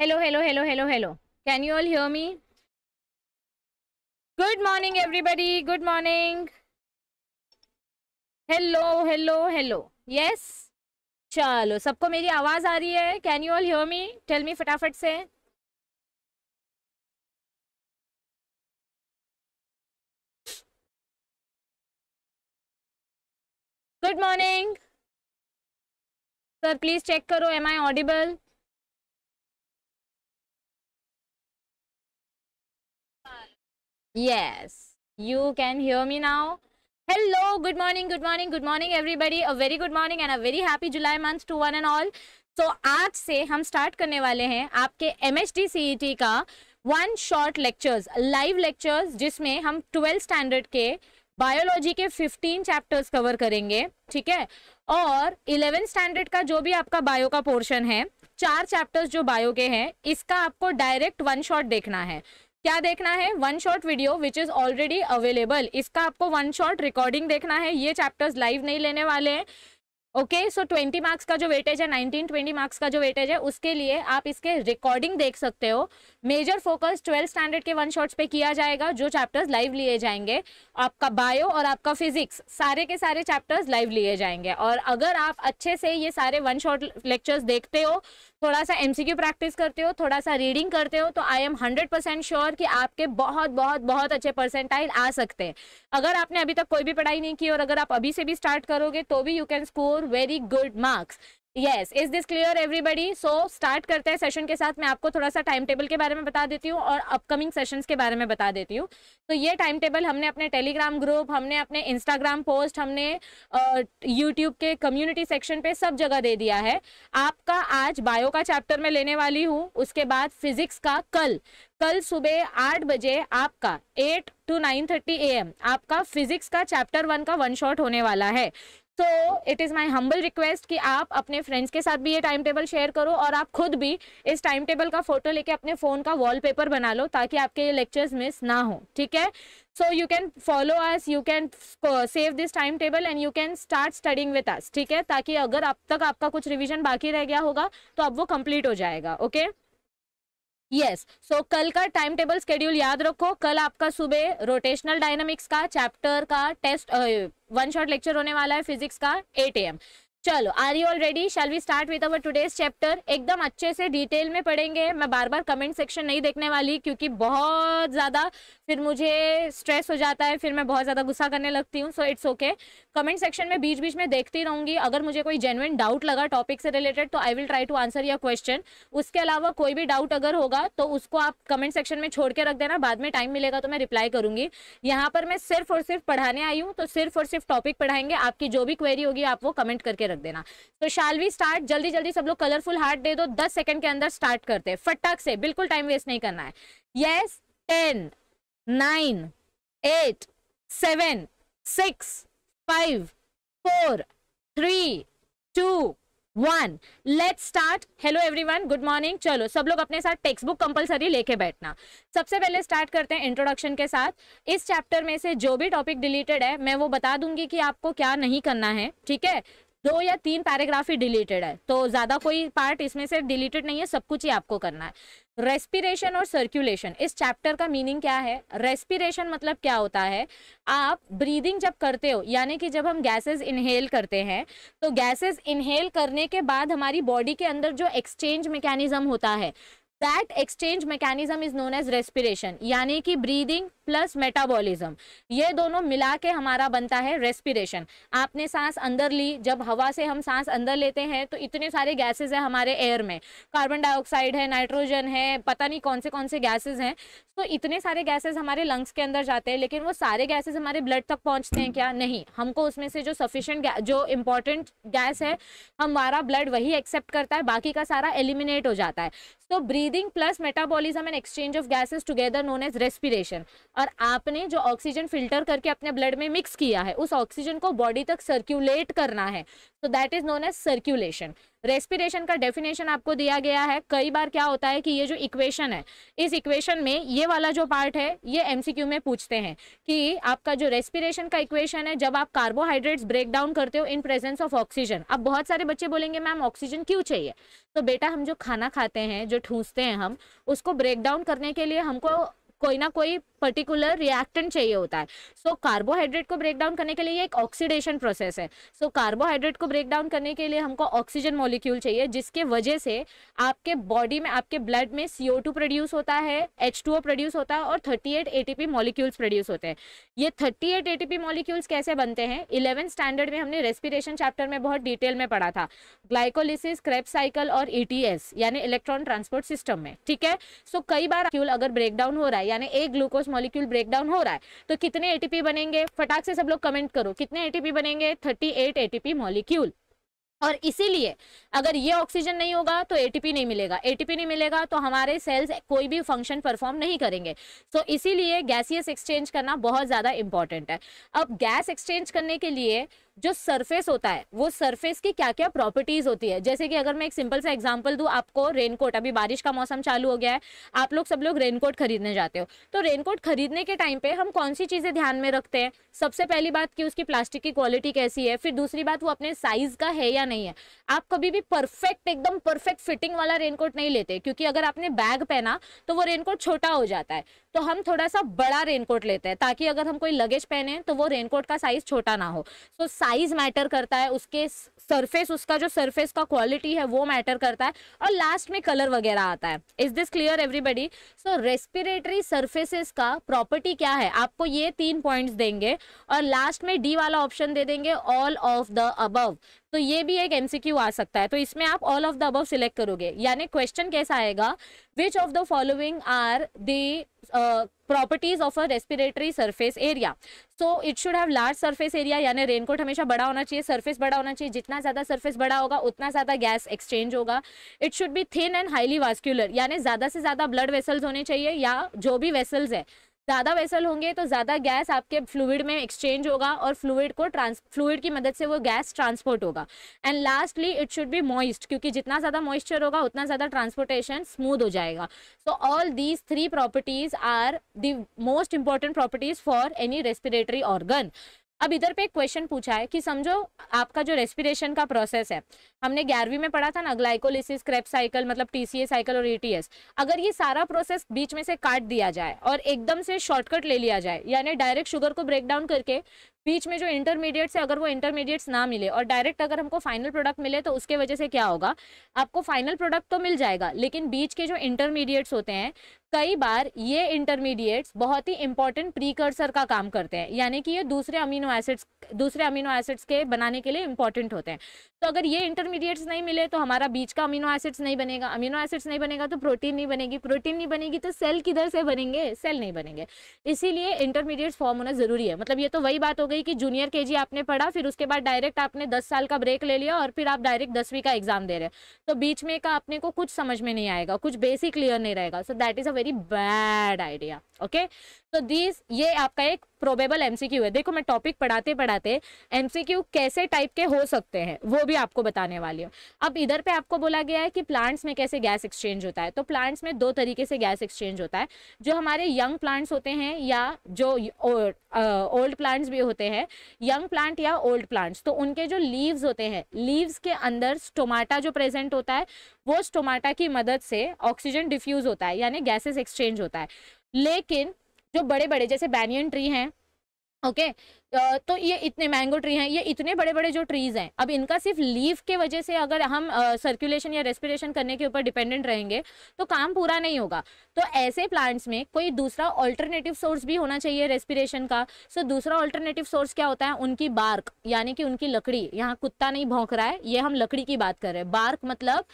Hello hello hello hello hello can you all hear me good morning everybody good morning hello hello hello yes चलो सबको मेरी आवाज आ रही है can you all hear me tell me फटाफट से good morning sir please check करो am I audible Yes, you can hear me now. Hello, good morning, good morning, good morning everybody. A very good morning and a very happy July month to one and all. So आज से हम start करने वाले हैं आपके mhd cet T का one short lectures live lectures जिसमें हम ट्वेल्थ स्टैंडर्ड के बायोलॉजी के 15 chapters cover करेंगे ठीक है और 11 स्टैंडर्ड का जो भी आपका बायो का पोर्शन है चार चैप्टर्स जो बायो के हैं इसका आपको डायरेक्ट वन शॉट देखना है क्या देखना है one shot video which is already available इसका आपको वन शॉट रिकॉर्डिंग देखना है ये चैप्टर्स लाइव नहीं लेने वाले हैं ओके सो ट्वेंटी मार्क्स का जो वेटेज है नाइनटीन ट्वेंटी मार्क्स का जो वेटेज है उसके लिए आप इसके रिकॉर्डिंग देख सकते हो मेजर फोकस ट्वेल्थ स्टैंडर्ड के वन शॉट्स पे किया जाएगा जो चैप्टर्स लाइव लिए जाएंगे आपका बायो और आपका फिजिक्स सारे के सारे चैप्टर्स लाइव लिए जाएंगे और अगर आप अच्छे से ये सारे वन शॉट लेक्चर्स देखते हो थोड़ा सा एमसीक्यू प्रैक्टिस करते हो थोड़ा सा रीडिंग करते हो तो I am hundred percent sure कि आपके बहुत बहुत बहुत अच्छे परसेंटाइल आ सकते हैं अगर आपने अभी तक कोई भी पढ़ाई नहीं की और अगर आप अभी से भी स्टार्ट करोगे तो भी you can score very good marks yes is this clear everybody so start करते हैं सेशन के साथ मैं आपको थोड़ा सा टाइम टेबल के बारे में बता देती हूँ और अपकमिंग सेशंस के बारे में बता देती हूँ तो ये टाइम टेबल हमने अपने टेलीग्राम ग्रुप हमने अपने इंस्टाग्राम पोस्ट हमने यूट्यूब के कम्युनिटी सेक्शन पे सब जगह दे दिया है आपका आज बायो का चैप्टर में लेने वाली हूँ उसके बाद फिजिक्स का कल कल सुबह आठ बजे आपका eight to nine thirty A M आपका फिजिक्स का चैप्टर वन का वन शॉट होने वाला है so it is my humble request कि आप अपने फ्रेंड्स के साथ भी ये टाइम टेबल शेयर करो और आप खुद भी इस टाइम टेबल का फोटो लेके अपने फ़ोन का वॉलपेपर बना लो ताकि आपके ये लेक्चर्स मिस ना हो ठीक है so you can follow us you can save this time table and you can start studying with us ठीक है ताकि अगर अब तक आपका कुछ रिविजन बाकी रह गया होगा तो अब वो कंप्लीट हो जाएगा ओके okay? यस सो कल का टाइम टेबल स्केड्यूल याद रखो कल आपका सुबह रोटेशनल डायनामिक्स का चैप्टर का टेस्ट वन शॉर्ट लेक्चर होने वाला है फिजिक्स का एट एम चलो are you already shall shall we start with our today's chapter एकदम अच्छे से डिटेल में पढ़ेंगे मैं बार बार कमेंट सेक्शन नहीं देखने वाली क्योंकि बहुत ज़्यादा फिर मुझे स्ट्रेस हो जाता है फिर मैं बहुत ज़्यादा गुस्सा करने लगती हूँ so it's okay comment section में बीच बीच में देखती रहूँगी अगर मुझे कोई जेनुअन डाउट लगा टॉपिक से रिलेटेड तो I will try to answer या क्वेश्चन उसके अलावा कोई भी डाउट अगर होगा तो उसको आप कमेंट सेक्शन में छोड़ के रख देना बाद में टाइम मिलेगा तो मैं रिप्लाई करूँगी यहाँ पर मैं सिर्फ और सिर्फ पढ़ाने आई हूँ तो सिर्फ और सिर्फ टॉपिक पढ़ाएंगे आपकी जो भी क्वेरी होगी आप वो कमेंट करके रख देना तो शाल वी स्टार्ट जल्दी जल्दी सब लोग कलरफुल हार्ट दे दो दस सेकंड के अंदर स्टार्ट करते हैं फटाक से बिल्कुल टाइम वेस्ट नहीं करना है yes ten nine eight seven six five four three two one let start hello everyone good morning चलो सब लोग अपने साथ टेक्स्ट बुक कंपल्सरी लेके बैठना सबसे पहले स्टार्ट करते हैं इंट्रोडक्शन के साथ इस चैप्टर में से जो भी टॉपिक डिलीटेड है मैं वो बता दूंगी कि आपको क्या नहीं करना है ठीक है दो या तीन पैराग्राफ ही डिलीटेड है तो ज़्यादा कोई पार्ट इसमें से डिलीटेड नहीं है सब कुछ ही आपको करना है रेस्पिरेशन और सर्कुलेशन इस चैप्टर का मीनिंग क्या है रेस्पिरेशन मतलब क्या होता है आप ब्रीदिंग जब करते हो यानी कि जब हम गैसेस इनहेल करते हैं तो गैसेस इनहेल करने के बाद हमारी बॉडी के अंदर जो एक्सचेंज मैकेनिज्म होता है that exchange mechanism is known as respiration यानी कि ब्रीदिंग प्लस मेटाबॉलिज्म ये दोनों मिला के हमारा बनता है रेस्पिरेशन आपने सांस अंदर ली जब हवा से हम सांस अंदर लेते हैं तो इतने सारे गैसेज है हमारे एयर में कार्बन डाइऑक्साइड है नाइट्रोजन है पता नहीं कौन से कौन से गैसेज हैं तो इतने सारे गैसेज हमारे लंग्स के अंदर जाते हैं लेकिन वो सारे गैसेज हमारे ब्लड तक पहुँचते हैं क्या नहीं हमको उसमें से जो सफिशेंट जो इम्पोर्टेंट गैस है हमारा ब्लड वही एक्सेप्ट करता है बाकी का सारा एलिमिनेट हो जाता है so breathing plus metabolism and exchange of gases together known as respiration और आपने जो ऑक्सीजन फिल्टर करके अपने ब्लड में मिक्स किया है उस ऑक्सीजन को बॉडी तक सर्क्यूलेट करना है तो that is known as circulation respiration का डेफिनेशन आपको दिया गया है कई बार क्या होता है कि ये जो इक्वेशन है इस इक्वेशन में ये वाला जो पार्ट है ये एमसीक्यू में पूछते हैं कि आपका जो रेस्पिरेशन का इक्वेशन है जब आप कार्बोहाइड्रेट्स ब्रेक डाउन करते हो इन प्रेजेंस ऑफ ऑक्सीजन अब बहुत सारे बच्चे बोलेंगे मैम ऑक्सीजन क्यों चाहिए तो बेटा हम जो खाना खाते हैं जो ठूसते हैं हम उसको ब्रेक डाउन करने के लिए हमको कोई ना कोई पर्टिकुलर रिएक्टेंट चाहिए होता है सो कार्बोहाइड्रेट को ब्रेक डाउन करने के लिए एक ऑक्सीडेशन प्रोसेस है सो कार्बोहाइड्रेट को ब्रेक डाउन करने के लिए हमको ऑक्सीजन मॉलिक्यूल चाहिए जिसके वजह से आपके बॉडी में आपके ब्लड में सीओ प्रोड्यूस होता है एच प्रोड्यूस होता है और थर्टी एट मॉलिक्यूल्स प्रोड्यूस होते हैं ये थर्टी एट मॉलिक्यूल्स कैसे बनते हैं इलेवन स्टैंडर्ड में हमने रेस्पिरेशन चैप्टर में बहुत डिटेल में पढ़ा था ग्लाइकोलिसिस क्रेप साइकिल और ईटीएस e यानी इलेक्ट्रॉन ट्रांसपोर्ट सिस्टम में ठीक है सो so, कई बार क्यूल अगर ब्रेकडाउन हो रहा है यानी एक glucose glucose molecule break down हो रहा है तो कितने एटीपी बनेंगे फटाक से सब लोग कमेंट करो कितने एटीपी बनेंगे थर्टी एट एटीपी मॉलिक्यूल और इसीलिए अगर ये ऑक्सीजन नहीं होगा तो एटीपी नहीं मिलेगा एटीपी नहीं मिलेगा तो हमारे सेल्स कोई भी फंक्शन परफॉर्म नहीं करेंगे सो so, इसीलिए गैसियस एक्सचेंज करना बहुत ज़्यादा इंपॉर्टेंट है अब गैस एक्सचेंज करने के लिए जो सरफेस होता है वो सरफेस की क्या क्या प्रॉपर्टीज होती है जैसे कि अगर मैं एक सिंपल सा एग्जाम्पल दू आपको रेनकोट अभी बारिश का मौसम चालू हो गया है आप लोग सब लोग रेनकोट खरीदने जाते हो तो रेनकोट खरीदने के टाइम पे हम कौन सी चीज़ें ध्यान में रखते हैं सबसे पहली बात कि उसकी प्लास्टिक की क्वालिटी कैसी है फिर दूसरी बात वो अपने साइज का है या नहीं है आप कभी भी परफेक्ट एकदम परफेक्ट फिटिंग वाला रेनकोट नहीं लेते क्योंकि अगर आपने बैग पहना तो वो रेनकोट छोटा हो जाता है तो हम थोड़ा सा बड़ा रेनकोट लेते हैं ताकि अगर हम कोई लगेज पहने तो वो रेनकोट का साइज छोटा ना हो सो so, साइज मैटर करता है उसके सरफेस उसका जो सरफेस का क्वालिटी है वो मैटर करता है और लास्ट में कलर वगैरह आता है is this clear everybody so respiratory surfaces का प्रॉपर्टी क्या है आपको ये तीन पॉइंट्स देंगे और लास्ट में डी वाला ऑप्शन दे देंगे ऑल ऑफ द अबव तो ये भी एक एमसीक्यू आ सकता है तो इसमें आप all of the above select करोगे यानी क्वेश्चन कैसा आएगा which of the following are the properties of a respiratory surface area so it should have large surface area यानी रेनकोट हमेशा बड़ा होना चाहिए सरफेस बड़ा होना चाहिए जितना ज़्यादा सरफेस बड़ा होगा उतना ज़्यादा गैस एक्सचेंज होगा it should be thin and highly vascular यानी ज़्यादा से ज़्यादा ब्लड वेसल्स होने चाहिए या जो भी वेसल्स है ज़्यादा वेसल होंगे तो ज़्यादा गैस आपके फ्लूड में एक्सचेंज होगा और फ्लूड को ट्रांस फ्लूड की मदद से वो गैस ट्रांसपोर्ट होगा and lastly it should be moist क्योंकि जितना ज़्यादा मॉइस्चर होगा उतना ज़्यादा ट्रांसपोर्टेशन स्मूद हो जाएगा so all these three properties are the most important properties for any respiratory organ अब इधर पे एक क्वेश्चन पूछा है कि समझो आपका जो रेस्पिरेशन का प्रोसेस है हमने ग्यारहवीं में पढ़ा था ना ग्लाइकोलिसिस क्रेप साइकिल मतलब टीसीए साइकिल और ईटीएस e अगर ये सारा प्रोसेस बीच में से काट दिया जाए और एकदम से शॉर्टकट ले लिया जाए यानी डायरेक्ट शुगर को ब्रेक डाउन करके बीच में जो इंटरमीडिएट्स है अगर वो इंटरमीडिएट्स ना मिले और डायरेक्ट अगर हमको फाइनल प्रोडक्ट मिले तो उसके वजह से क्या होगा आपको फाइनल प्रोडक्ट तो मिल जाएगा लेकिन बीच के जो इंटरमीडिएट्स होते हैं कई बार ये इंटरमीडिएट्स बहुत ही इंपॉर्टेंट प्रीकर्सर का काम करते हैं यानी कि ये दूसरे अमीनो एसिड्स दूसरे अमीनो एसिड्स के बनाने के लिए इंपॉर्टेंट होते हैं तो अगर ये इंटरमीडिएट्स नहीं मिले तो हमारा बीच का अमीनो एसिड्स नहीं बनेगा अमीनो एसिड्स नहीं बनेगा तो प्रोटीन नहीं बनेगी प्रोटीन नहीं बनेगी तो सेल किधर से बनेंगे सेल नहीं बनेंगे इसीलिए इंटरमीडिएट्स फॉर्म होना जरूरी है मतलब ये तो वही बात हो गई गई कि जूनियर के आपने पढ़ा फिर उसके बाद डायरेक्ट आपने दस साल का ब्रेक ले लिया और फिर आप डायरेक्ट दसवीं का एग्जाम दे रहे हैं तो बीच में का अपने को कुछ समझ में नहीं आएगा कुछ बेसिक क्लियर नहीं रहेगा so that is a very bad idea okay तो दीज ये आपका एक प्रोबेबल एमसीक्यू है देखो मैं टॉपिक पढ़ाते पढ़ाते एमसीक्यू कैसे टाइप के हो सकते हैं वो भी आपको बताने वाली हूँ अब इधर पे आपको बोला गया है कि प्लांट्स में कैसे गैस एक्सचेंज होता है तो प्लांट्स में दो तरीके से गैस एक्सचेंज होता है जो हमारे यंग प्लांट्स होते हैं या जो ओल्ड प्लांट्स भी होते हैं यंग प्लांट या ओल्ड प्लांट्स तो उनके जो लीव्स होते हैं लीव्स के अंदर स्टोमाटा जो प्रेजेंट होता है वो स्टोमाटा की मदद से ऑक्सीजन डिफ्यूज होता है यानी गैसेस एक्सचेंज होता है लेकिन जो बड़े बड़े जैसे बैनियन ट्री हैं ओके okay, तो ये इतने मैंगो ट्री हैं ये इतने बड़े बड़े जो ट्रीज़ हैं अब इनका सिर्फ लीव के वजह से अगर हम सर्कुलेशन या रेस्पिरेशन करने के ऊपर डिपेंडेंट रहेंगे तो काम पूरा नहीं होगा तो ऐसे प्लांट्स में कोई दूसरा ऑल्टरनेटिव सोर्स भी होना चाहिए रेस्पिरेशन का सो so, दूसरा ऑल्टरनेटिव सोर्स क्या होता है उनकी बार्क यानी कि उनकी लकड़ी यहाँ कुत्ता नहीं भोंक रहा है ये हम लकड़ी की बात कर रहे हैं बार्क मतलब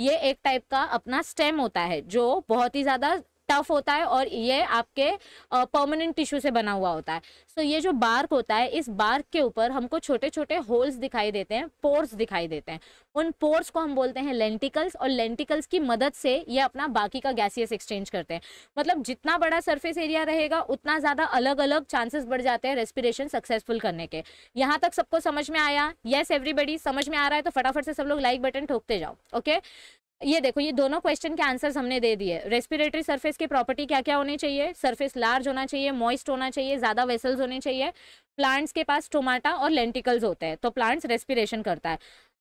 ये एक टाइप का अपना स्टेम होता है जो बहुत ही ज़्यादा टफ होता है और ये आपके परमानेंट टिश्यू से बना हुआ होता है सो so, ये जो बार्क होता है इस बार्क के ऊपर हमको छोटे छोटे होल्स दिखाई देते हैं पोर्स दिखाई देते हैं उन पोर्स को हम बोलते हैं लेंटिकल्स और लेंटिकल्स की मदद से ये अपना बाकी का गैसियस एक्सचेंज करते हैं मतलब जितना बड़ा सर्फेस एरिया रहेगा उतना ज़्यादा अलग अलग चांसेस बढ़ जाते हैं रेस्पिरेशन सक्सेसफुल करने के यहाँ तक सबको समझ में आया येस yes, एवरीबडी समझ में आ रहा है तो फटाफट से सब लोग लाइक बटन ठोकते जाओ ओके ये देखो ये दोनों क्वेश्चन के आंसर्स हमने दे दिए रेस्पिरेटरी सरफेस की प्रॉपर्टी क्या क्या होनी चाहिए सरफेस लार्ज होना चाहिए मॉइस्ट होना चाहिए ज़्यादा वेसल्स होने चाहिए प्लांट्स के पास टोमाटा और लेंटिकल्स होते हैं तो प्लांट्स रेस्पिरेशन करता है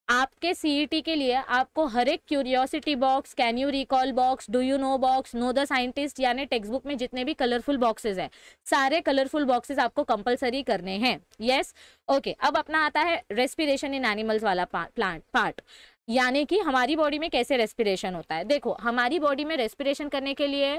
आपके सीईटी e के लिए आपको हर एक curiosity box can you recall box do you know box know the scientist यानी टेक्स्ट बुक में जितने भी कलरफुल बॉक्सेस हैं सारे कलरफुल बॉक्सेस आपको कंपलसरी करने हैं यस yes? ओके okay, अब अपना आता है रेस्पिरेशन इन एनिमल्स वाला प्लांट पार्ट यानी कि हमारी बॉडी में कैसे रेस्पिरेशन होता है देखो हमारी बॉडी में रेस्पिरेशन करने के लिए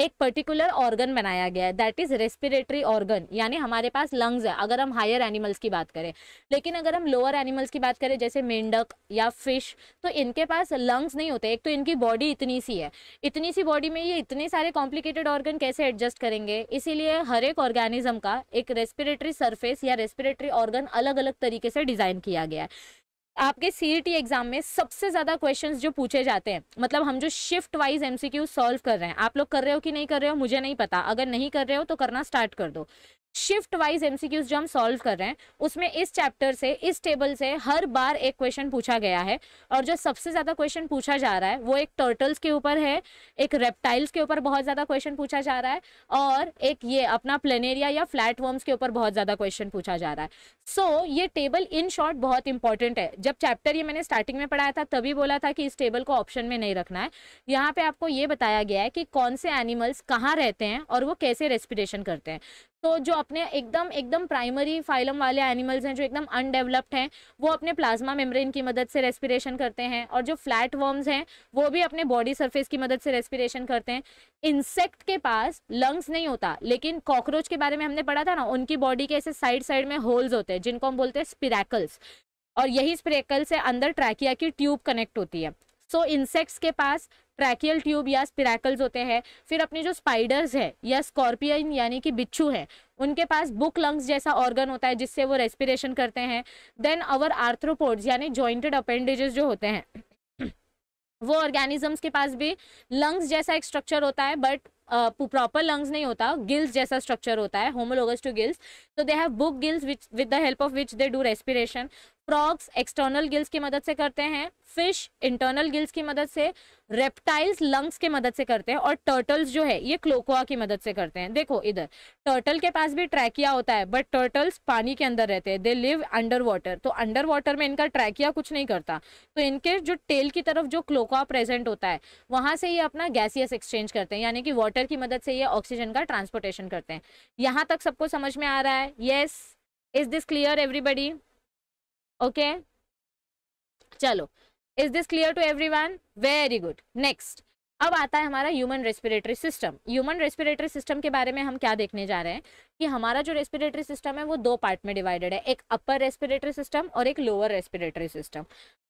एक पर्टिकुलर ऑर्गन बनाया गया है दैट इज रेस्पिरेटरी ऑर्गन यानी हमारे पास लंग्स है अगर हम हायर एनिमल्स की बात करें लेकिन अगर हम लोअर एनिमल्स की बात करें जैसे मेंढक या फिश तो इनके पास लंग्स नहीं होते एक तो इनकी बॉडी इतनी सी है इतनी सी बॉडी में ये इतने सारे कॉम्प्लिकेटेड ऑर्गन कैसे एडजस्ट करेंगे इसीलिए हर एक ऑर्गेनिज्म का एक रेस्पिरेटरी सरफेस या रेस्पिरेटरी ऑर्गन अलग अलग तरीके से डिजाइन किया गया है आपके सी एग्जाम e में सबसे ज्यादा क्वेश्चन जो पूछे जाते हैं मतलब हम जो शिफ्ट वाइज एमसीक्यू सॉल्व कर रहे हैं आप लोग कर रहे हो कि नहीं कर रहे हो मुझे नहीं पता अगर नहीं कर रहे हो तो करना स्टार्ट कर दो शिफ्ट वाइज एमसीक्यूज जो हम सॉल्व कर रहे हैं उसमें इस चैप्टर से इस टेबल से हर बार एक क्वेश्चन पूछा गया है और जो सबसे ज़्यादा क्वेश्चन पूछा जा रहा है वो एक टर्टल्स के ऊपर है एक रेप्टाइल्स के ऊपर बहुत ज़्यादा क्वेश्चन पूछा जा रहा है और एक ये अपना प्लेनेरिया या फ्लैट वर्म्स के ऊपर बहुत ज़्यादा क्वेश्चन पूछा जा रहा है सो so, ये टेबल इन शॉर्ट बहुत इंपॉर्टेंट है जब चैप्टर ये मैंने स्टार्टिंग में पढ़ाया था तभी बोला था कि इस टेबल को ऑप्शन में नहीं रखना है यहाँ पे आपको ये बताया गया है कि कौन से एनिमल्स कहाँ रहते हैं और वो कैसे रेस्पिरेशन करते हैं तो जो अपने एकदम एकदम प्राइमरी फाइलम वाले एनिमल्स हैं जो एकदम अनडेवलप्ड हैं वो अपने प्लाज्मा मेम्ब्रेन की मदद से रेस्पिरेशन करते हैं और जो फ्लैट वर्म्स हैं वो भी अपने बॉडी सरफेस की मदद से रेस्पिरेशन करते हैं इंसेक्ट के पास लंग्स नहीं होता लेकिन कॉकरोच के बारे में हमने पढ़ा था ना उनकी बॉडी के ऐसे साइड साइड में होल्स होते हैं जिनको हम बोलते हैं स्पिरेकल्स और यही स्पिरेकल से अंदर ट्रैकिया की ट्यूब कनेक्ट होती है सो so, इंसेक्ट्स के पास ट्रैकियल ट्यूब या स्पिराकल्स होते हैं फिर अपने जो स्पाइडर्स है या स्कॉर्पियन यानी कि बिच्छू है उनके पास बुक लंग्स जैसा ऑर्गन होता है जिससे वो रेस्पिरेशन करते हैं देन अवर आर्थ्रोपोड्स यानी जॉइंटेड अपेंडेजेस जो होते हैं वो ऑर्गेनिजम्स के पास भी लंग्स जैसा एक स्ट्रक्चर होता है बट प्रॉपर लंग्स नहीं होता गिल्स जैसा स्ट्रक्चर होता है होमोलोगस टू गिल्स तो they have book gills which with the help of which they do respiration frogs external gills की मदद से करते हैं फिश इंटरनल गिल्स की मदद से रेप्टाइल्स लंग्स के मदद से करते हैं और टर्टल्स जो है ये क्लोकोआ की मदद से करते हैं देखो इधर टर्टल के पास भी ट्रैकिया होता है बट टर्टल्स पानी के अंदर रहते हैं दे लिव अंडर वाटर तो अंडर वाटर में इनका ट्रैकिया कुछ नहीं करता तो इनके जो टेल की तरफ जो क्लोकोआ प्रेजेंट होता है वहां से ये अपना गैसियस एक्सचेंज करते हैं यानी कि वाटर वाटर की मदद से ये ऑक्सीजन का ट्रांसपोर्टेशन करते हैं यहाँ तक सबको समझ में आ रहा है yes is this clear everybody okay चलो is this clear to everyone very good next अब आता है हमारा human respiratory system human respiratory system के बारे में हम क्या देखने जा रहे हैं कि हमारा जो रेस्पिरेटरी सिस्टम है वो दो पार्ट में डिवाइडेड है एक अपर रेस्पिरेटरी सिस्टम और एक lower respiratory system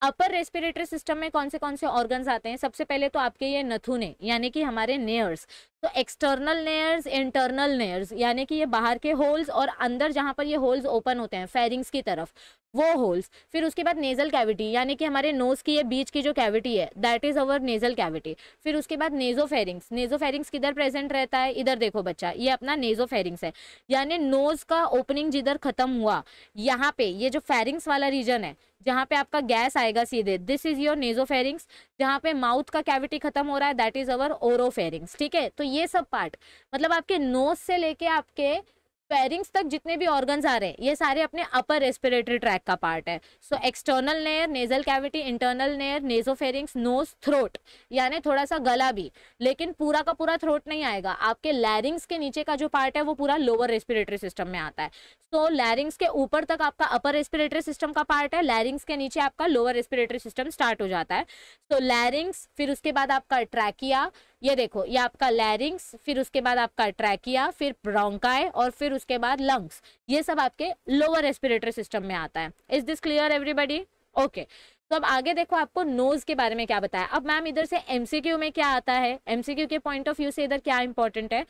upper respiratory system में कौन से कौन से ऑर्गन्स आते हैं सबसे पहले तो आपके ये नथुने यानी कि हमारे नेयर्स तो एक्सटर्नल नेयर्स इंटरनल नेयर्स यानी कि ये बाहर के होल्स और अंदर जहाँ पर ये होल्स ओपन होते हैं फेरिंग्स की तरफ वो होल्स फिर उसके बाद नेजल कैविटी यानी कि हमारे नोज की ये बीच की जो कैविटी है that is our nasal cavity फिर उसके बाद नेजो फेरिंग्स नेजो फेरिंग्स किधर प्रेजेंट रहता है इधर देखो बच्चा ये अपना नेजो फेरिंग्स है यानी नोज का ओपनिंग जिधर खत्म हुआ यहाँ पे ये जो फेरिंग्स वाला रीजन है जहाँ पे आपका गैस आएगा सीधे this is your nasopharynx जहाँ पे माउथ का कैविटी खत्म हो रहा है दैट इज अवर ओरो फेरिंग्स ठीक है तो ये सब पार्ट मतलब आपके नोज से लेके आपके पेरिंग्स तक जितने भी ऑर्गन्स आ रहे हैं ये सारे अपने अपर रेस्पिरेटरी ट्रैक का पार्ट है so external near nasal cavity internal near nasopharynx nose throat यानी थोड़ा सा गला भी लेकिन पूरा का पूरा थ्रोट नहीं आएगा आपके लैरिंग्स के नीचे का जो पार्ट है वो पूरा लोअर रेस्पिरेटरी सिस्टम में आता है सो so, लैरिंग्स के ऊपर तक आपका अपर रेस्पिरेटरी सिस्टम का पार्ट है लैरिंग्स के नीचे आपका लोअर रेस्पिरेटरी सिस्टम स्टार्ट हो जाता है सो so, लैरिंग्स फिर उसके बाद आपका ट्रैकिया ये देखो ये आपका लैरिंग्स फिर उसके बाद आपका ट्रैकिया फिर ब्रोंकाय और फिर उसके बाद लंग्स ये सब आपके लोअर रेस्पिरेटरी सिस्टम में आता है is this clear everybody okay तो अब आगे देखो आपको नोज के बारे में क्या बताया अब मैम इधर से एमसीक्यू में क्या आता है एमसीक्यू के पॉइंट ऑफ व्यू से इधर क्या इंपॉर्टेंट है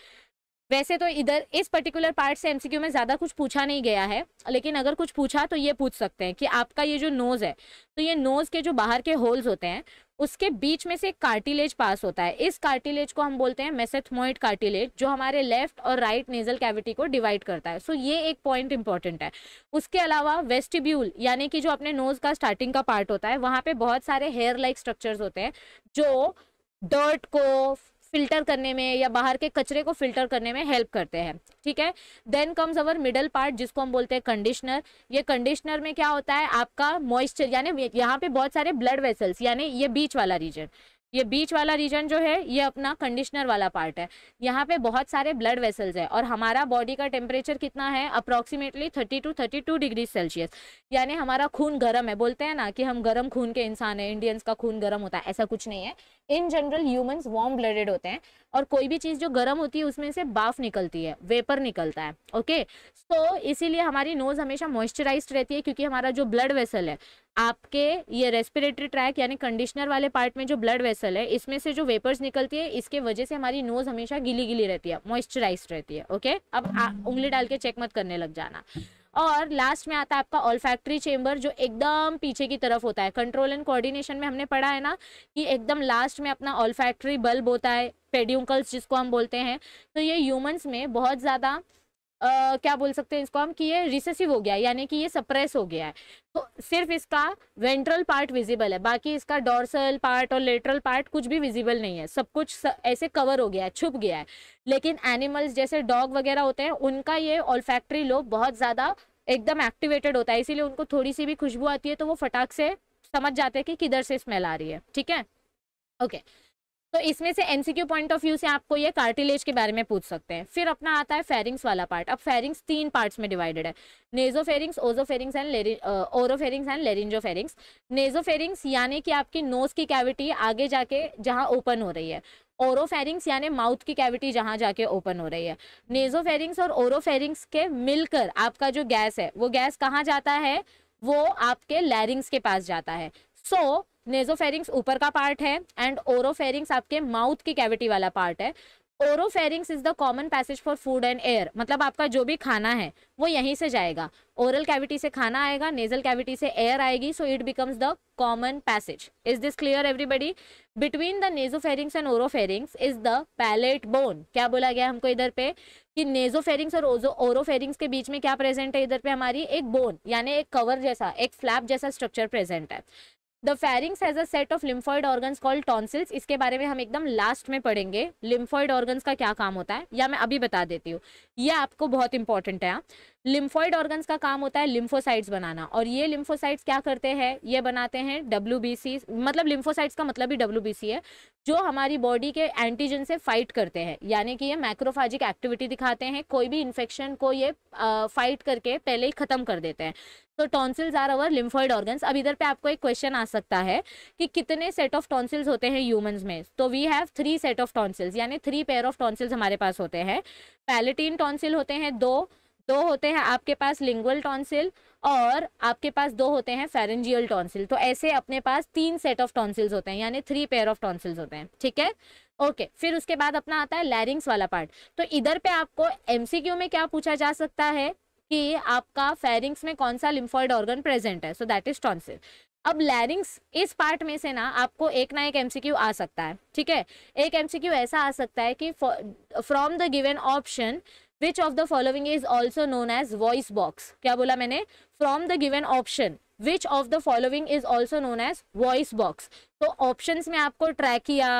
वैसे तो इधर इस पर्टिकुलर पार्ट से एमसीक्यू में ज़्यादा कुछ पूछा नहीं गया है लेकिन अगर कुछ पूछा तो ये पूछ सकते हैं कि आपका ये जो नोज़ है तो ये नोज़ के जो बाहर के होल्स होते हैं उसके बीच में से एक कार्टिलेज पास होता है इस कार्टिलेज को हम बोलते हैं मेसेथमोइड कार्टिलेज जो हमारे लेफ्ट और राइट नेजल कैविटी को डिवाइड करता है सो ये एक पॉइंट इंपॉर्टेंट है उसके अलावा वेस्टिब्यूल यानी कि जो अपने नोज़ का स्टार्टिंग का पार्ट होता है वहाँ पे बहुत सारे हेयर लाइक स्ट्रक्चर्स होते हैं जो डर्ट को फिल्टर करने में या बाहर के कचरे को फिल्टर करने में हेल्प करते हैं ठीक है then comes our middle part जिसको हम बोलते हैं कंडीशनर ये कंडीशनर में क्या होता है आपका मॉइस्चर यानी यहाँ पे बहुत सारे ब्लड वेसल्स यानी ये बीच वाला रीजन ये बीच वाला रीजन जो है ये अपना कंडीशनर वाला पार्ट है यहाँ पे बहुत सारे ब्लड वेसल्स है और हमारा बॉडी का टेम्परेचर कितना है अप्रोक्सीमेटली 30 टू 32 डिग्री सेल्सियस यानी हमारा खून गर्म है बोलते हैं ना कि हम गर्म खून के इंसान है इंडियंस का खून गर्म होता है ऐसा कुछ नहीं है in general humans warm blooded होते हैं और कोई भी चीज़ जो गर्म होती है उसमें से बाफ निकलती है वेपर निकलता है ओके सो इसीलिए हमारी नोज़ हमेशा मॉइस्चराइज रहती है क्योंकि हमारा जो ब्लड वेसल है आपके ये रेस्पिरेटरी ट्रैक यानी कंडीशनर वाले पार्ट में जो ब्लड वेसल है इसमें से जो वेपर्स निकलती है इसके वजह से हमारी नोज़ हमेशा गिली गिली रहती है मॉइस्चराइज रहती है ओके अब आ, उंगली डाल के चेक मत करने लग जाना और लास्ट में आता है आपका ऑल फैक्ट्री चेम्बर जो एकदम पीछे की तरफ होता है कंट्रोल एंड कोऑर्डिनेशन में हमने पढ़ा है ना कि एकदम लास्ट में अपना ऑल फैक्ट्री बल्ब होता है पेड्यूकल्स जिसको हम बोलते हैं तो ये ह्यूमंस में बहुत ज़्यादा क्या बोल सकते हैं इसको हम कि ये रिसेसिव हो गया यानी कि ये सप्रेस हो गया है तो सिर्फ इसका वेंट्रल पार्ट विजिबल है बाकी इसका डोरसल पार्ट और लेटरल पार्ट कुछ भी विजिबल नहीं है सब कुछ स, ऐसे कवर हो गया है छुप गया है लेकिन एनिमल्स जैसे डॉग वगैरह होते हैं उनका ये ऑलफैक्ट्री लोब बहुत ज़्यादा एकदम एक्टिवेटेड होता है इसीलिए उनको थोड़ी सी भी खुशबू आती है तो वो फटाक से समझ जाते हैं कि किधर से स्मेल आ रही है ठीक है ओके okay. तो इसमें से एनसीक्यू पॉइंट ऑफ व्यू से आपको ये कार्टिलेज के बारे में पूछ सकते हैं फिर अपना आता है फेरिंग्स वाला पार्ट अब फेरिंग्स तीन पार्ट्स में डिवाइडेड है nasopharynx oropharynx and oropharynx and laryngopharynx nasopharynx यानी कि आपकी नोज की कैविटी आगे जाके जहाँ ओपन हो रही है ओरोफेरिंग्स यानी माउथ की कैविटी जहाँ जाके ओपन हो रही है नेजोफेरिंग्स और ओरोफेरिंग्स के मिलकर आपका जो गैस है वो गैस कहाँ जाता है वो आपके लैरिंग्स के पास जाता है सो so, नेजोफेरिंग्स ऊपर का पार्ट है एंड ओरोफेरिंग्स आपके माउथ की कैविटी वाला पार्ट है oropharynx is the common passage for food and air मतलब आपका जो भी खाना है वो यहीं से जाएगा ओरल कैविटी से खाना आएगा नेजल कैविटी से एयर आएगी so it becomes the common passage is this clear everybody between the nasopharynx and oropharynx is the palate bone क्या बोला गया हमको इधर पे कि नेजोफेरिंग्स और ओरोफेरिंग्स के बीच में क्या प्रेजेंट है इधर पे हमारी एक बोन यानी एक कवर जैसा एक फ्लैप जैसा स्ट्रक्चर प्रेजेंट है the pharynx has a set of lymphoid organs called tonsils इसके बारे में हम एकदम लास्ट में पढ़ेंगे लिम्फॉइड ऑर्गन्स का क्या काम होता है या मैं अभी बता देती हूँ ये आपको बहुत इंपॉर्टेंट है हाँ। लिम्फॉइड ऑर्गन्स का काम होता है लिम्फोसाइट्स बनाना और ये लिम्फोसाइट्स क्या करते हैं ये बनाते हैं डब्ल्यू मतलब लिम्फोसाइट्स का मतलब ही डब्ल्यू है जो हमारी बॉडी के एंटीजन से फाइट करते हैं यानी कि ये मैक्रोफाजिक एक्टिविटी दिखाते हैं कोई भी इन्फेक्शन को ये फाइट करके पहले ही खत्म कर देते हैं तो tonsils are our lymphoid organs अब इधर पे आपको एक क्वेश्चन आ सकता है कि कितने सेट ऑफ टॉन्सिल्स होते हैं ह्यूमंस में तो we have three set of tonsils यानी थ्री पेयर ऑफ टॉन्सिल्स हमारे पास होते हैं पैलेटीन टॉन्सिल होते हैं दो दो होते हैं आपके पास लिंगुअल टॉन्सिल और आपके पास दो होते हैं फेरेंजियल टॉन्सिल तो ऐसे अपने पास तीन सेट ऑफ टॉन्सिल्स होते हैं यानी थ्री पेयर ऑफ टॉन्सिल्स होते हैं ठीक है ओके okay, फिर उसके बाद अपना आता है लैरिंग्स वाला पार्ट तो इधर पे आपको एमसीक्यू में क्या पूछा जा सकता है कि आपका फेरिंग्स में कौन सा लिम्फॉइड ऑर्गन प्रेजेंट है सो दैट इज टॉन्सिल अब लैरिंग्स इस पार्ट में से ना आपको एक ना एक एमसीक्यू आ सकता है ठीक है एक एमसीक्यू ऐसा आ सकता है कि from the given option which of the following is also known as voice box क्या बोला मैंने from the given option which of the following is also known as voice box तो ऑप्शन में आपको ट्रैकिया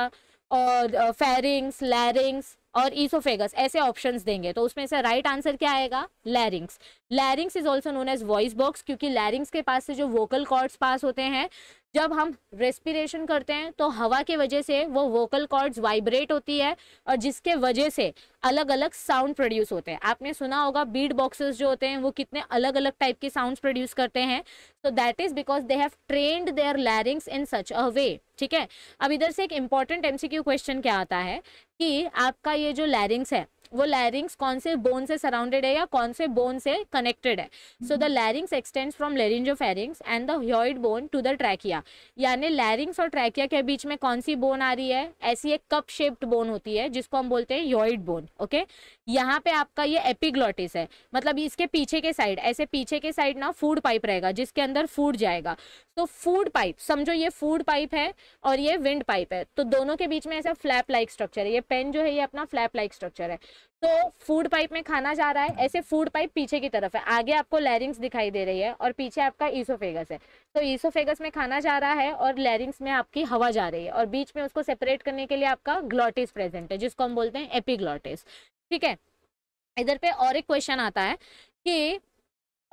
और फेरिंग्स लैरिंग्स और oesophagus ऐसे options देंगे तो उसमें से राइट आंसर क्या आएगा larynx larynx is also known as voice box क्योंकि लैरिंग्स के पास से जो वोकल कॉर्ड्स पास होते हैं जब हम रेस्पिरेशन करते हैं तो हवा के वजह से वो वोकल कॉर्ड्स वाइब्रेट होती है और जिसके वजह से अलग अलग साउंड प्रोड्यूस होते हैं आपने सुना होगा बीट बॉक्सेस जो होते हैं वो कितने अलग अलग टाइप के साउंड प्रोड्यूस करते हैं तो that is because they have trained their larynx in such a way ठीक है अब इधर से एक इंपॉर्टेंट एमसीक्यू क्वेश्चन क्या आता है कि आपका ये जो लैरिंग्स है वो लैरिंग्स कौन से बोन से सराउंडेड है या कौन से बोन से कनेक्टेड है so the larynx extends from laryngopharynx and the hyoid bone to the trachea यानी लैरिंग्स और ट्रैकिया के बीच में कौन सी बोन आ रही है ऐसी एक कप शेप्ड बोन होती है जिसको हम बोलते हैं हॉइड बोन ओके यहाँ पे आपका ये एपिग्लॉटिस है मतलब इसके पीछे के साइड ऐसे पीछे के साइड ना फूड पाइप रहेगा जिसके अंदर फूड जाएगा तो फूड पाइप समझो ये फूड पाइप है और ये विंड पाइप है तो दोनों के बीच में ऐसा फ्लैप लाइक स्ट्रक्चर है ये पेन जो है ये अपना फ्लैप लाइक स्ट्रक्चर है तो फूड पाइप में खाना जा रहा है ऐसे फूड पाइप पीछे की तरफ है आगे आपको लैरिंग्स दिखाई दे रही है और पीछे आपका ईसोफेगस है तो ईसोफेगस में खाना जा रहा है और लैरिंग्स में आपकी हवा जा रही है और बीच में उसको सेपरेट करने के लिए आपका ग्लॉटिस प्रेजेंट है जिसको हम बोलते हैं एपिग्लॉटिस ठीक है इधर पे और एक क्वेश्चन आता है कि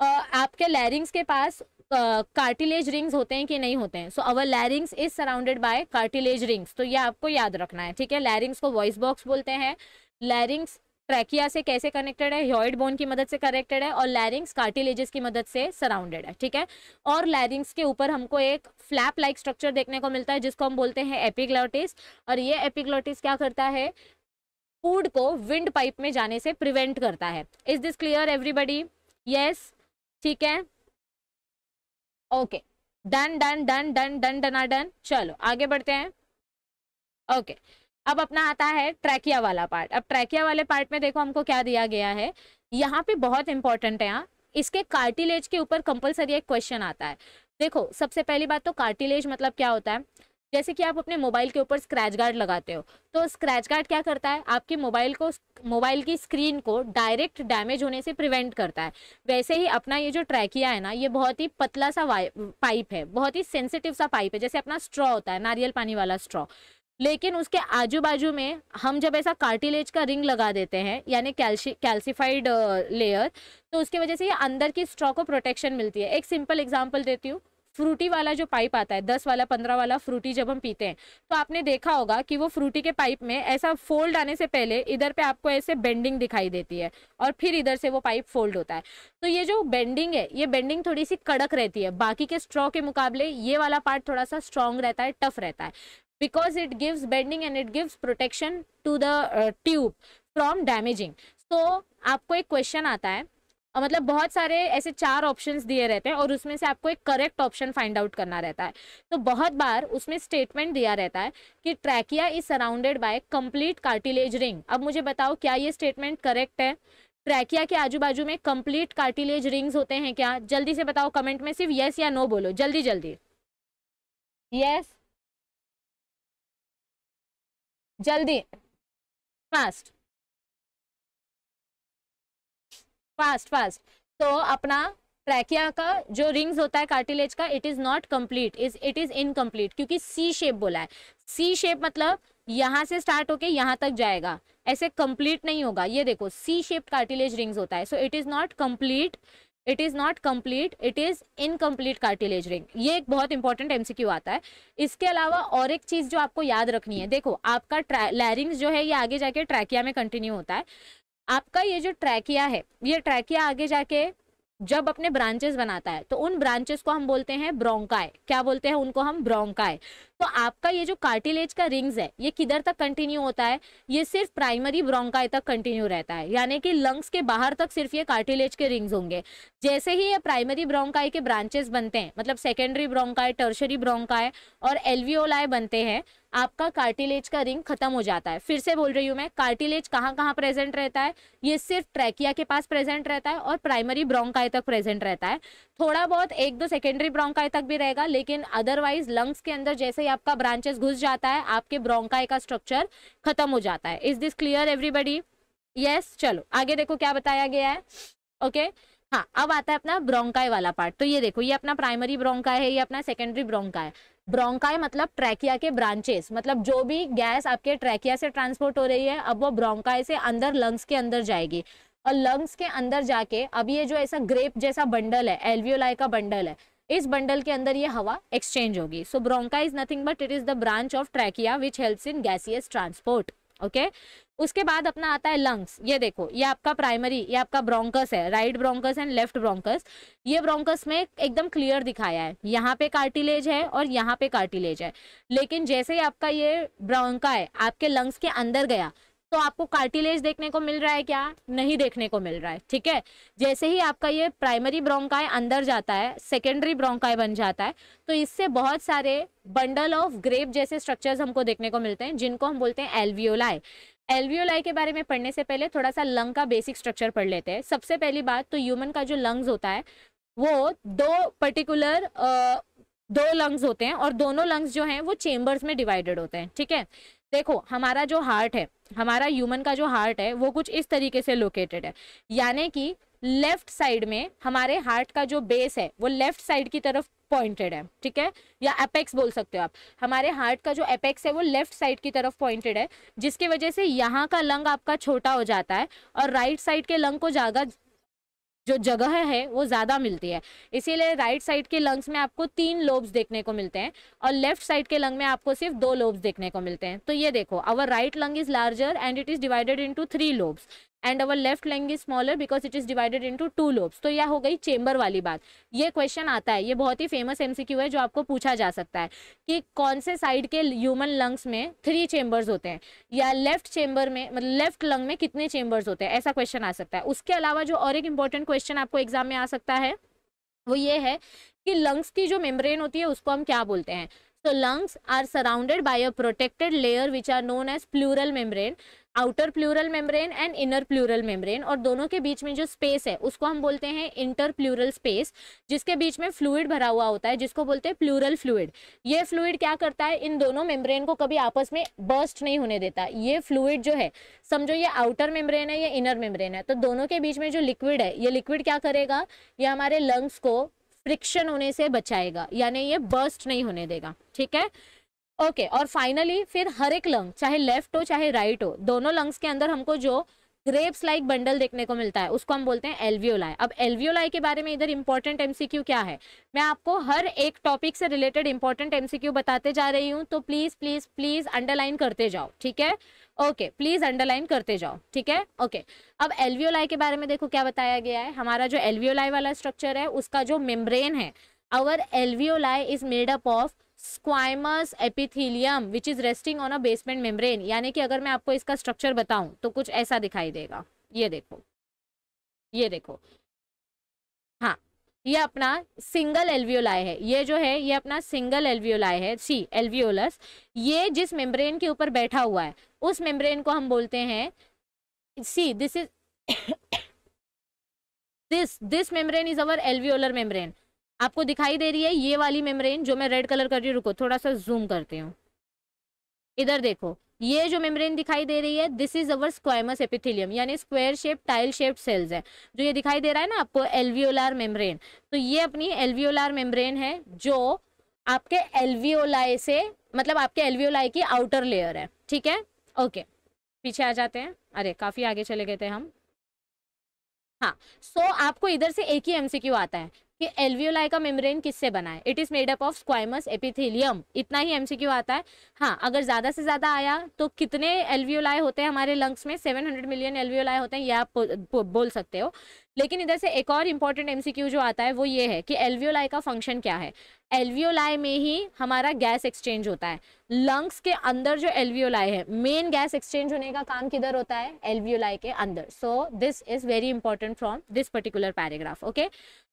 आपके लैरिंग्स के पास कार्टिलेज रिंग्स होते हैं कि नहीं होते हैं so our larynx is surrounded by cartilage rings तो ये आपको याद रखना है ठीक है लैरिंग्स को वॉइस बॉक्स बोलते हैं लैरिंग्स ट्रैकिया से कैसे कनेक्टेड है हॉइड बोन की मदद से कनेक्टेड है और लैरिंग्स कार्टिलेजेस की मदद से सराउंडेड है ठीक है और लैरिंग्स के ऊपर हमको एक फ्लैप लाइक स्ट्रक्चर देखने को मिलता है जिसको हम बोलते हैं एपिग्लॉटिस और ये एपिग्लॉटिस क्या करता है फूड को विंड पाइप में जाने से प्रिवेंट करता है is this clear everybody yes ठीक है okay done done done done done done done चलो आगे बढ़ते हैं ओके okay. अब अपना आता है ट्रैकिया वाला पार्ट अब ट्रैकिया वाले पार्ट में देखो हमको क्या दिया गया है यहाँ पे बहुत इंपॉर्टेंट है यहाँ इसके कार्टिलेज के ऊपर कंपलसरी एक क्वेश्चन आता है देखो सबसे पहली बात तो कार्टिलेज मतलब क्या होता है जैसे कि आप अपने मोबाइल के ऊपर स्क्रैच गार्ड लगाते हो तो स्क्रैच गार्ड क्या करता है आपके मोबाइल को मोबाइल की स्क्रीन को डायरेक्ट डैमेज होने से प्रिवेंट करता है वैसे ही अपना ये जो ट्रैकिया है ना ये बहुत ही पतला सा पाइप है बहुत ही सेंसिटिव सा पाइप है जैसे अपना स्ट्रॉ होता है नारियल पानी वाला स्ट्रॉ लेकिन उसके आजू बाजू में हम जब ऐसा कार्टिलेज का रिंग लगा देते हैं यानी कैल्शी कैल्सिफाइड लेयर तो उसकी वजह से ये अंदर की स्ट्रॉ को प्रोटेक्शन मिलती है एक सिंपल एग्जाम्पल देती हूँ फ्रूटी वाला जो पाइप आता है दस वाला पंद्रह वाला फ्रूटी जब हम पीते हैं तो आपने देखा होगा कि वो फ्रूटी के पाइप में ऐसा फोल्ड आने से पहले इधर पे आपको ऐसे बेंडिंग दिखाई देती है और फिर इधर से वो पाइप फोल्ड होता है तो ये जो बेंडिंग है ये बेंडिंग थोड़ी सी कड़क रहती है बाकी के स्ट्रॉ के मुकाबले ये वाला पार्ट थोड़ा सा स्ट्रॉन्ग रहता है टफ रहता है because it gives bending and it gives protection to the tube from damaging तो आपको एक क्वेश्चन आता है मतलब बहुत सारे ऐसे चार ऑप्शंस दिए रहते हैं और उसमें से आपको एक करेक्ट ऑप्शन फाइंड आउट करना रहता है तो बहुत बार उसमें स्टेटमेंट दिया रहता है कि trachea is surrounded by complete cartilage ring अब मुझे बताओ क्या ये स्टेटमेंट करेक्ट है ट्रैकिया के आजू बाजू में कंप्लीट कार्टिलेज रिंग्स होते हैं क्या जल्दी से बताओ कमेंट में सिर्फ येस या नो बोलो जल्दी जल्दी यस जल्दी फास्ट फास्ट फास्ट तो अपना ट्रैकिया का जो रिंग्स होता है कार्टिलेज का it is not complete is it is incomplete क्योंकि सी शेप बोला है सी शेप मतलब यहाँ से स्टार्ट होके यहाँ तक जाएगा ऐसे कंप्लीट नहीं होगा ये देखो सी शेप कार्टिलेज रिंग्स होता है so it is not complete it is not complete it is incomplete cartilage ring ये एक बहुत इंपॉर्टेंट एमसीक्यू आता है इसके अलावा और एक चीज़ जो आपको याद रखनी है देखो आपका लैरिंग्स जो है ये आगे जाके ट्रैकिया में कंटिन्यू होता है आपका ये जो ट्रैकिया है ये ट्रैकिया आगे जाके जब अपने ब्रांचेस बनाता है तो उन ब्रांचेस को हम बोलते हैं ब्रोंकाय क्या बोलते हैं उनको हम ब्रोंकाय तो आपका ये जो कार्टिलेज का रिंग्स है ये किधर तक कंटिन्यू होता है ये सिर्फ प्राइमरी ब्रोंकाई तक कंटिन्यू रहता है यानी कि लंग्स के बाहर तक सिर्फ ये कार्टिलेज के रिंग्स होंगे जैसे ही ये प्राइमरी ब्रोंकाई के ब्रांचेस बनते हैं मतलब सेकेंडरी ब्रोंकाई टर्शरी ब्रोंकाई और एलवीओलाई बनते हैं आपका कार्टिलेज का रिंग खत्म हो जाता है फिर से बोल रही हूँ मैं कार्टिलेज कहाँ कहाँ प्रेजेंट रहता है ये सिर्फ ट्रैकिया के पास प्रेजेंट रहता है और प्राइमरी ब्रोंकाई तक प्रेजेंट रहता है थोड़ा बहुत एक दो सेकेंडरी ब्रोंकाई तक भी रहेगा लेकिन अदरवाइज लंग्स के अंदर जैसे ही आपका ब्रांचेस घुस जाता है आपके ब्रोंकाई का स्ट्रक्चर खत्म हो जाता है is this clear everybody yes चलो आगे देखो क्या बताया गया है ओके okay? हाँ अब आता है अपना ब्रोंकाई वाला पार्ट तो ये देखो ये अपना प्राइमरी ब्रोंकाई है ये अपना सेकेंडरी ब्रोंकाई है ब्रोंकाई मतलब ट्रैकिया के ब्रांचेस मतलब जो भी गैस आपके ट्रैकिया से ट्रांसपोर्ट हो रही है अब वो ब्रोंकाई से अंदर लंग्स के अंदर जाएगी और लंग्स के अंदर जाके अब ये जो ऐसा ग्रेप जैसा बंडल है एलवियोलाई का बंडल है इस बंडल के अंदर ये हवा एक्सचेंज होगी so bronchi is nothing but it is the branch of trachea which helps in gaseous transport okay उसके बाद अपना आता है लंग्स ये देखो ये आपका प्राइमरी ये आपका ब्रोंकस है right bronchus and left bronchus ये ब्रोंकस में एकदम क्लियर दिखाया है यहाँ पे कार्टिलेज है और यहाँ पे कार्टिलेज है लेकिन जैसे ही आपका ये ब्रोंका है आपके लंग्स के अंदर गया तो आपको कार्टिलेज देखने को मिल रहा है क्या नहीं देखने को मिल रहा है ठीक है जैसे ही आपका ये प्राइमरी ब्रोंकाई अंदर जाता है सेकेंडरी ब्रोंकाई बन जाता है तो इससे बहुत सारे बंडल ऑफ ग्रेप जैसे स्ट्रक्चर्स हमको देखने को मिलते हैं जिनको हम बोलते हैं एल्वियोलाई एल्वियोलाई के बारे में पढ़ने से पहले थोड़ा सा लंग का बेसिक स्ट्रक्चर पढ़ लेते हैं सबसे पहली बात तो ह्यूमन का जो लंग्स होता है वो दो पर्टिकुलर दो लंग्स होते हैं और दोनों लंग्स जो हैं वो चेम्बर्स में डिवाइडेड होते हैं ठीक है देखो हमारा जो हार्ट है हमारा ह्यूमन का जो हार्ट है वो कुछ इस तरीके से लोकेटेड है यानी कि लेफ्ट साइड में हमारे हार्ट का जो बेस है वो लेफ्ट साइड की तरफ पॉइंटेड है ठीक है या अपेक्स बोल सकते हो आप हमारे हार्ट का जो अपेक्स है वो लेफ्ट साइड की तरफ पॉइंटेड है जिसकी वजह से यहाँ का लंग आपका छोटा हो जाता है और राइट right साइड के लंग को ज़्यादा जो जगह है वो ज़्यादा मिलती है इसीलिए राइट साइड के लंग्स में आपको तीन लोब्स देखने को मिलते हैं और लेफ्ट साइड के लंग में आपको सिर्फ दो लोब्स देखने को मिलते हैं तो ये देखो our right lung is larger and it is divided into three lobes and our left lung is smaller because it is divided into two lobes तो यह हो गई चेंबर वाली बात ये क्वेश्चन आता है ये बहुत ही फेमस एमसीक्यू है जो आपको पूछा जा सकता है कि कौन से साइड के ह्यूमन लंग्स में थ्री चेंबर्स होते हैं या लेफ्ट चेंबर में मतलब लेफ्ट लंग में कितने चेम्बर्स होते हैं ऐसा क्वेश्चन आ सकता है उसके अलावा जो और एक इंपॉर्टेंट क्वेश्चन आपको एग्जाम में आ सकता है वो ये है कि लंग्स की जो मेम्ब्रेन होती है उसको हम क्या बोलते हैं तो lungs are surrounded by a protected layer which are known as pleural membrane outer pleural membrane and inner pleural membrane और दोनों के बीच में जो स्पेस है उसको हम बोलते हैं इंटर प्लूरल स्पेस जिसके बीच में फ्लूड भरा हुआ होता है जिसको बोलते हैं प्लूरल फ्लूड ये फ्लूड क्या करता है इन दोनों मेम्ब्रेन को कभी आपस में बर्स्ट नहीं होने देता ये फ्लूड जो है समझो ये आउटर मेम्ब्रेन है ये इनर मेम्ब्रेन है तो दोनों के बीच में जो लिक्विड है ये लिक्विड क्या करेगा ये हमारे लंग्स को फ्रिक्शन होने से बचाएगा यानी ये बर्स्ट नहीं होने देगा ठीक है ओके और फाइनली फिर हर एक लंग चाहे लेफ्ट हो चाहे राइट हो दोनों लंग्स के अंदर हमको जो ग्रेप्स लाइक बंडल देखने को मिलता है उसको हम बोलते हैं एलवीओलाई अब एलवीओलाई के बारे में इधर इंपॉर्टेंट एमसीक्यू क्या है मैं आपको हर एक टॉपिक से रिलेटेड इंपॉर्टेंट एमसीक्यू बताते जा रही हूँ तो प्लीज प्लीज प्लीज अंडरलाइन करते जाओ ठीक है ओके प्लीज अंडरलाइन करते जाओ ठीक है ओके अब एलवीओलाई के बारे में देखो क्या बताया गया है हमारा जो एलवीओलाई वाला स्ट्रक्चर है उसका जो मेम्ब्रेन है our alveoli is made up of squamous epithelium which is resting on a basement membrane यानी कि अगर मैं आपको इसका स्ट्रक्चर बताऊं तो कुछ ऐसा दिखाई देगा ये देखो ये देखो हाँ ये अपना सिंगल एल्वियोलाई है ये जो है ये अपना सिंगल एल्वियोलाई है सी एल्वियोलस ये जिस मेम्ब्रेन के ऊपर बैठा हुआ है उस मेम्ब्रेन को हम बोलते हैं see this is this this membrane is our alveolar membrane आपको दिखाई दे रही है ये वाली मेम्ब्रेन जो मैं रेड कलर कर रही हूँ रुको थोड़ा सा जूम करती हूँ इधर देखो ये जो मेम्ब्रेन दिखाई दे रही है this is our squamous epithelium यानी square shape tile shape cells है जो ये दिखाई दे रहा है ना आपको एलवियोलार मेम्ब्रेन तो ये अपनी एलवियोलार मेम्ब्रेन है जो आपके एलवियोलाई से मतलब आपके एलवियोलाई की आउटर लेयर है ठीक है ओके पीछे आ जाते हैं अरे काफ़ी आगे चले गए थे हम हाँ सो so, आपको इधर से एक ही एमसीक्यू आता है कि एलवीओलाई का मेम्ब्रेन किससे बना है it is made up of squamous epithelium इतना ही एमसीक्यू आता है हाँ अगर ज्यादा से ज्यादा आया तो कितने एलवीओलाई होते हैं हमारे लंग्स में 700 मिलियन एलवीओलाई होते हैं ये आप बोल सकते हो लेकिन इधर से एक और इम्पॉर्टेंट एमसीक्यू जो आता है वो ये है कि एलवीओलाई का फंक्शन क्या है एलवीओलाई में ही हमारा गैस एक्सचेंज होता है लंग्स के अंदर जो एलवीओलाई है मेन गैस एक्सचेंज होने का काम किधर होता है एलवीओलाई के अंदर so this is very important from this particular paragraph okay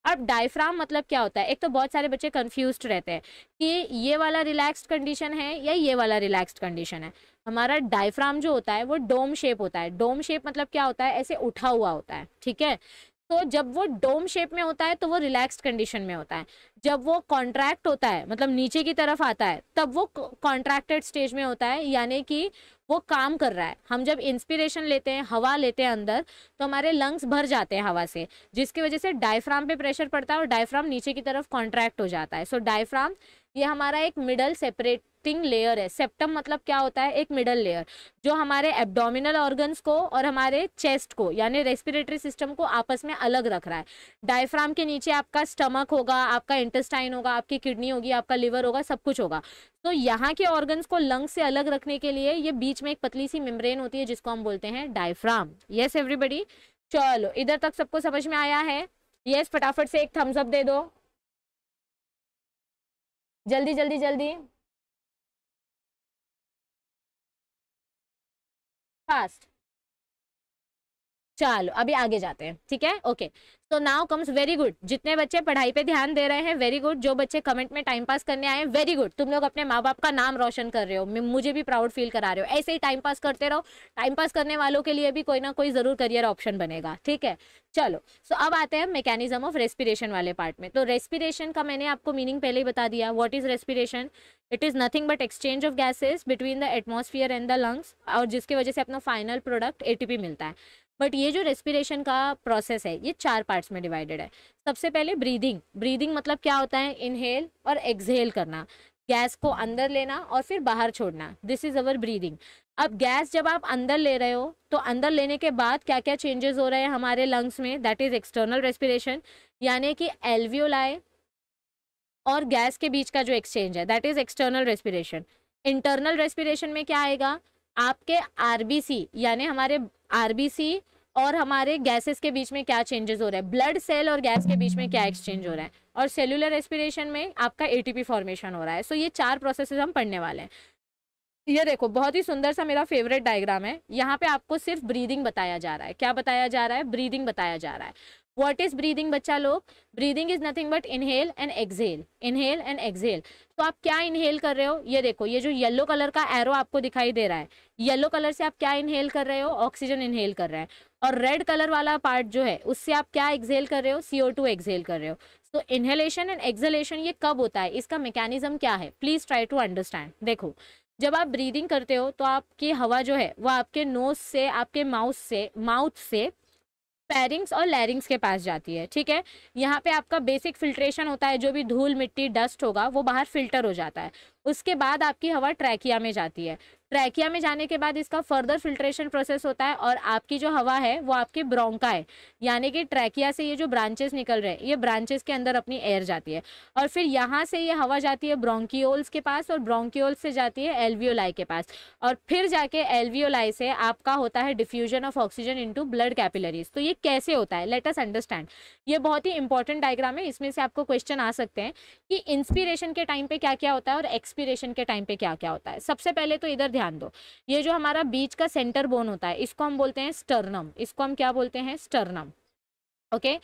अब डायफ्राम मतलब क्या होता है एक तो बहुत सारे बच्चे कंफ्यूज रहते हैं कि ये वाला रिलैक्स्ड कंडीशन है या ये वाला रिलैक्स्ड कंडीशन है हमारा डायफ्राम जो होता है वो डोम शेप होता है डोम शेप मतलब क्या होता है ऐसे उठा हुआ होता है ठीक है तो जब वो डोम शेप में होता है तो वो रिलैक्स्ड कंडीशन में होता है जब वो कॉन्ट्रैक्ट होता है मतलब नीचे की तरफ आता है तब वो कॉन्ट्रैक्टेड स्टेज में होता है यानी कि वो काम कर रहा है हम जब इंस्पिरेशन लेते हैं हवा लेते हैं अंदर तो हमारे लंग्स भर जाते हैं हवा से जिसकी वजह से डायफ्राम पे प्रेशर पड़ता है और डायफ्राम नीचे की तरफ कॉन्ट्रैक्ट हो जाता है सो so, डायफ्राम ये हमारा एक मिडल सेपरेट कनेक्टिंग लेयर है सेप्टम मतलब क्या होता है एक मिडल लेयर जो हमारे एब्डोमिनल ऑर्गन्स को और हमारे चेस्ट को यानी रेस्पिरेटरी सिस्टम को आपस में अलग रख रहा है डायफ्राम के नीचे आपका स्टमक होगा आपका इंटेस्टाइन होगा आपकी किडनी होगी आपका लिवर होगा सब कुछ होगा तो यहाँ के ऑर्गन्स को लंग से अलग रखने के लिए ये बीच में एक पतली सी मेम्ब्रेन होती है जिसको हम बोलते हैं डायफ्राम यस एवरीबडी चलो इधर तक सबको समझ में आया है यस फटाफट से एक थम्सअप दे दो जल्दी जल्दी जल्दी past चलो अभी आगे जाते हैं ठीक है okay so now comes very good जितने बच्चे पढ़ाई पे ध्यान दे रहे हैं वेरी गुड जो बच्चे कमेंट में टाइम पास करने आए वेरी गुड तुम लोग अपने माँ बाप का नाम रोशन कर रहे हो मुझे भी प्राउड फील करा रहे हो ऐसे ही टाइम पास करते रहो टाइम पास करने वालों के लिए भी कोई ना कोई जरूर करियर ऑप्शन बनेगा ठीक है चलो सो so, अब आते हैं मैकेनिज्म ऑफ रेस्पिरेशन वाले पार्ट में तो रेस्पिरेशन का मैंने आपको मीनिंग पहले ही बता दिया what is respiration it is nothing but exchange of gases between the atmosphere and the lungs और जिसकी वजह से अपना फाइनल प्रोडक्ट एटीपी मिलता है बट ये जो रेस्पिरेशन का प्रोसेस है ये चार पार्ट्स में डिवाइडेड है सबसे पहले ब्रीदिंग ब्रीदिंग मतलब क्या होता है इनहेल और एक्सहेल करना गैस को अंदर लेना और फिर बाहर छोड़ना दिस इज़ अवर ब्रीदिंग अब गैस जब आप अंदर ले रहे हो तो अंदर लेने के बाद क्या क्या चेंजेस हो रहे हैं हमारे लंग्स में दैट इज़ एक्सटर्नल रेस्पिरेशन यानी कि एल्वियोलाई और गैस के बीच का जो एक्सचेंज है that is external respiration internal respiration में क्या आएगा आपके आरबीसी यानी हमारे आरबीसी और हमारे गैसेस के बीच में क्या चेंजेस हो रहा है ब्लड सेल और गैस के बीच में क्या एक्सचेंज हो रहा है और सेलुलर रेस्पिरेशन में आपका एटीपी फॉर्मेशन हो रहा है सो ये चार प्रोसेसेस हम पढ़ने वाले हैं ये देखो बहुत ही सुंदर सा मेरा फेवरेट डायग्राम है यहाँ पे आपको सिर्फ ब्रीदिंग बताया जा रहा है क्या बताया जा रहा है ब्रीदिंग बताया जा रहा है वॉट इज ब्रीदिंग बच्चा लोग breathing is nothing but inhale and exhale inhale and exhale तो आप क्या इनहेल कर रहे हो ये देखो ये जो येलो कलर का एरो आपको दिखाई दे रहा है येलो कलर से आप क्या इनहेल कर रहे हो ऑक्सीजन इनहेल कर रहे हैं और रेड कलर वाला पार्ट जो है उससे आप क्या एक्सेल कर रहे हो सीओ टू एक्सेल कर रहे हो तो इनहेलेशन एंड एक्सलेशन ये कब होता है इसका मैकेनिज्म क्या है प्लीज ट्राई टू अंडरस्टैंड देखो जब आप ब्रीदिंग करते हो तो आपकी हवा जो है वो आपके नोज से आपके माउथ से माउथ से पैरिंग्स और लैरिंग्स के पास जाती है ठीक है यहाँ पे आपका बेसिक फिल्ट्रेशन होता है जो भी धूल मिट्टी डस्ट होगा वो बाहर फिल्टर हो जाता है उसके बाद आपकी हवा ट्रैकिया में जाती है ट्रैकिया में जाने के बाद इसका फर्दर फिल्ट्रेशन प्रोसेस होता है और आपकी जो हवा है वो आपके ब्रोंका है यानी कि ट्रैकिया से ये जो ब्रांचेस निकल रहे हैं ये ब्रांचेस के अंदर अपनी एयर जाती है और फिर यहाँ से ये हवा जाती है ब्रोंकिओल्स के पास और ब्रोंकिओल्स से जाती है एलवियोलाई के पास और फिर जाके एलवियोलाई से आपका होता है diffusion of oxygen in blood capillaries तो ये कैसे होता है लेटस अंडरस्टैंड ये बहुत ही इंपॉर्टेंट डायग्राम है इसमें से आपको क्वेश्चन आ सकते हैं कि इंस्पिरेशन के टाइम पे क्या क्या होता है और एक्सपीरेशन के टाइम पे क्या क्या होता है सबसे पहले तो इधर ध्यान दो ये जो हमारा बीच का सेंटर बोन होता है इसको हम बोलते हैं स्टर्नम इसको हम क्या बोलते हैं स्टर्नम ओके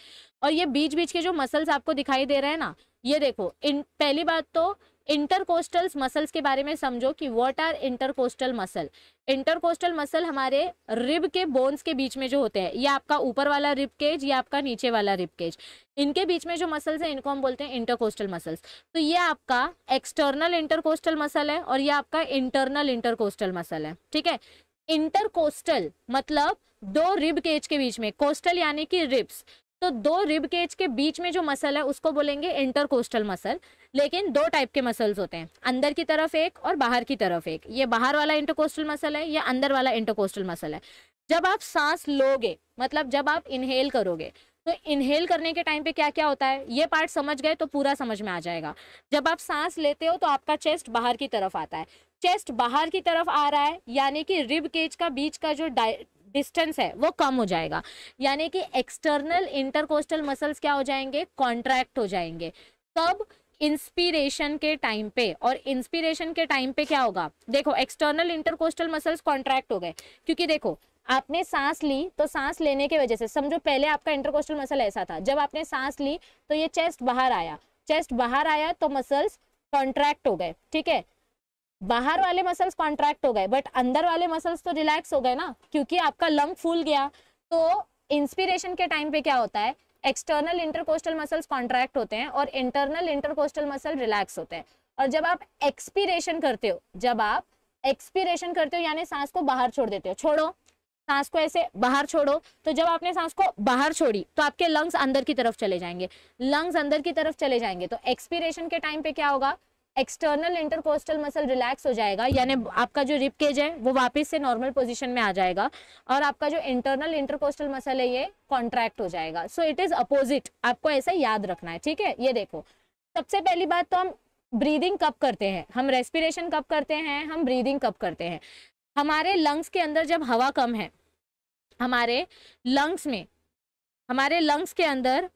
और ये बीच बीच के जो मसल्स आपको दिखाई दे रहे हैं ना ये देखो इन पहली बात तो इंटरकोस्टल मसल्स के बारे में समझो कि what are intercostal muscle intercostal muscle हमारे रिब के बोन्स के बीच में जो होते हैं या आपका ऊपर वाला रिब केज या आपका नीचे वाला रिब केज इनके बीच में जो मसल्स हैं इनको हम बोलते हैं इंटरकोस्टल मसल्स तो ये आपका एक्सटर्नल इंटरकोस्टल मसल है और ये आपका इंटरनल इंटरकोस्टल मसल है ठीक है इंटरकोस्टल मतलब दो रिब केज के बीच में कोस्टल यानी कि रिब्स तो दो रिब केज के बीच में जो मसल है उसको बोलेंगे इंटरकोस्टल मसल लेकिन दो टाइप के मसल्स होते हैं अंदर की तरफ एक और बाहर की तरफ एक ये बाहर वाला इंटरकोस्टल मसल है या अंदर वाला इंटरकोस्टल मसल है जब आप सांस लोगे मतलब जब आप इनहेल करोगे तो इनहेल करने के टाइम पे क्या क्या होता है ये पार्ट समझ गए तो पूरा समझ में आ जाएगा जब आप सांस लेते हो तो आपका चेस्ट बाहर की तरफ आता है चेस्ट बाहर की तरफ आ रहा है यानी कि रिब केज का बीच का जो डिस्टेंस है वो कम हो जाएगा यानी कि एक्सटर्नल इंटरकोस्टल मसल्स क्या हो जाएंगे कॉन्ट्रैक्ट हो जाएंगे कब इंस्पिरेशन के टाइम पे और इंस्पिरेशन के टाइम पे क्या होगा देखो एक्सटर्नल इंटरकोस्टल मसल्स कॉन्ट्रैक्ट हो गए क्योंकि देखो आपने सांस ली तो सांस लेने की वजह से समझो पहले आपका इंटरकोस्टल मसल ऐसा था जब आपने सांस ली तो ये चेस्ट बाहर आया चेस्ट बाहर आया तो मसल्स कॉन्ट्रैक्ट हो गए ठीक है बाहर वाले मसल्स कॉन्ट्रैक्ट हो गए बट अंदर वाले मसल्स तो रिलैक्स हो गए ना क्योंकि आपका लंग फूल गया तो इंस्पिरेशन के टाइम पे क्या होता है एक्सटर्नल इंटरकोस्टल मसल्स कॉन्ट्रैक्ट होते हैं और इंटरनल इंटरकोस्टल मसल रिलैक्स होते हैं और जब आप एक्सपीरेशन करते हो जब आप एक्सपीरेशन करते हो यानी सांस को बाहर छोड़ देते हो छोड़ो सांस को ऐसे बाहर छोड़ो तो जब आपने सांस को बाहर छोड़ी तो आपके लंग्स अंदर की तरफ चले जाएंगे लंग्स अंदर की तरफ चले जाएंगे तो एक्सपीरेशन के टाइम पे क्या होगा एक्सटर्नल इंटरकोस्टल मसल रिलैक्स हो जाएगा यानी आपका जो रिप केज है वो वापस से नॉर्मल पोजीशन में आ जाएगा और आपका जो इंटरनल इंटरकोस्टल मसल है ये कॉन्ट्रैक्ट हो जाएगा सो इट इज अपोजिट आपको ऐसा याद रखना है ठीक है ये देखो सबसे पहली बात तो हम ब्रीदिंग कब करते हैं हम रेस्पिरेशन कब करते हैं हम ब्रीदिंग कब करते हैं हमारे लंग्स के अंदर जब हवा कम है हमारे लंग्स में हमारे लंग्स के अंदर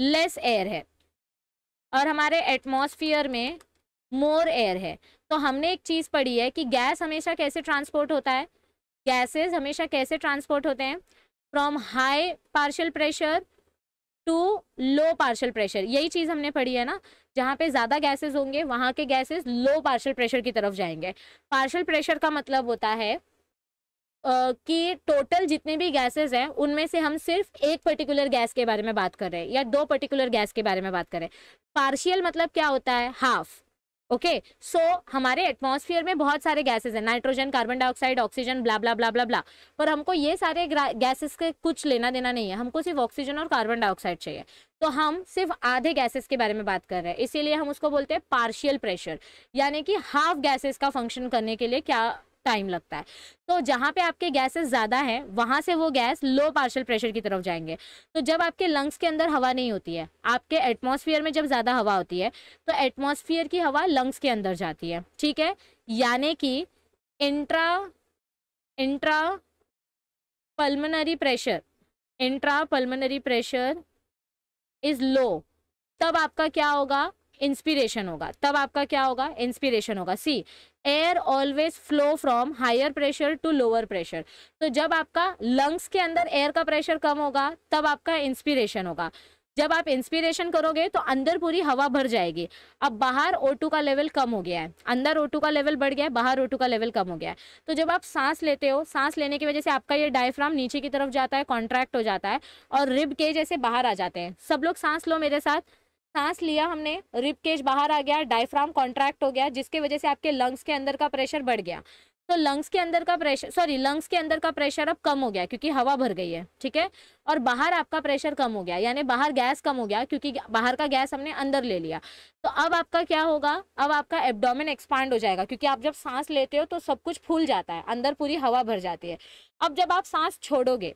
लेस एयर है और हमारे एटमोसफियर में मोर एयर है तो हमने एक चीज़ पढ़ी है कि गैस हमेशा कैसे ट्रांसपोर्ट होता है गैसेस हमेशा कैसे ट्रांसपोर्ट होते हैं from high partial pressure to low partial pressure यही चीज़ हमने पढ़ी है ना जहाँ पे ज़्यादा गैसेस होंगे वहाँ के गैसेस लो पार्शल प्रेशर की तरफ जाएंगे पार्शल प्रेशर का मतलब होता है कि टोटल जितने भी गैसेस हैं उनमें से हम सिर्फ एक पर्टिकुलर गैस के बारे में बात कर रहे हैं या दो पर्टिकुलर गैस के बारे में बात कर रहे हैं पार्शियल मतलब क्या होता है half okay okay, so so, हमारे एटमॉस्फेयर में बहुत सारे गैसेस हैं nitrogen carbon dioxide oxygen blah blah blah blah blah पर हमको ये सारे गैसेस के कुछ लेना देना नहीं है हमको सिर्फ ऑक्सीजन और कार्बन डाइऑक्साइड चाहिए तो हम सिर्फ आधे गैसेस के बारे में बात कर रहे हैं इसीलिए हम उसको बोलते हैं पार्शियल प्रेशर यानी कि हाफ गैसेस का फंक्शन करने के लिए क्या टाइम लगता है तो जहाँ पे आपके गैसेस ज़्यादा हैं वहाँ से वो गैस लो पार्शल प्रेशर की तरफ जाएंगे तो जब आपके लंग्स के अंदर हवा नहीं होती है आपके एटमोसफियर में जब ज़्यादा हवा होती है तो एटमोसफियर की हवा लंग्स के अंदर जाती है ठीक है यानी कि intra intra pulmonary pressure intra pulmonary pressure is low तब आपका क्या होगा इंस्पिरेशन होगा तब आपका क्या होगा इंस्पिरेशन होगा see air always flow from higher pressure to lower pressure तो जब आपका लंग्स के अंदर एयर का प्रेशर कम होगा तब आपका इंस्पिरेशन होगा जब आप इंस्पिरेशन करोगे तो अंदर पूरी हवा भर जाएगी अब बाहर O2 का लेवल कम हो गया है अंदर O2 का लेवल बढ़ गया है बाहर O2 का लेवल कम हो गया है तो जब आप सांस लेते हो सांस लेने की वजह से आपका ये डायफ्राम नीचे की तरफ जाता है कॉन्ट्रैक्ट हो जाता है और रिब के जैसे बाहर आ जाते हैं सब लोग सांस लो मेरे साथ सांस लिया हमने रिप केज बाहर आ गया डायफ्राम कॉन्ट्रैक्ट हो गया जिसके वजह से आपके लंग्स के अंदर का प्रेशर बढ़ गया तो लंग्स के अंदर का प्रेशर सॉरी लंग्स के अंदर का प्रेशर अब कम हो गया क्योंकि हवा भर गई है ठीक है और बाहर आपका प्रेशर कम हो गया यानी बाहर गैस कम हो गया क्योंकि बाहर का गैस हमने अंदर ले लिया तो अब आपका क्या होगा अब आपका एब्डोमेन एक्सपांड हो जाएगा क्योंकि आप जब सांस लेते हो तो सब कुछ फूल जाता है अंदर पूरी हवा भर जाती है अब जब आप सांस छोड़ोगे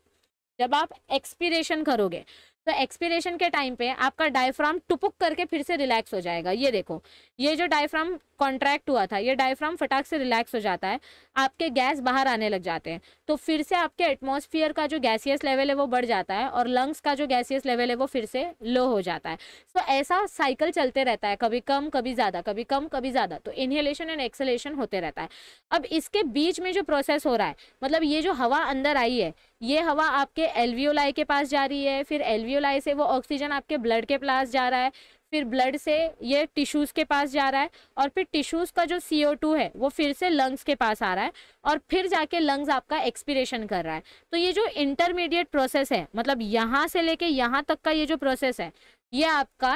जब आप एक्सपीरेशन करोगे तो एक्सपीरेशन के टाइम पे आपका डायफ्राम टुपुक करके फिर से रिलैक्स हो जाएगा ये देखो ये जो डायफ्राम कॉन्ट्रैक्ट हुआ था ये डायफ्राम फटाक से रिलैक्स हो जाता है आपके गैस बाहर आने लग जाते हैं तो फिर से आपके एटमोसफियर का जो गैसियस लेवल है वो बढ़ जाता है और लंग्स का जो गैसियस लेवल है वो फिर से लो हो जाता है तो ऐसा साइकिल चलते रहता है कभी कम कभी ज़्यादा कभी कम कभी ज़्यादा तो इन्हेलेशन एंड एक्सलेशन होते रहता है अब इसके बीच में जो प्रोसेस हो रहा है मतलब ये जो हवा अंदर आई है ये हवा आपके एलवीओलाई के पास जा रही है फिर एलवीओलाई से वो ऑक्सीजन आपके ब्लड के पास जा रहा है फिर ब्लड से ये टिश्यूज़ के पास जा रहा है और फिर टिश्यूज़ का जो सी है वो फिर से लंग्स के पास आ रहा है और फिर जाके लंग्स आपका एक्सपिरेशन कर रहा है तो ये जो इंटरमीडिएट प्रोसेस है मतलब यहाँ से लेके यहाँ तक का ये जो प्रोसेस है ये आपका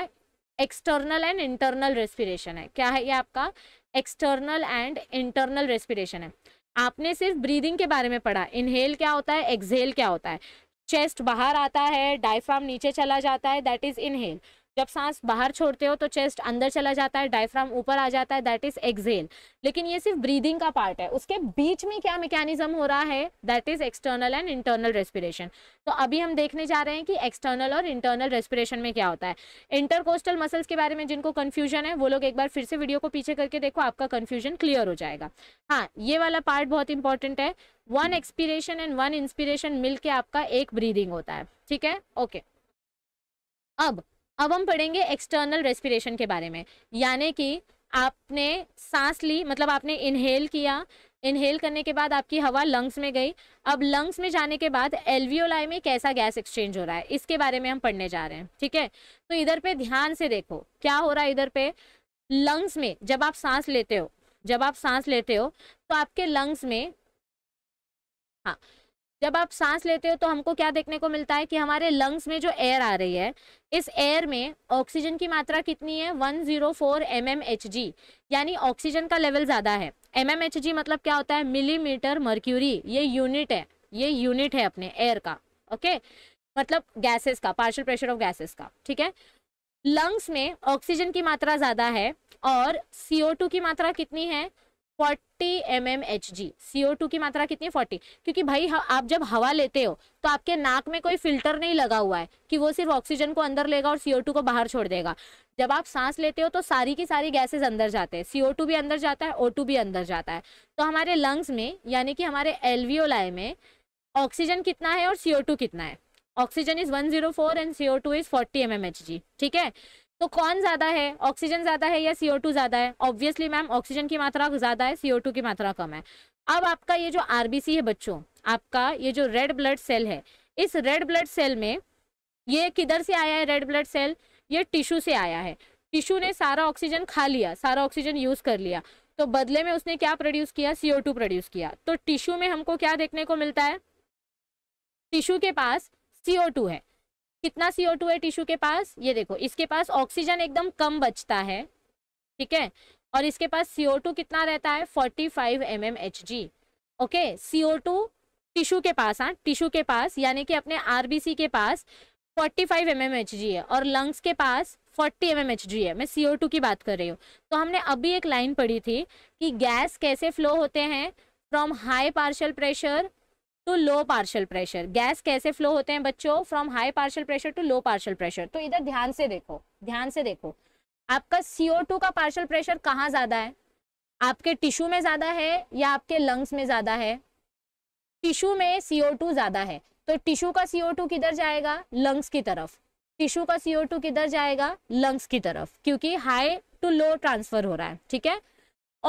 एक्सटर्नल एंड इंटरनल रेस्पिरेशन है क्या है ये आपका एक्सटर्नल एंड इंटरनल रेस्पिरेशन है आपने सिर्फ ब्रीदिंग के बारे में पढ़ा इनहेल क्या होता है एक्सहेल क्या होता है चेस्ट बाहर आता है डायफ्राम नीचे चला जाता है दैट इज इनहेल जब सांस बाहर छोड़ते हो तो चेस्ट अंदर चला जाता है डायफ्राम ऊपर आ जाता है दैट इज एक्सेल लेकिन ये सिर्फ ब्रीदिंग का पार्ट है उसके बीच में क्या मैकेनिज्म हो रहा है that is external and internal respiration तो अभी हम देखने जा रहे हैं कि एक्सटर्नल और इंटरनल रेस्पिरेशन में क्या होता है इंटरकोस्टल मसल्स के बारे में जिनको कन्फ्यूजन है वो लोग एक बार फिर से वीडियो को पीछे करके देखो आपका कन्फ्यूजन क्लियर हो जाएगा हाँ ये वाला पार्ट बहुत इंपॉर्टेंट है one expiration and one inspiration मिलके आपका एक ब्रीदिंग होता है ठीक है ओके okay. अब अब हम पढ़ेंगे एक्सटर्नल रेस्पिरेशन के बारे में यानी कि आपने सांस ली मतलब आपने इनहेल किया इनहेल करने के बाद आपकी हवा लंग्स में गई अब लंग्स में जाने के बाद एलवीओलाई में कैसा गैस एक्सचेंज हो रहा है इसके बारे में हम पढ़ने जा रहे हैं ठीक है तो इधर पे ध्यान से देखो क्या हो रहा है इधर पे लंग्स में जब आप सांस लेते हो जब आप सांस लेते हो तो आपके लंग्स में हाँ जब आप सांस लेते हो तो हमको क्या देखने को मिलता है कि हमारे लंग्स में जो एयर आ रही है इस एयर में ऑक्सीजन की मात्रा कितनी है 104 जीरो यानी ऑक्सीजन का लेवल ज़्यादा है एम मतलब क्या होता है मिलीमीटर मर्क्यूरी ये यूनिट है ये यूनिट है अपने एयर का ओके मतलब गैसेस का पार्शल प्रेशर ऑफ गैसेस का ठीक है लंग्स में ऑक्सीजन की मात्रा ज़्यादा है और CO2 की मात्रा कितनी है forty M M H G CO two की मात्रा कितनी फोर्टी क्योंकि भाई आप जब हवा लेते हो तो आपके नाक में कोई फिल्टर नहीं लगा हुआ है कि वो सिर्फ ऑक्सीजन को अंदर लेगा और सीओ टू को बाहर छोड़ देगा जब आप सांस लेते हो तो सारी की सारी गैसेज अंदर जाते हैं सीओ टू भी अंदर जाता है ओ टू भी अंदर जाता है तो हमारे लंग्स में यानी कि हमारे एलवीओलाई में ऑक्सीजन कितना है और सीओ टू कितना है oxygen is one zero four and CO two is forty M M H G ठीक है तो कौन ज्यादा है ऑक्सीजन ज्यादा है या सीओ टू ज्यादा है ऑब्वियसली मैम ऑक्सीजन की मात्रा ज्यादा है सीओ टू की मात्रा कम है अब आपका ये जो आरबीसी है बच्चों आपका ये जो रेड ब्लड सेल है इस रेड ब्लड सेल में ये किधर से आया है रेड ब्लड सेल ये टिश्यू से आया है टिश्यू ने सारा ऑक्सीजन खा लिया सारा ऑक्सीजन यूज कर लिया तो बदले में उसने क्या प्रोड्यूस किया सीओ टू प्रोड्यूस किया तो टिश्यू में हमको क्या देखने को मिलता है टिश्यू के पास सीओ टू है कितना सीओ टू है टिश्यू के पास ये देखो इसके पास ऑक्सीजन एकदम कम बचता है ठीक है और इसके पास सीओ टू कितना रहता है forty five M M H G okay CO two tissue के पास हाँ टिश्यू के पास यानी कि अपने सी के पास फोर्टी फाइव जी है और लंग्स के पास फोर्टी एम जी है मैं टू की बात कर रही हूँ तो हमने अभी एक लाइन पढ़ी थी कि गैस कैसे फ्लो होते हैं from high partial pressure to low partial pressure gas कैसे फ्लो होते हैं बच्चों from high partial pressure to low partial pressure तो इधर ध्यान से देखो ध्यान से देखो आपका सीओ टू का पार्शल प्रेशर कहाँ ज्यादा है आपके टिश्यू में ज्यादा है या आपके लंग्स में ज्यादा है टिश्यू में सीओ टू ज्यादा है तो टिश्यू का सीओ टू किधर जाएगा लंग्स की तरफ टिश्यू का सीओ टू किधर जाएगा लंग्स की तरफ क्योंकि हाई टू लो ट्रांसफर हो रहा है ठीक है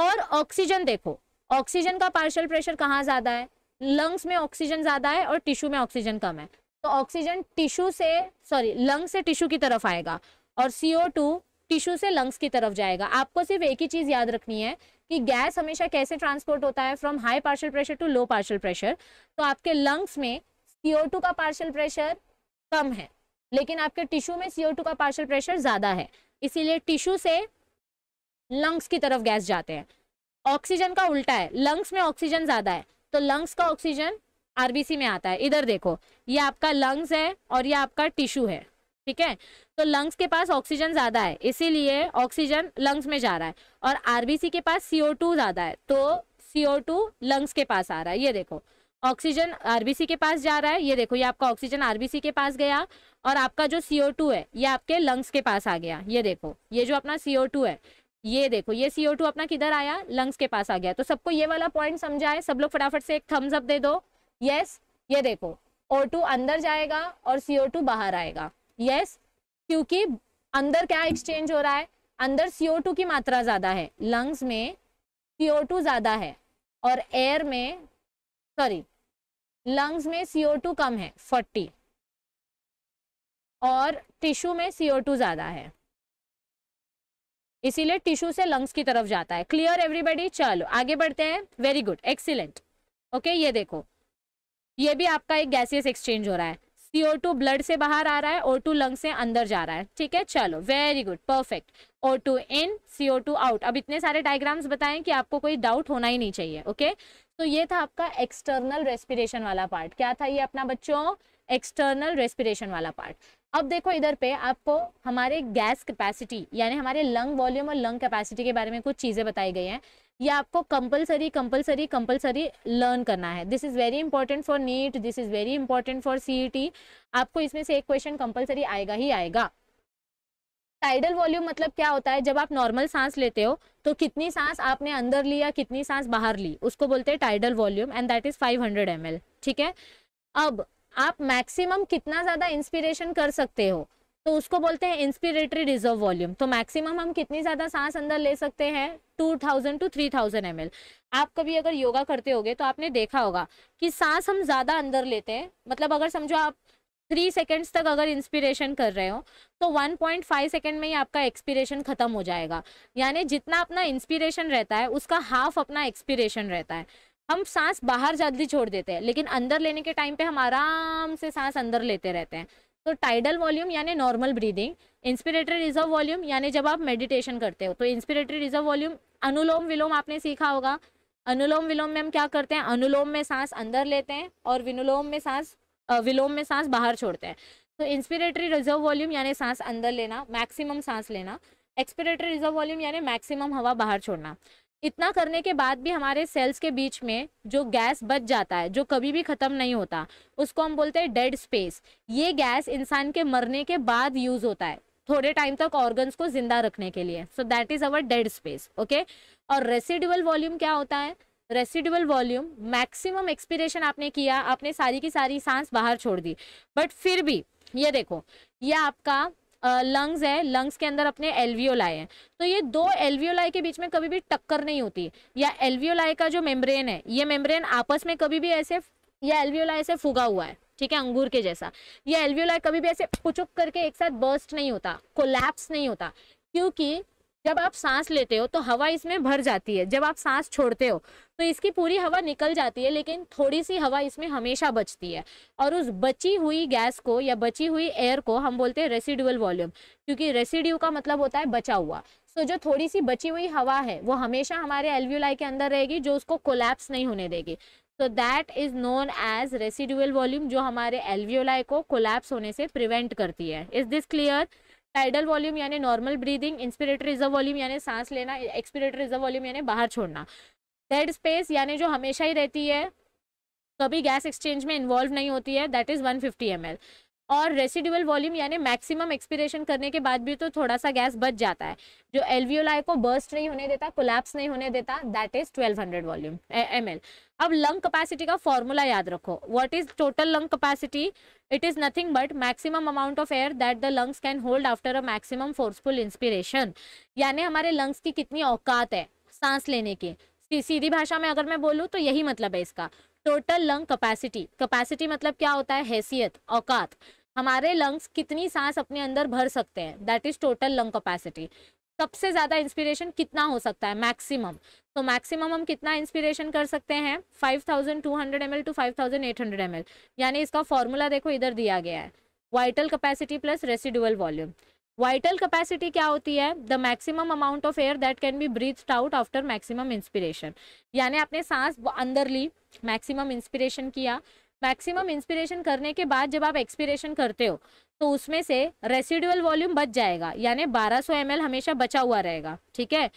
और ऑक्सीजन देखो ऑक्सीजन का पार्शल प्रेशर कहाँ ज्यादा है लंग्स में ऑक्सीजन ज़्यादा है और टिश्यू में ऑक्सीजन कम है तो ऑक्सीजन टिश्यू से सॉरी लंग्स से टिश्यू की तरफ आएगा और सीओ टू टिश्यू से लंग्स की तरफ जाएगा आपको सिर्फ एक ही चीज़ याद रखनी है कि गैस हमेशा कैसे ट्रांसपोर्ट होता है from high partial pressure to low partial pressure तो आपके लंग्स में सीओ टू का पार्शल प्रेशर कम है लेकिन आपके टिश्यू में सीओ टू का पार्शल प्रेशर ज़्यादा है इसीलिए टिश्यू से लंग्स की तरफ गैस जाते हैं ऑक्सीजन का उल्टा है लंग्स में ऑक्सीजन ज़्यादा है तो लंग्स का ऑक्सीजन आरबीसी में आता है इधर देखो ये आपका लंग्स है और ये आपका टिश्यू है ठीक है तो लंग्स के पास ऑक्सीजन ज़्यादा है इसीलिए ऑक्सीजन लंग्स में जा रहा है और आरबीसी के पास सी ज़्यादा है तो टू लंग्स के पास आ रहा है ये देखो ऑक्सीजन आरबीसी के पास जा रहा है ये देखो ये आपका ऑक्सीजन आरबीसी के पास गया और आपका जो सीओ टू है ये आपके लंग्स के पास आ गया ये देखो ये जो अपना सी है ये देखो ये सीओ टू अपना किधर आया लंग्स के पास आ गया तो सबको ये वाला पॉइंट समझा है सब लोग फटाफट से एक थम्स अप दे दो यस ये देखो ओ टू अंदर जाएगा और सीओ टू बाहर आएगा यस क्योंकि अंदर क्या एक्सचेंज हो रहा है अंदर सीओ टू की मात्रा ज्यादा है लंग्स में सीओ टू ज्यादा है और एयर में सॉरी लंग्स में सीओ टू कम है फोर्टी और टिश्यू में सीओ टू ज्यादा है इसीलिए टिश्यू से लंग्स की तरफ जाता है क्लियर एवरीबॉडी चलो आगे बढ़ते हैं वेरी गुड एक्सीलेंट ओके ये देखो ये भी आपका एक गैसियस एक्सचेंज हो रहा है सीओ टू ब्लड से बाहर आ रहा है ओ टू लंग से अंदर जा रहा है ठीक है चलो very good perfect O two in CO two out अब इतने सारे डायग्राम्स बताएं कि आपको कोई डाउट होना ही नहीं चाहिए ओके तो ये था आपका एक्सटर्नल रेस्पिरेशन वाला पार्ट क्या था ये अपना बच्चों एक्सटर्नल रेस्पिरेशन वाला पार्ट अब देखो इधर पे आपको हमारे गैस कैपेसिटी यानी हमारे लंग वॉल्यूम और लंग कैपेसिटी के बारे में कुछ चीज़ें बताई गई हैं ये आपको कंपलसरी कंपलसरी कंपलसरी लर्न करना है this is very important for NEET this is very important for C आपको इसमें से एक क्वेश्चन कंपलसरी आएगा ही आएगा टाइडल वॉल्यूम मतलब क्या होता है जब आप नॉर्मल सांस लेते हो तो कितनी सांस आपने अंदर लिया कितनी सांस बाहर ली उसको बोलते हैं tidal volume and that is 500 hundred ठीक है अब आप मैक्सिमम कितना ज़्यादा इंस्पिरेशन कर सकते हो तो उसको बोलते हैं इंस्पिरेटरी रिजर्व वॉल्यूम तो मैक्सिमम हम कितनी ज़्यादा सांस अंदर ले सकते हैं 2000 टू 3000 एम आप कभी अगर योगा करते होगे तो आपने देखा होगा कि सांस हम ज़्यादा अंदर लेते हैं मतलब अगर समझो आप थ्री सेकेंड्स तक अगर इंस्पिरेशन कर रहे हो तो 1.5 सेकेंड में ही आपका एक्सपिरेशन ख़त्म हो जाएगा यानी जितना अपना इंस्पिरेशन रहता है उसका हाफ अपना एक्सपिरेशन रहता है हम सांस बाहर जल्दी छोड़ देते हैं लेकिन अंदर लेने के टाइम पे हम आराम से सांस अंदर लेते रहते हैं तो टाइडल वॉल्यूम यानी normal breathing inspiratory reserve volume यानी जब आप मेडिटेशन करते हो तो inspiratory reserve volume anulom vilom आपने सीखा होगा अनुलोम विलोम में हम क्या करते हैं अनुलोम में सांस अंदर लेते हैं और विनुलोम में सांस विलोम में सांस बाहर छोड़ते हैं तो इंस्पिरेटरी रिजर्व वॉल्यूम यानी सांस अंदर लेना मैक्सिमम सांस लेना एक्सपिरेटरी रिजर्व वॉल्यूम यानी मैक्सिमम हवा बाहर छोड़ना इतना करने के बाद भी हमारे सेल्स के बीच में जो गैस बच जाता है जो कभी भी ख़त्म नहीं होता उसको हम बोलते हैं डेड स्पेस ये गैस इंसान के मरने के बाद यूज़ होता है थोड़े टाइम तक ऑर्गन्स को जिंदा रखने के लिए so that is our dead space okay और रेसिडुअल वॉल्यूम क्या होता है रेसिडुअल वॉल्यूम मैक्सिमम एक्सपीरेशन आपने किया आपने सारी की सारी सांस बाहर छोड़ दी बट फिर भी ये देखो ये आपका लंग्स है लंग्स के अंदर अपने एल्वियोलाई हैं तो ये दो एलवीओलाई के बीच में कभी भी टक्कर नहीं होती या एल्वियोलाई का जो मेम्ब्रेन है ये मेम्ब्रेन आपस में कभी भी ऐसे या एलवीओलाई से फुगा हुआ है ठीक है अंगूर के जैसा ये एल्वियोलाई कभी भी ऐसे पुचुक करके एक साथ बर्स्ट नहीं होता कोलैप्स नहीं होता क्योंकि जब आप सांस लेते हो तो हवा इसमें भर जाती है जब आप सांस छोड़ते हो तो इसकी पूरी हवा निकल जाती है लेकिन थोड़ी सी हवा इसमें हमेशा बचती है और उस बची हुई गैस को या बची हुई एयर को हम बोलते हैं रेसिडुअल वॉल्यूम क्योंकि रेसिड्यू का मतलब होता है बचा हुआ सो जो थोड़ी सी बची हुई हवा है वो हमेशा हमारे एलव्यूलाई के अंदर रहेगी जो उसको कोलैप्स नहीं होने देगी so that is known as residual volume जो हमारे एल्वियोलाई को कोलैप्स होने से प्रिवेंट करती है is this clear tidal volume यानी normal breathing inspiratory reserve volume यानी सांस लेना एक्सपिरेटरी रिजर्व वॉल्यूम यानी बाहर छोड़ना डेड स्पेस यानी जो हमेशा ही रहती है कभी गैस एक्सचेंज में इन्वॉल्व नहीं होती है that is one fifty M L और रेसिडुअल वॉल्यूम यानी मैक्सिमम एक्सपिरेशन करने के बाद भी तो थोड़ा सा गैस बच जाता है जो एलवीओलाई को बर्स्ट नहीं होने देता कोलैप्स नहीं होने देता दैट इज़ 1200 वॉल्यूम एम अब लंग कैपेसिटी का फॉर्मूला याद रखो what is total lung capacity it is nothing but maximum amount of air that the lungs can hold after a maximum forceful inspiration यानी हमारे lungs की कितनी औकात है सांस लेने की सीधी भाषा में अगर मैं बोलूँ तो यही मतलब है इसका टोटल लंग कैपेसिटी कैपेसिटी मतलब क्या होता है हैसियत औकात हमारे लंग्स कितनी सांस अपने अंदर भर सकते हैं that is total lung capacity सबसे ज़्यादा इंस्पिरेशन कितना हो सकता है मैक्सिमम तो मैक्सिमम हम कितना इंस्पिरेशन कर सकते हैं 5200 thousand two hundred M to five thousand eight hundred M यानी इसका फॉर्मूला देखो इधर दिया गया है vital capacity plus residual volume vital capacity क्या होती है the maximum amount of air that can be breathe out after maximum inspiration यानी आपने सांस अंदर ली मैक्सिमम इंस्पिरेशन किया मैक्सिमम इंस्पिरेशन करने के बाद जब आप एक्सपिरेशन करते हो तो उसमें से रेसिडुअल वॉल्यूम बच जाएगा यानी 1200 सौ हमेशा बचा हुआ रहेगा ठीक है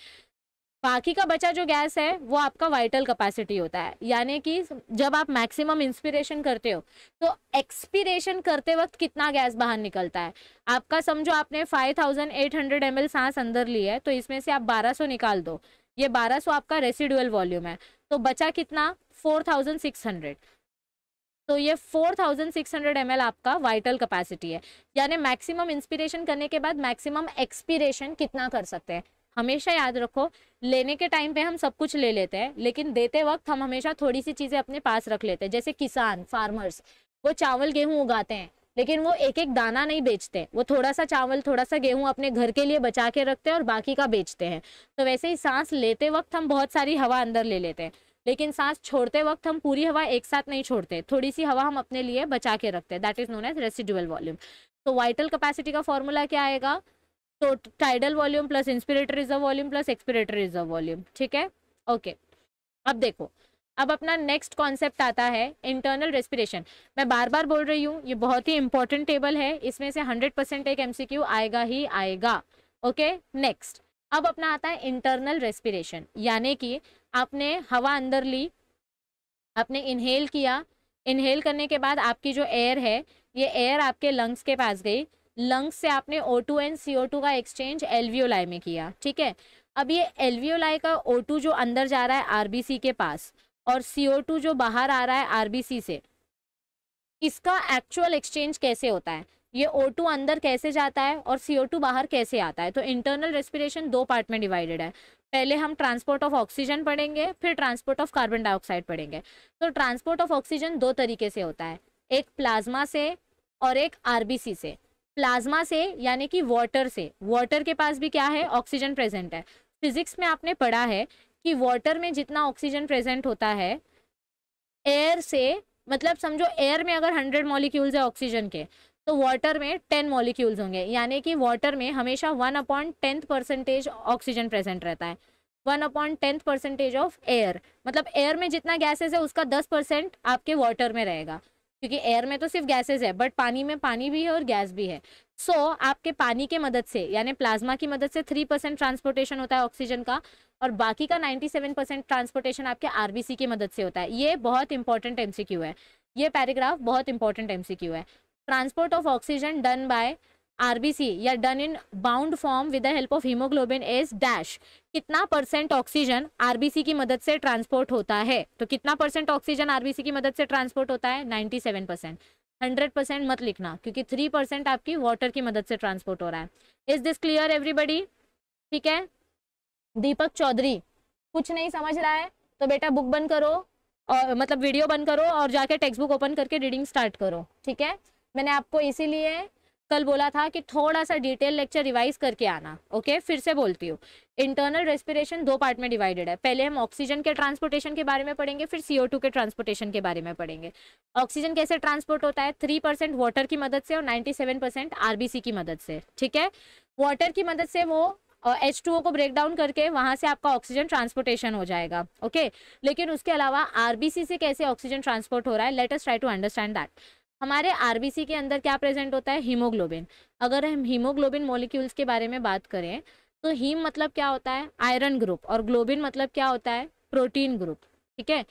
बाकी का बचा जो गैस है वो आपका वाइटल कैपेसिटी होता है यानी कि जब आप मैक्सिमम इंस्पिरेशन करते हो तो एक्सपिरेशन करते वक्त कितना गैस बाहर निकलता है आपका समझो आपने 5800 थाउजेंड सांस अंदर ली है तो इसमें से आप 1200 निकाल दो ये 1200 आपका रेसिडुअल वॉल्यूम है तो बचा कितना 4600 तो ये 4600 एल आपका वाइटल कैपेसिटी है यानी मैक्सिमम इंस्पिरेशन करने के बाद मैक्सिमम एक्सपीरेशन कितना कर सकते हैं हमेशा याद रखो लेने के टाइम पे हम सब कुछ ले लेते हैं लेकिन देते वक्त हम हमेशा थोड़ी सी चीज़ें अपने पास रख लेते हैं जैसे किसान फार्मर्स वो चावल गेहूँ उगाते हैं लेकिन वो एक एक दाना नहीं बेचते वो थोड़ा सा चावल थोड़ा सा गेहूं अपने घर के लिए बचा के रखते हैं और बाकी का बेचते हैं तो वैसे ही सांस लेते वक्त हम बहुत सारी हवा अंदर ले लेते हैं लेकिन सांस छोड़ते वक्त हम पूरी हवा एक साथ नहीं छोड़ते थोड़ी सी हवा हम अपने लिए बचा के रखते हैं that is known as residual volume तो वाइटल कैपेसिटी का फॉर्मूला क्या आएगा तो tidal volume plus inspirator reserve volume plus expiratory reserve volume ठीक है ओके अब देखो अब अपना नेक्स्ट कॉन्सेप्ट आता है इंटरनल रेस्पिरेशन मैं बार बार बोल रही हूँ ये बहुत ही इंपॉर्टेंट टेबल है इसमें से हंड्रेड परसेंट एक एमसीक्यू आएगा ही आएगा ओके नेक्स्ट अब अपना आता है इंटरनल रेस्पिरेशन यानी कि आपने हवा अंदर ली आपने इनहेल किया इनहेल करने के बाद आपकी जो एयर है ये एयर आपके लंग्स के पास गई लंग्स से आपने O2 एंड CO2 का एक्सचेंज एलवीओलाई में किया ठीक है अब ये एलवीओलाई का O2 जो अंदर जा रहा है आरबीसी के पास और CO2 जो बाहर आ रहा है आरबीसी से इसका एक्चुअल एक्सचेंज कैसे होता है ये O2 अंदर कैसे जाता है और CO2 बाहर कैसे आता है तो इंटरनल रेस्पिरेशन दो पार्ट में डिवाइडेड है पहले हम ट्रांसपोर्ट ऑफ ऑक्सीजन पढ़ेंगे फिर ट्रांसपोर्ट ऑफ कार्बन डाइऑक्साइड पढ़ेंगे तो ट्रांसपोर्ट ऑफ ऑक्सीजन दो तरीके से होता है एक प्लाज्मा से और एक आरबीसी से प्लाज्मा से यानी कि वाटर से वाटर के पास भी क्या है ऑक्सीजन प्रेजेंट है फिजिक्स में आपने पढ़ा है कि वाटर में जितना ऑक्सीजन प्रेजेंट होता है एयर से मतलब समझो एयर में अगर हंड्रेड मॉलिक्यूल्स है ऑक्सीजन के तो वाटर में टेन मॉलिक्यूल्स होंगे यानी कि वाटर में हमेशा one a point tenth percentage oxygen present रहता है one a point tenth percentage of air मतलब एयर में जितना गैसेज है उसका दस परसेंट आपके वाटर में रहेगा क्योंकि एयर में तो सिर्फ गैसेज है बट पानी में पानी भी है और गैस भी है सो so, आपके पानी के मदद से यानी प्लाज्मा की मदद से थ्री परसेंट ट्रांसपोर्टेशन होता है ऑक्सीजन का और बाकी का नाइन्टी सेवन परसेंट ट्रांसपोर्टेशन आपके आरबीसी की मदद से होता है ये बहुत इंपॉर्टेंट एमसीक्यू है ये पैराग्राफ बहुत इंपॉर्टेंट एमसीक्यू है transport of oxygen done by RBC या done in bound form with the help of haemoglobin is dash कितना परसेंट ऑक्सीजन आरबीसी की मदद से ट्रांसपोर्ट होता है तो कितना परसेंट ऑक्सीजन आरबीसी की मदद से ट्रांसपोर्ट होता है 97 परसेंट हंड्रेड परसेंट मत लिखना क्योंकि थ्री परसेंट आपकी वाटर की मदद से ट्रांसपोर्ट हो रहा है इज दिस क्लियर एवरीबडी ठीक है दीपक चौधरी कुछ नहीं समझ रहा है तो बेटा बुक बंद करो और मतलब वीडियो बंद करो और जाके टेक्स्ट बुक ओपन करके रीडिंग स्टार्ट करो ठीक है मैंने आपको इसीलिए कल बोला था कि थोड़ा सा डिटेल लेक्चर रिवाइज करके आना ओके फिर से बोलती हूँ इंटरनल रेस्पिरेशन दो पार्ट में डिवाइडेड है पहले हम ऑक्सीजन के ट्रांसपोर्टेशन के बारे में पढ़ेंगे फिर सीओ टू के ट्रांसपोर्टेशन के बारे में पढ़ेंगे ऑक्सीजन कैसे ट्रांसपोर्ट होता है थ्री परसेंट वाटर की मदद से और नाइन्टी सेवन परसेंट आरबीसी की मदद से ठीक है वाटर की मदद से वो एच टू ओ को ब्रेक डाउन करके वहाँ से आपका ऑक्सीजन ट्रांसपोर्टेशन हो जाएगा ओके लेकिन उसके अलावा आरबीसी से कैसे ऑक्सीजन ट्रांसपोर्ट हो रहा है let us try to understand that हमारे आरबीसी के अंदर क्या प्रेजेंट होता है हीमोग्लोबिन अगर हम हीमोग्लोबिन मॉलिक्यूल्स के बारे में बात करें तो हीम मतलब क्या होता है आयरन ग्रुप और ग्लोबिन मतलब क्या होता है प्रोटीन ग्रुप ठीक है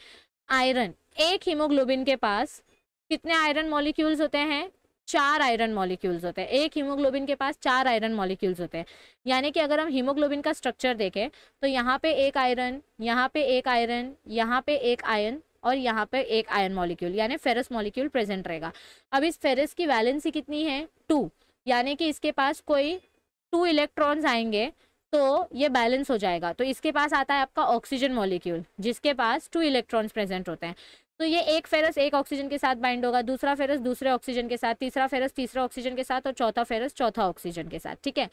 आयरन एक हीमोग्लोबिन के पास कितने आयरन मॉलिक्यूल्स होते हैं चार आयरन मॉलिक्यूल्स होते हैं एक हीमोग्लोबिन के पास चार आयरन मॉलिक्यूल्स होते हैं यानी कि अगर हम हीमोग्लोबिन का स्ट्रक्चर देखें तो यहाँ पे एक आयरन यहाँ पे एक आयरन यहाँ पे एक आयरन और यहाँ पर एक आयन मॉलिक्यूल यानी फेरस मॉलिक्यूल प्रेजेंट रहेगा अब इस फेरस की वैलेंसी कितनी है टू यानी कि इसके पास कोई टू इलेक्ट्रॉन्स आएंगे तो ये बैलेंस हो जाएगा तो इसके पास आता है आपका ऑक्सीजन मॉलिक्यूल जिसके पास टू इलेक्ट्रॉन्स प्रेजेंट होते हैं तो ये एक फेरस एक ऑक्सीजन के साथ बाइंड होगा दूसरा फेरस दूसरे ऑक्सीजन के साथ तीसरा फेरस तीसरा ऑक्सीजन के साथ और चौथा फेरस चौथा ऑक्सीजन के साथ ठीक है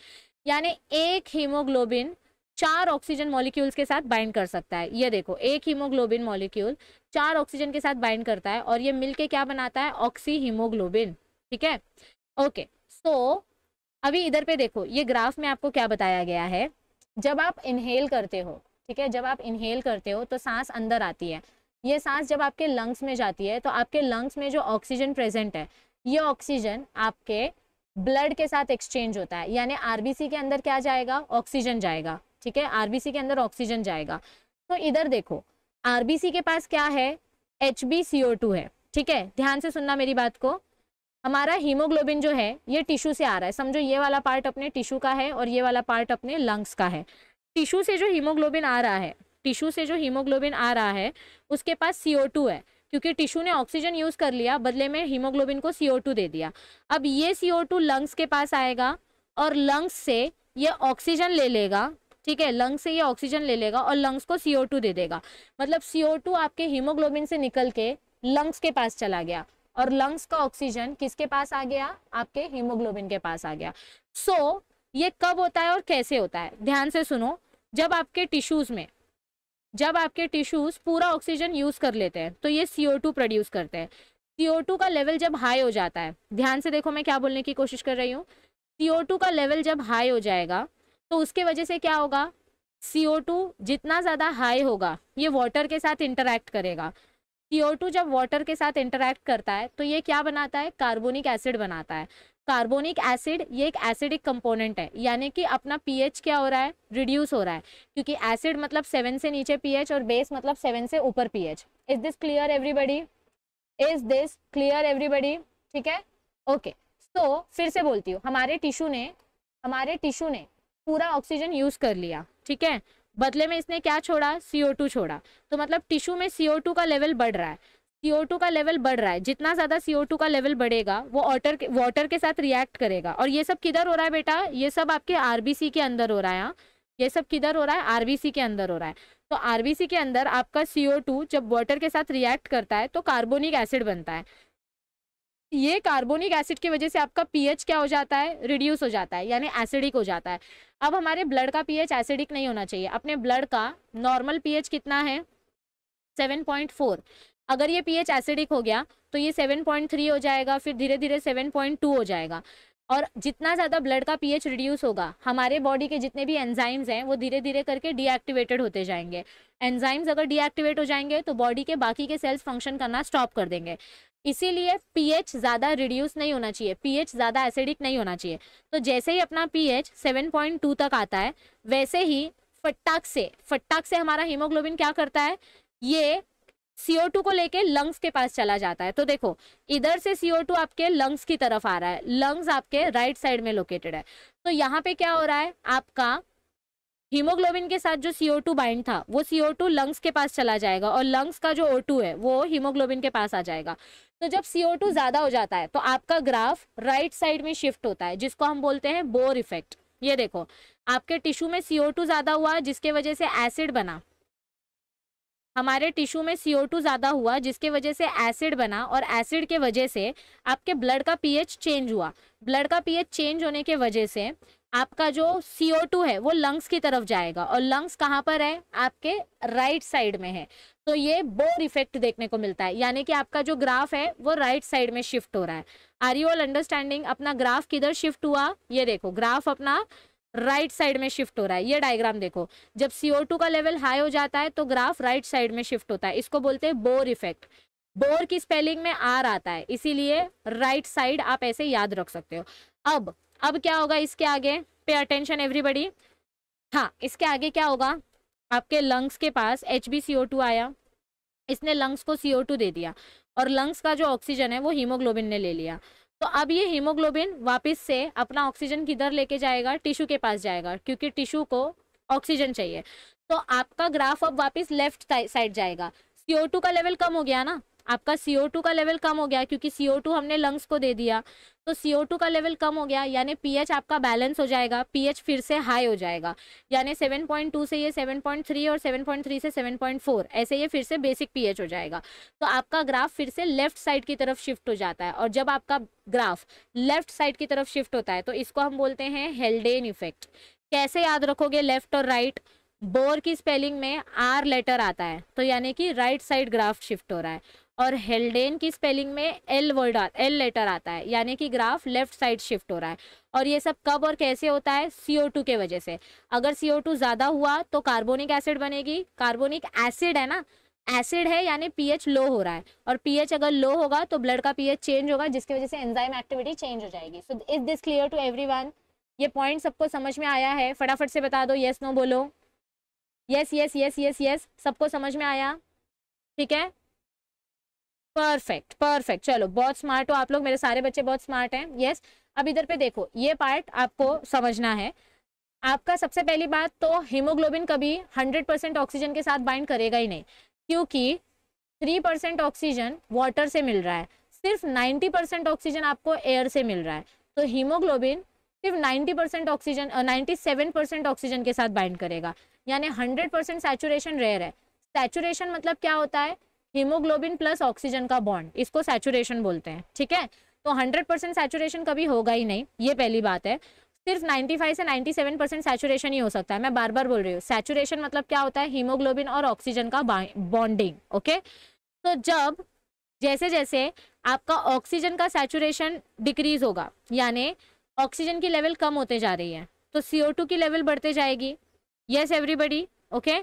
यानी एक हीमोग्लोबिन चार ऑक्सीजन मॉलिक्यूल्स के साथ बाइंड कर सकता है ये देखो एक हीमोग्लोबिन मॉलिक्यूल चार ऑक्सीजन के साथ बाइंड करता है और ये मिलके क्या बनाता है ऑक्सी हीमोग्लोबिन ठीक है ओके सो अभी इधर पे देखो ये ग्राफ में आपको क्या बताया गया है जब आप इनहेल करते हो ठीक है जब आप इनहेल करते हो तो सांस अंदर आती है ये सांस जब आपके लंग्स में जाती है तो आपके लंग्स में जो ऑक्सीजन प्रेजेंट है ये ऑक्सीजन आपके ब्लड के साथ एक्सचेंज होता है यानी आरबीसी के अंदर क्या जाएगा ऑक्सीजन जाएगा ठीक है आरबीसी के अंदर ऑक्सीजन जाएगा तो इधर देखो आरबीसी के पास क्या है एच है ठीक है ध्यान से सुनना मेरी बात को हमारा हीमोग्लोबिन जो है ये टिश्यू से आ रहा है समझो ये वाला पार्ट अपने टिश्यू का है और ये वाला पार्ट अपने लंग्स का है टिश्यू से जो हीमोग्लोबिन आ रहा है टिश्यू से जो हीमोग्लोबिन आ रहा है उसके पास CO2 है क्योंकि टिश्यू ने ऑक्सीजन यूज़ कर लिया बदले में हीमोग्लोबिन को CO2 दे दिया अब ये CO2 लंग्स के पास आएगा और लंग्स से ये ऑक्सीजन ले लेगा ठीक है लंग्स से ये ऑक्सीजन ले लेगा और लंग्स को सीओ टू दे देगा मतलब सीओ टू आपके हीमोग्लोबिन से निकल के लंग्स के पास चला गया और लंग्स का ऑक्सीजन किसके पास आ गया आपके हीमोग्लोबिन के पास आ गया सो so, ये कब होता है और कैसे होता है ध्यान से सुनो जब आपके टिश्यूज में जब आपके टिश्यूज पूरा ऑक्सीजन यूज कर लेते हैं तो ये सीओ टू प्रोड्यूस करते हैं सीओ टू का लेवल जब हाई हो जाता है ध्यान से देखो मैं क्या बोलने की कोशिश कर रही हूँ सीओ टू का लेवल जब हाई हो जाएगा तो उसके वजह से क्या होगा CO2 जितना ज़्यादा हाई होगा ये वाटर के साथ इंटरैक्ट करेगा CO2 जब वाटर के साथ इंटरैक्ट करता है तो ये क्या बनाता है कार्बोनिक एसिड बनाता है कार्बोनिक एसिड ये एक एसिडिक कंपोनेंट है यानी कि अपना पीएच क्या हो रहा है रिड्यूस हो रहा है क्योंकि एसिड मतलब सेवन से नीचे पीएच और बेस मतलब सेवन से ऊपर pH is this clear everybody is this clear everybody ठीक है ओके okay. सो so, फिर से बोलती हूँ हमारे टिश्यू ने हमारे टिश्यू ने पूरा ऑक्सीजन यूज कर लिया ठीक है बदले में इसने क्या छोड़ा CO2 छोड़ा तो मतलब टिश्यू में CO2 का लेवल बढ़ रहा है CO2 का लेवल बढ़ रहा है जितना ज़्यादा CO2 का लेवल बढ़ेगा वो वाटर के वाटर के साथ रिएक्ट करेगा और ये सब किधर हो रहा है बेटा ये सब आपके आरबीसी के अंदर हो रहा है हाँ? ये सब किधर हो रहा है आरबीसी के अंदर हो रहा है तो आरबीसी के अंदर आपका टू जब वाटर के साथ रिएक्ट करता है तो कार्बोनिक एसिड बनता है ये कार्बोनिक एसिड की वजह से आपका पीएच क्या हो जाता है रिड्यूस हो जाता है यानी एसिडिक हो जाता है अब हमारे ब्लड का पीएच एसिडिक नहीं होना चाहिए अपने ब्लड का नॉर्मल पीएच कितना है 7.4 अगर ये पीएच एसिडिक हो गया तो ये 7.3 हो जाएगा फिर धीरे धीरे 7.2 हो जाएगा और जितना ज़्यादा ब्लड का पीएच रिड्यूस होगा हमारे बॉडी के जितने भी एंजाइम्स हैं वो धीरे धीरे करके डीएक्टिवेटेड होते जाएंगे एंजाइम्स अगर डीएक्टिवेट हो जाएंगे तो बॉडी के बाकी के सेल्स फंक्शन करना स्टॉप कर देंगे इसीलिए पीएच ज़्यादा रिड्यूस नहीं होना चाहिए पीएच ज़्यादा एसिडिक नहीं होना चाहिए तो जैसे ही अपना पीएच 7.2 तक आता है वैसे ही फटाक से फटाक से हमारा हीमोग्लोबिन क्या करता है ये CO2 को लेके लंग्स के पास चला जाता है तो देखो इधर से CO2 आपके लंग्स की तरफ आ रहा है लंग्स आपके राइट साइड में लोकेटेड है तो यहाँ पे क्या हो रहा है आपका हीमोग्लोबिन के साथ जो CO2 बाइंड था वो CO2 लंग्स के पास चला जाएगा और लंग्स का जो O2 है वो हीमोग्लोबिन के पास आ जाएगा तो जब टू ज्यादा हो जाता है तो आपका ग्राफ राइट साइड में शिफ्ट होता है जिसको हम बोलते हैं बोर इफेक्ट ये देखो आपके टिश्यू में टू ज्यादा हुआ जिसके वजह से एसिड बना हमारे टिश्यू में टू ज़्यादा हुआ जिसके वजह से एसिड बना और एसिड के वजह से आपके ब्लड का पीएच चेंज हुआ ब्लड का पीएच चेंज होने के वजह से आपका जो टू है वो लंग्स की तरफ जाएगा और लंग्स कहाँ पर है आपके राइट साइड में है तो ये बोर इफेक्ट देखने को मिलता है यानी कि आपका जो ग्राफ है वो राइट साइड में शिफ्ट हो रहा है आर यू ऑल अंडरस्टैंडिंग अपना ग्राफ किधर शिफ्ट हुआ ये देखो ग्राफ अपना राइट साइड में शिफ्ट हो रहा है ये डायग्राम देखो जब CO2 का लेवल हाई हो जाता है तो ग्राफ राइट साइड में शिफ्ट होता है इसको बोलते हैं बोर इफेक्ट बोर की स्पेलिंग में आर आता है इसीलिए राइट साइड आप ऐसे याद रख सकते हो अब अब क्या होगा इसके आगे पे अटेंशन एवरीबडी हाँ इसके आगे क्या होगा आपके लंग्स के पास एच आया इसने लंग्स को सी दे दिया और लंग्स का जो ऑक्सीजन है वो हीमोग्लोबिन ने ले लिया तो अब ये हीमोग्लोबिन वापस से अपना ऑक्सीजन किधर लेके जाएगा टिश्यू के पास जाएगा क्योंकि टिश्यू को ऑक्सीजन चाहिए तो आपका ग्राफ अब वापस लेफ्ट साइड जाएगा सीओ का लेवल कम हो गया ना आपका सीओ टू का लेवल कम हो गया क्योंकि सीओ टू हमने लंग्स को दे दिया तो सीओ टू का लेवल कम हो गया यानी एच आपका बैलेंस हो जाएगा एच फिर से हाई हो जाएगा यानी 7.2 से ये 7.3 और 7.3 से 7.4 ऐसे ये फिर से बेसिक पीएच हो जाएगा तो आपका ग्राफ फिर से लेफ्ट साइड की तरफ शिफ्ट हो जाता है और जब आपका ग्राफ लेफ्ट साइड की तरफ शिफ्ट होता है तो इसको हम बोलते हैं हेल्डेन इफेक्ट कैसे याद रखोगे लेफ्ट और राइट right? बोर की स्पेलिंग में आर लेटर आता है तो यानी कि राइट साइड ग्राफ शिफ्ट हो रहा है और हेल्डेन की स्पेलिंग में एल वर्ड एल लेटर आता है यानी कि ग्राफ लेफ्ट साइड शिफ्ट हो रहा है और ये सब कब और कैसे होता है टू के वजह से अगर टू ज़्यादा हुआ तो कार्बोनिक एसिड बनेगी कार्बोनिक एसिड है ना एसिड है यानी पीएच लो हो रहा है और पीएच अगर लो होगा तो ब्लड का पीएच चेंज होगा जिसकी वजह से एंजाइम एक्टिविटी चेंज हो जाएगी so is this clear to everyone ये पॉइंट सबको समझ में आया है फटाफट से बता दो यस नो बोलो yes yes yes yes yes सबको समझ में आया ठीक है परफेक्ट परफेक्ट चलो बहुत स्मार्ट हो आप लोग मेरे सारे बच्चे बहुत स्मार्ट हैं यस yes, अब इधर पे देखो ये पार्ट आपको समझना है आपका सबसे पहली बात तो हीमोग्लोबिन कभी 100% ऑक्सीजन के साथ बाइंड करेगा ही नहीं क्योंकि 3% ऑक्सीजन वाटर से मिल रहा है सिर्फ 90% ऑक्सीजन आपको एयर से मिल रहा है तो हीमोग्लोबिन सिर्फ 90% ऑक्सीजन नाइन्टी ऑक्सीजन के साथ बाइंड करेगा यानी हंड्रेड परसेंट रेयर है सैचुरेशन मतलब क्या होता है हीमोग्लोबिन प्लस ऑक्सीजन का बॉन्ड इसको सैचुरेशन बोलते हैं ठीक है तो 100 परसेंट सैचुरेशन कभी होगा ही नहीं ये पहली बात है सिर्फ 95 से 97 परसेंट सैचुरेशन ही हो सकता है मैं बार बार बोल रही हूँ सैचुरेशन मतलब क्या होता है हीमोग्लोबिन और ऑक्सीजन का बॉन्डिंग ओके तो जब जैसे जैसे आपका ऑक्सीजन का सैचुरेशन डिक्रीज होगा यानी ऑक्सीजन की लेवल कम होते जा रही है तो CO2 की लेवल बढ़ते जाएगी यस एवरीबडी ओके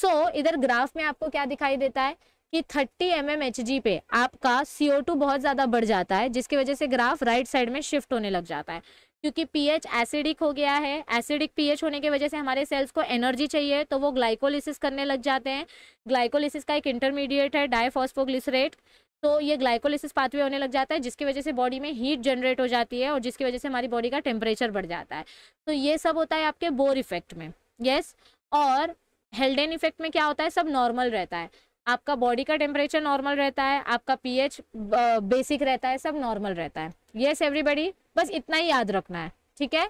सो इधर ग्राफ में आपको क्या दिखाई देता है कि 30 एम एम एच जी पे आपका CO2 टू बहुत ज़्यादा बढ़ जाता है जिसकी वजह से ग्राफ राइट साइड में शिफ्ट होने लग जाता है क्योंकि पीएच एसिडिक हो गया है एसिडिक पीएच होने की वजह से हमारे सेल्स को एनर्जी चाहिए तो वो ग्लाइकोलिसिस करने लग जाते हैं ग्लाइकोलिसिस का एक इंटरमीडिएट है डायफॉस्फोग्लिसरेट तो ये ग्लाइकोलिसिस पाथवे होने लग जाता है जिसकी वजह से बॉडी में हीट जनरेट हो जाती है और जिसकी वजह से हमारी बॉडी का टेम्परेचर बढ़ जाता है तो ये सब होता है आपके बोर इफेक्ट में यस और हेल्डेन इफेक्ट में क्या होता है सब नॉर्मल रहता है आपका बॉडी का टेम्परेचर नॉर्मल रहता है आपका पीएच बेसिक रहता है सब नॉर्मल रहता है येस एवरीबडी बस इतना ही याद रखना है ठीक है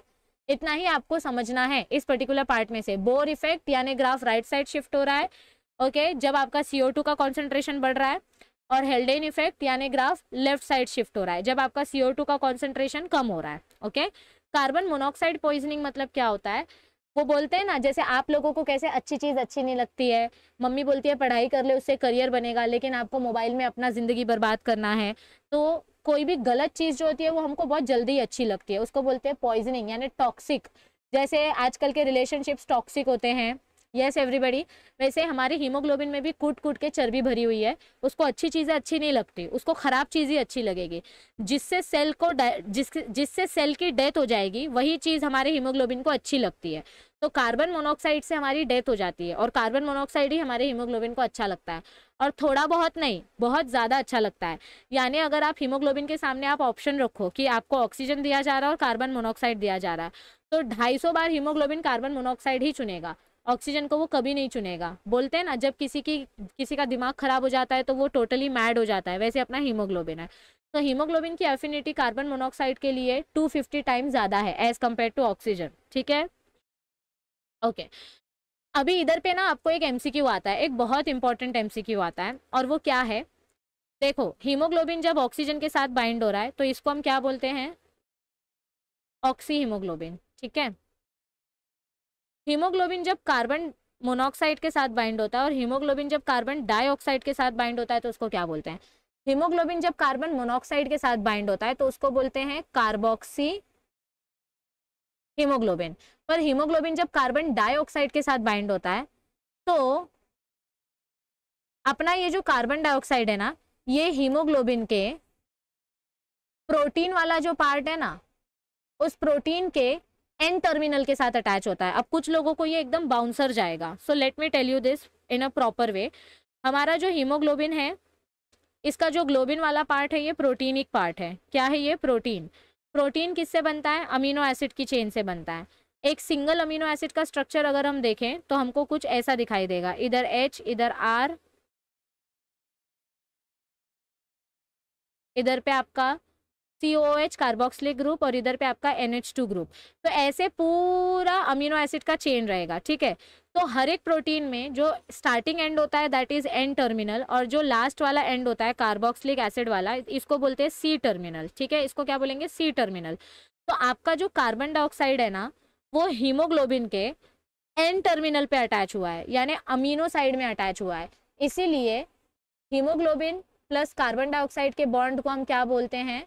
इतना ही आपको समझना है इस पर्टिकुलर पार्ट में से बोर इफेक्ट यानी ग्राफ राइट साइड शिफ्ट हो रहा है ओके जब आपका सीओ टू का कॉन्सेंट्रेशन बढ़ रहा है और हेल्डेन इफेक्ट यानी ग्राफ लेफ्ट साइड शिफ्ट हो रहा है जब आपका सीओ टू का कॉन्सेंट्रेशन कम हो रहा है ओके कार्बन मोनोक्साइड पॉइजनिंग मतलब क्या होता है वो बोलते हैं ना जैसे आप लोगों को कैसे अच्छी चीज़ अच्छी नहीं लगती है मम्मी बोलती है पढ़ाई कर ले उससे करियर बनेगा लेकिन आपको मोबाइल में अपना ज़िंदगी बर्बाद करना है तो कोई भी गलत चीज़ जो होती है वो हमको बहुत जल्दी अच्छी लगती है उसको बोलते हैं पॉइजनिंग यानी टॉक्सिक जैसे आजकल के रिलेशनशिप्स टॉक्सिक होते हैं येस एवरीबडी वैसे हमारे हीमोग्लोबिन में भी कूट कूट के चर्बी भरी हुई है उसको अच्छी चीज़ें अच्छी नहीं लगती उसको ख़राब चीज़ ही अच्छी लगेगी जिससे सेल को जिस जिससे सेल की डेथ हो जाएगी वही चीज़ हमारे हीमोग्लोबिन को अच्छी लगती है तो कार्बन मोनोक्साइड से हमारी डेथ हो जाती है और कार्बन मोनोक्साइड ही हमारे हीमोग्लोबिन को अच्छा लगता है और थोड़ा बहुत नहीं बहुत ज़्यादा अच्छा लगता है यानी अगर आप हीमोग्लोबिन के सामने आप ऑप्शन रखो कि आपको ऑक्सीजन दिया जा रहा है और कार्बन मोनोक्साइड दिया जा रहा है तो 250 बार हीमोग्लोबिन कार्बन मोनोक्साइड ही चुनेगा ऑक्सीजन को वो कभी नहीं चुनेगा बोलते हैं ना जब किसी की किसी का दिमाग खराब हो जाता है तो वो टोटली मैड हो जाता है वैसे अपना हीमोग्लोबिन है तो हीमोग्लोबिन की एफिनिटी कार्बन मोनोऑक्साइड के लिए 250 टाइम ज़्यादा है एज कम्पेयर टू ऑक्सीजन ठीक है ओके अभी इधर पे ना आपको एक एमसीक्यू आता है एक बहुत इंपॉर्टेंट एमसीक्यू आता है और वो क्या है देखो हीमोग्लोबिन जब ऑक्सीजन के साथ बाइंड हो रहा है तो इसको हम क्या बोलते हैं ऑक्सी हीमोग्लोबिन ठीक है हीमोग्लोबिन जब कार्बन मोनोक्साइड के साथ बाइंड होता है और हीमोग्लोबिन जब कार्बन डाइऑक्साइड के साथ बाइंड होता है तो उसको क्या बोलते हैं हीमोग्लोबिन जब कार्बन मोनोक्साइड के साथ बाइंड होता है तो उसको बोलते हैं कार्बोक्सी हीमोग्लोबिन पर हीमोग्लोबिन जब कार्बन डाइऑक्साइड के साथ बाइंड होता है तो अपना ये जो कार्बन डाइऑक्साइड है ना ये हीमोग्लोबिन के प्रोटीन वाला जो पार्ट है ना उस प्रोटीन के एन टर्मिनल के साथ अटैच होता है अब कुछ लोगों को ये एकदम बाउंसर जाएगा so let me tell you this in a proper way हमारा जो हीमोग्लोबिन है इसका जो ग्लोबिन वाला पार्ट है ये प्रोटीनिक पार्ट है क्या है ये प्रोटीन प्रोटीन किससे बनता है अमीनो एसिड की चेन से बनता है एक सिंगल अमीनो एसिड का स्ट्रक्चर अगर हम देखें तो हमको कुछ ऐसा दिखाई देगा इधर एच इधर आर इधर पे आपका C O H carboxylic group और इधर पे आपका एन एच टू ग्रुप तो ऐसे पूरा अमीनो एसिड का चेन रहेगा ठीक है तो हर एक प्रोटीन में जो स्टार्टिंग एंड होता है दैट इज एन टर्मिनल और जो लास्ट वाला एंड होता है कार्बोक्सलिक एसिड वाला इसको बोलते हैं सी टर्मिनल ठीक है इसको क्या बोलेंगे सी टर्मिनल तो आपका जो कार्बन डाइऑक्साइड है ना वो हीमोग्लोबिन के एन टर्मिनल पे अटैच हुआ है यानी अमीनो साइड में अटैच हुआ है इसीलिए हीमोग्लोबिन प्लस कार्बन डाइऑक्साइड के बॉन्ड को हम क्या बोलते हैं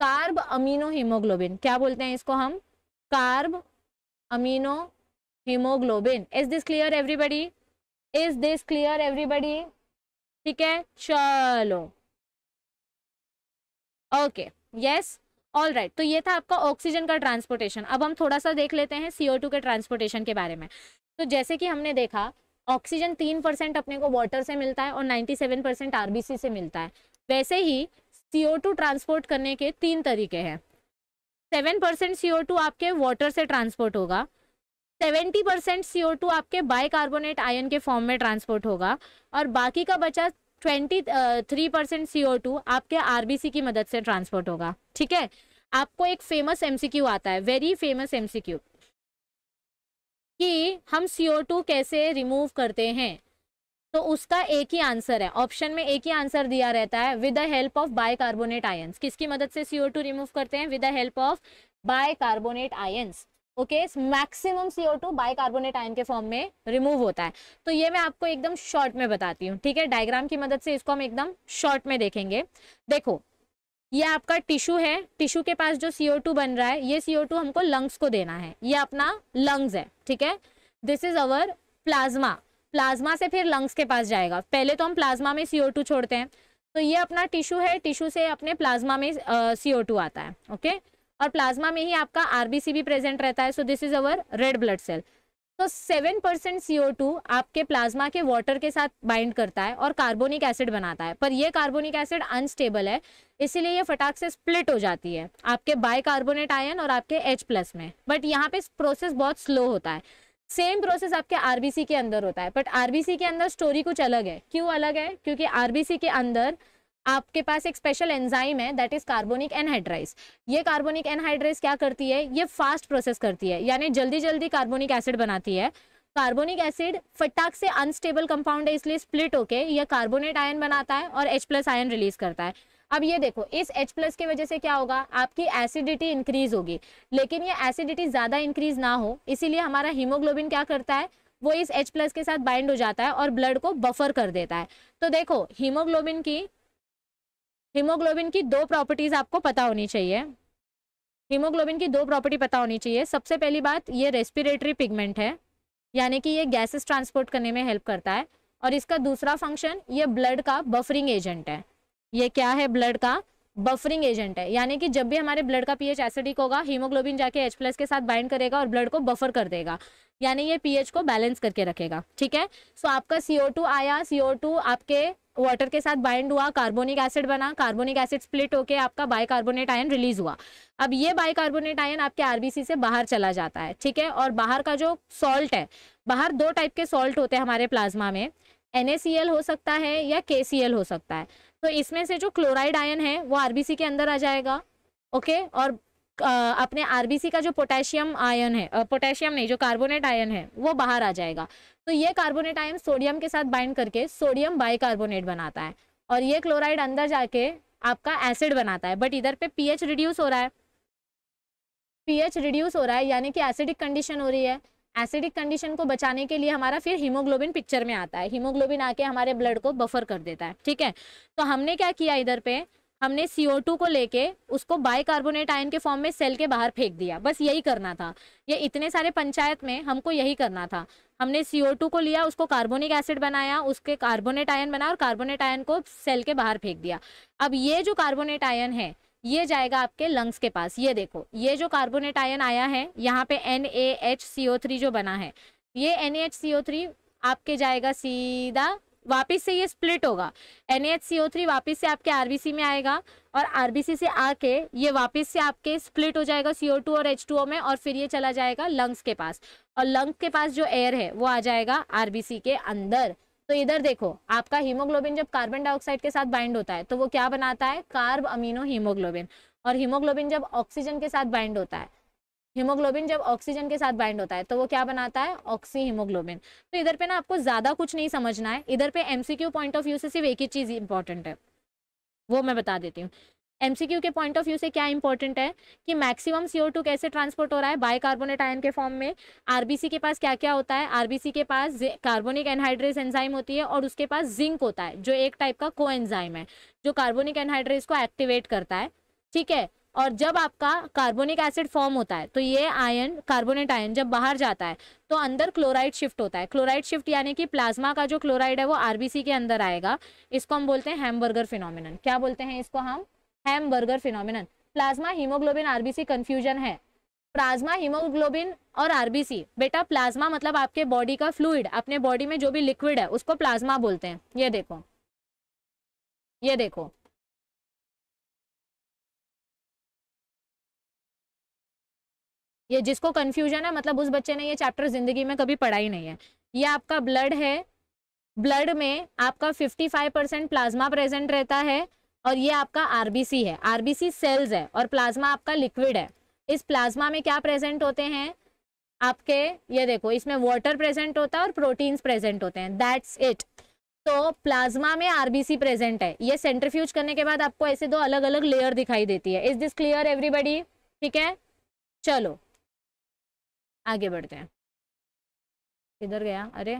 कार्ब अमीनो हीमोग्लोबिन क्या बोलते हैं इसको हम carb amino haemoglobin is this clear everybody is this clear everybody ठीक है चलो ओके यस ऑल राइट तो ये था आपका ऑक्सीजन का ट्रांसपोर्टेशन अब हम थोड़ा सा देख लेते हैं सीओ टू के ट्रांसपोर्टेशन के बारे में तो जैसे कि हमने देखा ऑक्सीजन तीन परसेंट अपने को वाटर से मिलता है और नाइन्टी सेवन परसेंट आरबीसी से मिलता है वैसे ही सीओ टू ट्रांसपोर्ट करने के तीन तरीके हैं सेवन परसेंट ओ टू आपके वाटर से ट्रांसपोर्ट होगा seventy percent C O two आपके बाई कार्बोनेट आयन के फॉर्म में ट्रांसपोर्ट होगा और बाकी का बचा twenty three percent C O two आपके आर बी सी की मदद से ट्रांसपोर्ट होगा ठीक है आपको एक फेमस एम सी क्यू आता है very famous M C Q कि हम सी ओ टू कैसे रिमूव करते हैं तो उसका एक ही आंसर है ऑप्शन में एक ही आंसर दिया रहता है with the help of bicarbonate ions किसकी मदद से सीओ टू रिमूव करते हैं with the help of bicarbonate ions okay maximum CO two carbonate ion के फॉर्म में रिमूव होता है तो ये मैं आपको एकदम शॉर्ट में बताती हूँ ठीक है डायग्राम की मदद से इसको हम एकदम शॉर्ट में देखेंगे देखो ये आपका टिश्यू है टिश्यू के पास जो सीओ टू बन रहा है ये सीओ टू हमको लंग्स को देना है ये अपना लंग्स है ठीक है this is our plasma plasma से फिर लंग्स के पास जाएगा पहले तो हम प्लाज्मा में सीओ टू छोड़ते हैं तो ये अपना टिश्यू है टिश्यू से अपने प्लाज्मा में सीओ टू आता है ओके और प्लाज्मा में ही आपका आरबीसी भी प्रेजेंट रहता है so this is our red blood cell तो सेवन परसेंट सीओ टू आपके प्लाज्मा के वाटर के साथ बाइंड करता है और कार्बोनिक एसिड बनाता है पर यह कार्बोनिक एसिड अनस्टेबल है इसीलिए ये फटाक से स्प्लिट हो जाती है आपके बाई कार्बोनेट आयन और आपके एच प्लस में बट यहाँ पे प्रोसेस बहुत स्लो होता है सेम प्रोसेस आपके आरबीसी के अंदर होता है बट आरबीसी के अंदर स्टोरी कुछ अलग है क्यों अलग है क्योंकि आरबीसी के अंदर आपके पास एक स्पेशल एंजाइम है दैट इज कार्बोनिक एनहाइड्राइज ये कार्बोनिक एनहाइड्राइज क्या करती है ये फास्ट प्रोसेस करती है यानी जल्दी जल्दी कार्बोनिक एसिड बनाती है कार्बोनिक एसिड फटाक से अनस्टेबल कंपाउंड है इसलिए स्प्लिट होके यह कार्बोनेट आयन बनाता है और H प्लस आयन रिलीज करता है अब ये देखो इस एच प्लस की वजह से क्या होगा आपकी एसिडिटी इंक्रीज होगी लेकिन ये एसिडिटी ज़्यादा इंक्रीज ना हो इसीलिए हमारा हीमोग्लोबिन क्या करता है वो इस एच प्लस के साथ बाइंड हो जाता है और ब्लड को बफर कर देता है तो देखो हीमोग्लोबिन की हीमोग्लोबिन की दो प्रॉपर्टीज आपको पता होनी चाहिए हीमोग्लोबिन की दो प्रॉपर्टी पता होनी चाहिए सबसे पहली बात ये रेस्पिरेटरी पिगमेंट है यानी कि ये गैसेस ट्रांसपोर्ट करने में हेल्प करता है और इसका दूसरा फंक्शन ये ब्लड का बफरिंग एजेंट है ये क्या है ब्लड का बफरिंग एजेंट है यानी कि जब भी हमारे ब्लड का पीएच एसिडिक होगा हीमोग्लोबिन जाके एच प्लस के साथ बाइंड करेगा और ब्लड को बफर कर देगा यानी ये पीएच को बैलेंस करके रखेगा ठीक है सो so, आपका सीओ टू आया सीओ टू आपके वाटर के साथ बाइंड हुआ कार्बोनिक एसिड बना कार्बोनिक एसिड स्प्लिट होके आपका बाइकार्बोनेट आयन रिलीज हुआ अब ये बाइकार्बोनेट आयन आपके आरबीसी से बाहर चला जाता है ठीक है और बाहर का जो सॉल्ट है बाहर दो टाइप के सॉल्ट होते हैं हमारे प्लाज्मा में एन हो सकता है या के हो सकता है तो इसमें से जो क्लोराइड आयन है वो आरबीसी के अंदर आ जाएगा ओके और आ, अपने आरबीसी का जो पोटेशियम आयन है पोटेशियम नहीं जो कार्बोनेट आयन है वो बाहर आ जाएगा तो ये कार्बोनेट आयन सोडियम के साथ बाइंड करके सोडियम बाइकार्बोनेट बनाता है और ये क्लोराइड अंदर जाके आपका एसिड बनाता है बट इधर पे पीएच रिड्यूस हो रहा है पीएच रिड्यूस हो रहा है यानी कि एसिडिक कंडीशन हो रही है एसिडिक कंडीशन को बचाने के लिए हमारा फिर हीमोग्लोबिन पिक्चर में आता है हीमोग्लोबिन आके हमारे ब्लड को बफर कर देता है ठीक है तो हमने क्या किया इधर पे हमने CO2 को लेके उसको बाइकार्बोनेट आयन के फॉर्म में सेल के बाहर फेंक दिया बस यही करना था ये इतने सारे पंचायत में हमको यही करना था हमने CO2 को लिया उसको कार्बोनिक एसिड बनाया उसके कार्बोनेट आयन बना और कार्बोनेट आयन को सेल के बाहर फेंक दिया अब ये जो कार्बोनेट आयन है ये जाएगा आपके लंग्स के पास ये देखो ये जो कार्बोनेट आयन आया है यहाँ पे N A H C O three जो बना है ये N A H C O three आपके जाएगा सीधा वापिस से ये स्प्लिट होगा N H C O three वापिस से आपके आरबीसी में आएगा और आरबीसी से आके ये वापस से आपके स्प्लिट हो जाएगा सीओ टू और एच टू ओ में और फिर ये चला जाएगा लंग्स के पास और लंग्स के पास जो एयर है वो आ जाएगा आरबीसी के अंदर तो इधर देखो आपका हीमोग्लोबिन जब कार्बन डाइऑक्साइड के साथ बाइंड होता है तो वो क्या बनाता है कार्ब अमीनो हीमोग्लोबिन और हीमोग्लोबिन जब ऑक्सीजन के साथ बाइंड होता है हीमोग्लोबिन जब ऑक्सीजन के साथ बाइंड होता है तो वो क्या बनाता है ऑक्सी हीमोग्लोबिन तो इधर पे ना आपको ज्यादा कुछ नहीं समझना है इधर पे एमसीक्यू पॉइंट ऑफ व्यू से सिर्फ एक ही चीज इंपॉर्टेंट है वो मैं बता देती हूँ एमसीक्यू के पॉइंट ऑफ व्यू से क्या इंपॉर्टेंट है कि मैक्सिमम सीओ कैसे ट्रांसपोर्ट हो रहा है बाई कार्बोनेट आयन के फॉर्म में आरबीसी के पास क्या क्या होता है आरबीसी के पास कार्बोनिक एनहाइड्रेस एंजाइम होती है और उसके पास जिंक होता है जो एक टाइप का को एंजाइम है जो कार्बोनिक एनहाइड्रेस को एक्टिवेट करता है ठीक है और जब आपका कार्बोनिक एसिड फॉर्म होता है तो ये आयन कार्बोनेट आयन जब बाहर जाता है तो अंदर क्लोराइड शिफ्ट होता है क्लोराइड शिफ्ट यानी कि प्लाज्मा का जो क्लोराइड है वो आरबीसी के अंदर आएगा इसको हम बोलते हैं हैमबर्गर फिनोमिनन क्या बोलते हैं इसको हम Hamburger phenomenon plasma haemoglobin RBC confusion है प्लाज्मा हीमोग्लोबिन और आरबीसी बेटा प्लाज्मा मतलब आपके बॉडी का फ्लूड अपने बॉडी में जो भी लिक्विड है उसको प्लाज्मा बोलते हैं ये देखो ये देखो ये जिसको कंफ्यूजन है मतलब उस बच्चे ने ये चैप्टर जिंदगी में कभी पढ़ा ही नहीं है ये आपका ब्लड है ब्लड में आपका 55 परसेंट प्लाज्मा प्रेजेंट रहता है और ये आपका आरबीसी है आरबीसी सेल्स है और प्लाज्मा आपका लिक्विड है इस प्लाज्मा में क्या प्रेजेंट होते हैं आपके ये देखो इसमें वाटर प्रेजेंट होता है और प्रोटीन्स प्रेजेंट होते हैं दैट्स इट तो प्लाज्मा में आरबीसी प्रेजेंट है ये सेंट्रीफ्यूज करने के बाद आपको ऐसे दो अलग अलग लेयर दिखाई देती है इज दिस क्लियर एवरीबडी ठीक है चलो आगे बढ़ते हैं इधर गया अरे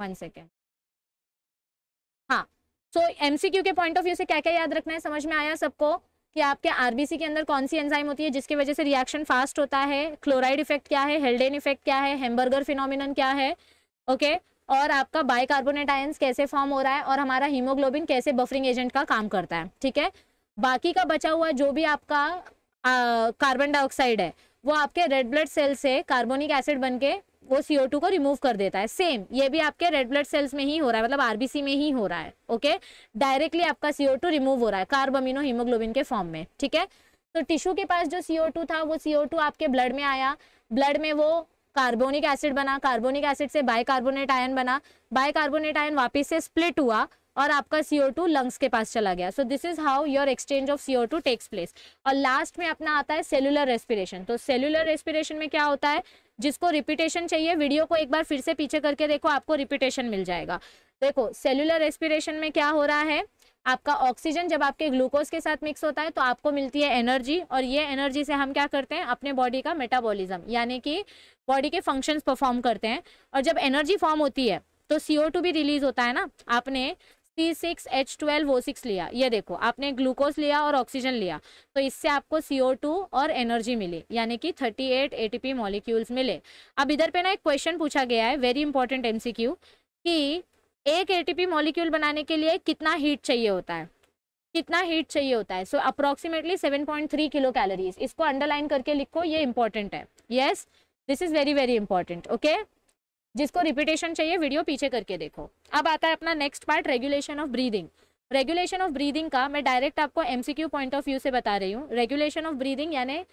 वन सेकेंड हाँ सो so, एमसीक्यू के पॉइंट ऑफ व्यू से क्या क्या याद रखना है समझ में आया सबको कि आपके आरबीसी के अंदर कौन सी एंजाइम होती है जिसकी वजह से रिएक्शन फास्ट होता है क्लोराइड इफेक्ट क्या है हेल्डेन इफेक्ट क्या है हेम्बर्गर फिनोमिनन क्या है ओके okay? और आपका बाइकार्बोनेट आयंस कैसे फॉर्म हो रहा है और हमारा हीमोग्लोबिन कैसे बफरिंग एजेंट का काम करता है ठीक है बाकी का बचा हुआ जो भी आपका कार्बन डाइऑक्साइड है वो आपके रेड ब्लड सेल से कार्बोनिक एसिड बन के वो सीओ को रिमूव कर देता है सेम ये भी आपके रेड ब्लड सेल्स में ही हो रहा है मतलब आरबीसी में ही हो रहा है ओके डायरेक्टली आपका सीओ रिमूव हो रहा है कार्बमिनो हीमोग्लोबिन के फॉर्म में ठीक है तो टिश्यू के पास जो सीओ था वो सीओ आपके ब्लड में आया ब्लड में वो कार्बोनिक एसिड बना कार्बोनिक एसिड से बाइकार्बोनेट आयन बना बाइकार्बोनेट आयन वापिस से स्प्लिट हुआ और आपका सीओ टू लंग्स के पास चला गया so this is how your exchange of CO two takes place और लास्ट में अपना आता है सेलुलर रेस्पिरेशन तो सेलुलर रेस्पिरेशन में क्या होता है जिसको रिपीटेशन चाहिए वीडियो को एक बार फिर से पीछे करके देखो आपको रिपीटेशन मिल जाएगा देखो सेलुलर रेस्पिरेशन में क्या हो रहा है आपका ऑक्सीजन जब आपके ग्लूकोज के साथ मिक्स होता है तो आपको मिलती है एनर्जी और ये एनर्जी से हम क्या करते हैं अपने बॉडी का मेटाबॉलिज्म यानी कि बॉडी के फंक्शंस परफॉर्म करते हैं और जब एनर्जी फॉर्म होती है तो सी भी रिलीज होता है ना आपने C6H12O6 लिया ये देखो आपने ग्लूकोज लिया और ऑक्सीजन लिया तो इससे आपको सी ओ टू और एनर्जी मिली यानी कि thirty eight A T P molecules मिले अब इधर पे ना एक क्वेश्चन पूछा गया है very important M C Q कि एक ए टी पी मॉलिक्यूल बनाने के लिए कितना हीट चाहिए होता है कितना हीट चाहिए होता है so approximately seven point three kilo calories इसको अंडरलाइन करके लिखो ये इंपॉर्टेंट है yes this is very very important okay जिसको रिपीटेशन चाहिए वीडियो पीछे करके देखो अब आता है अपना next part regulation of breathing regulation of breathing का मैं डायरेक्ट आपको एमसीक्यू पॉइंट ऑफ व्यू से बता रही हूँ रेगुलेशन ऑफ ब्रीदिंग यानी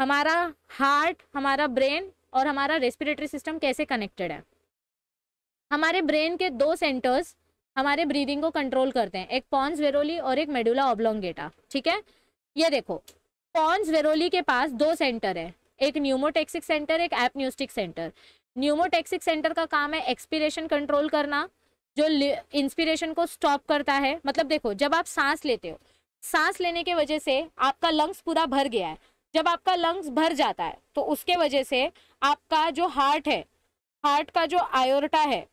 हमारा हार्ट हमारा ब्रेन और हमारा रेस्पिरेटरी सिस्टम कैसे कनेक्टेड है हमारे ब्रेन के दो सेंटर्स हमारे ब्रीदिंग को कंट्रोल करते हैं एक पॉन्स वेरोली और एक मेडुला ऑब्लोंगेटा ठीक है ये देखो पॉन्स वेरोली के पास दो सेंटर है एक न्यूमोटेक्सिक सेंटर एक एपन्यूस्टिक सेंटर न्यूमोटेक्सिक सेंटर का काम है एक्सपीरेशन कंट्रोल करना जो इंस्पिरेशन को स्टॉप करता है मतलब देखो जब आप सांस लेते हो सांस लेने के वजह से आपका लंग्स पूरा भर गया है जब आपका लंग्स भर जाता है तो उसके वजह से आपका जो हार्ट है हार्ट का जो आयोरटा है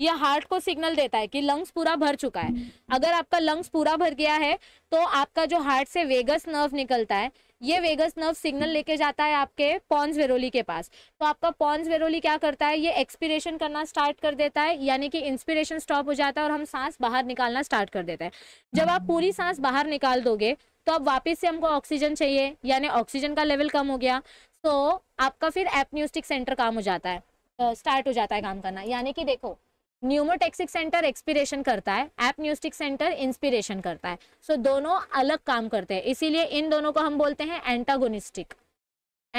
ये हार्ट को सिग्नल देता है कि लंग्स पूरा भर चुका है अगर आपका लंग्स पूरा भर गया है तो आपका जो हार्ट से वेगस नर्व निकलता है ये वेगस नर्व सिग्नल लेके जाता है आपके पॉन्स वेरोली के पास तो आपका पॉन्स वेरोली क्या करता है ये एक्सपिरेशन करना स्टार्ट कर देता है यानी कि इंस्पिरेशन स्टॉप हो जाता है और हम सांस बाहर निकालना स्टार्ट कर देता है जब आप पूरी सांस बाहर निकाल दोगे तो अब वापिस से हमको ऑक्सीजन चाहिए यानी ऑक्सीजन का लेवल कम हो गया तो आपका फिर एपन्यूस्टिक सेंटर काम हो जाता है स्टार्ट हो जाता है काम करना यानी कि देखो न्यूमोटेक्सिक सेंटर एक्सपिरेशन करता है एप न्यूस्टिक सेंटर इंस्पिरेशन करता है सो so, दोनों अलग काम करते हैं इसीलिए इन दोनों को हम बोलते हैं एंटागोनिस्टिक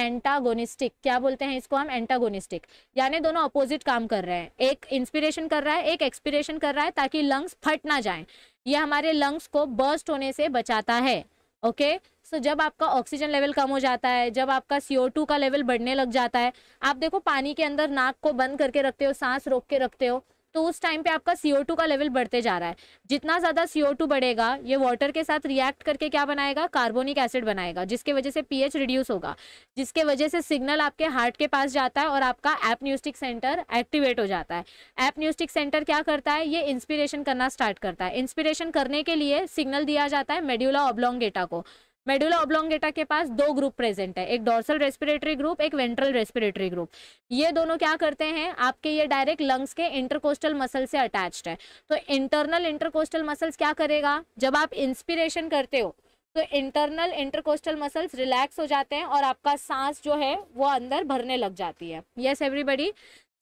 एंटागोनिस्टिक क्या बोलते हैं इसको हम एंटागोनिस्टिक यानी दोनों अपोजिट काम कर रहे हैं एक इंस्पिरेशन कर रहा है एक एक्सपिरेशन कर रहा है ताकि लंग्स फट ना जाए यह हमारे लंग्स को बर्स्ट होने से बचाता है ओके okay? सो so, जब आपका ऑक्सीजन लेवल कम हो जाता है जब आपका टू का लेवल बढ़ने लग जाता है आप देखो पानी के अंदर नाक को बंद करके रखते हो सांस रोक के रखते हो तो उस टाइम पे आपका सी का लेवल बढ़ते जा रहा है जितना ज़्यादा सी बढ़ेगा ये वाटर के साथ रिएक्ट करके क्या बनाएगा कार्बोनिक एसिड बनाएगा जिसके वजह से पीएच रिड्यूस होगा जिसके वजह से सिग्नल आपके हार्ट के पास जाता है और आपका एपन्यूस्टिक सेंटर एक्टिवेट हो जाता है एपन्यूस्टिक सेंटर क्या करता है ये इंस्पिरेशन करना स्टार्ट करता है इंस्पिरेशन करने के लिए सिग्नल दिया जाता है मेड्यूला ऑब्लोंगेटा को मेडुला ओब्लोंगेटा के पास दो ग्रुप प्रेजेंट है एक डोर्सल रेस्पिरेटरी ग्रुप एक वेंट्रल रेस्पिरेटरी ग्रुप ये दोनों क्या करते हैं आपके ये डायरेक्ट लंग्स के इंटरकोस्टल मसल से अटैच्ड है तो इंटरनल इंटरकोस्टल मसल्स क्या करेगा जब आप इंस्पिरेशन करते हो तो इंटरनल इंटरकोस्टल मसल्स रिलैक्स हो जाते हैं और आपका सांस जो है वो अंदर भरने लग जाती है yes everybody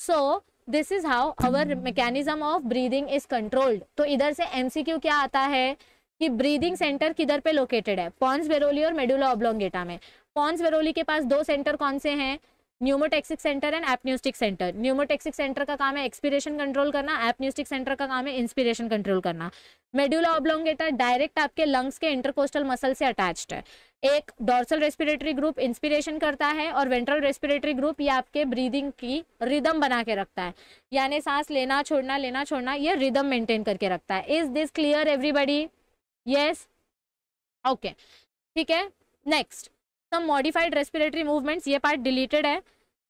so this is how our mechanism of breathing is controlled तो इधर से एमसीक्यू क्या आता है कि ब्रीदिंग सेंटर किधर पे लोकेटेड है पॉन्स वेरोली और मेडुला ऑब्लोंगेटा में पॉन्स वेरोली के पास दो सेंटर कौन से हैं pneumotaxic centre and apneustic centre pneumotaxic centre का काम है एक्सपीरेशन कंट्रोल करना एपन्यूस्टिक सेंटर का काम है इंस्पिरेशन कंट्रोल करना मेड्यूला ऑब्लोंगेटा डायरेक्ट आपके लंग्स के इंटरकोस्टल मसल से अटैच्ड है एक डॉर्सल रेस्पिरेटरी ग्रुप इंस्पिरेशन करता है और वेंट्रल रेस्पिरेटरी ग्रुप ये आपके ब्रीदिंग की रिदम बना के रखता है यानी सांस लेना छोड़ना लेना छोड़ना ये रिदम मेंटेन करके रखता है is this clear everybody yes okay ठीक है next some modified respiratory movements ये पार्ट डिलीटेड है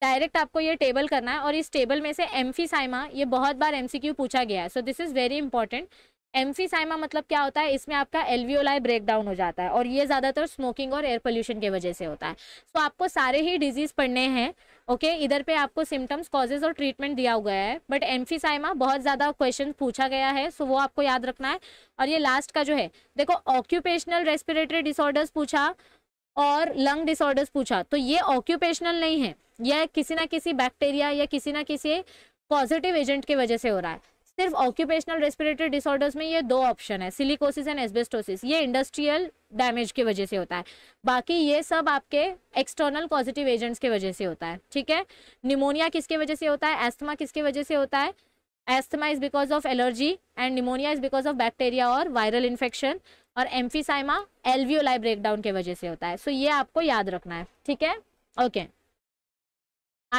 डायरेक्ट आपको ये टेबल करना है और इस टेबल में से एम्फीसाइमा ये बहुत बार एमसीक्यू पूछा गया है so this is very important emphysema मतलब क्या होता है इसमें आपका एलवीओलाई ब्रेकडाउन हो जाता है और ये ज़्यादातर स्मोकिंग और एयर पोल्यूशन की वजह से होता है सो so, आपको सारे ही डिजीज़ पढ़ने हैं ओके okay, इधर पे आपको सिम्टम्स कॉजेज और ट्रीटमेंट दिया हुआ है बट एम्फीसाइमा बहुत ज़्यादा क्वेश्चन पूछा गया है सो वो आपको याद रखना है और ये लास्ट का जो है देखो ऑक्यूपेशनल रेस्पिरेटरी डिसऑर्डर्स पूछा और लंग डिसऑर्डर्स पूछा तो ये ऑक्यूपेशनल नहीं है यह किसी ना किसी बैक्टीरिया या किसी ना किसी पॉजिटिव एजेंट की वजह से हो रहा है सिर्फ ऑक्यूपेशनल रेस्पिरेटरी डिसऑर्डर्स में ये दो ऑप्शन है सिलिकोसिस एंड एस्बेस्टोसिस ये इंडस्ट्रियल डैमेज की वजह से होता है बाकी ये सब आपके एक्सटर्नल पॉजिटिव एजेंट्स की वजह से होता है ठीक है निमोनिया किसके वजह से होता है एस्थमा किसके वजह से होता है asthma is because of allergy and pneumonia is because of bacteria और वायरल इन्फेक्शन और एम्फीसाइमा एलवीओलाई ब्रेकडाउन के वजह से होता है सो so, ये आपको याद रखना है ठीक है okay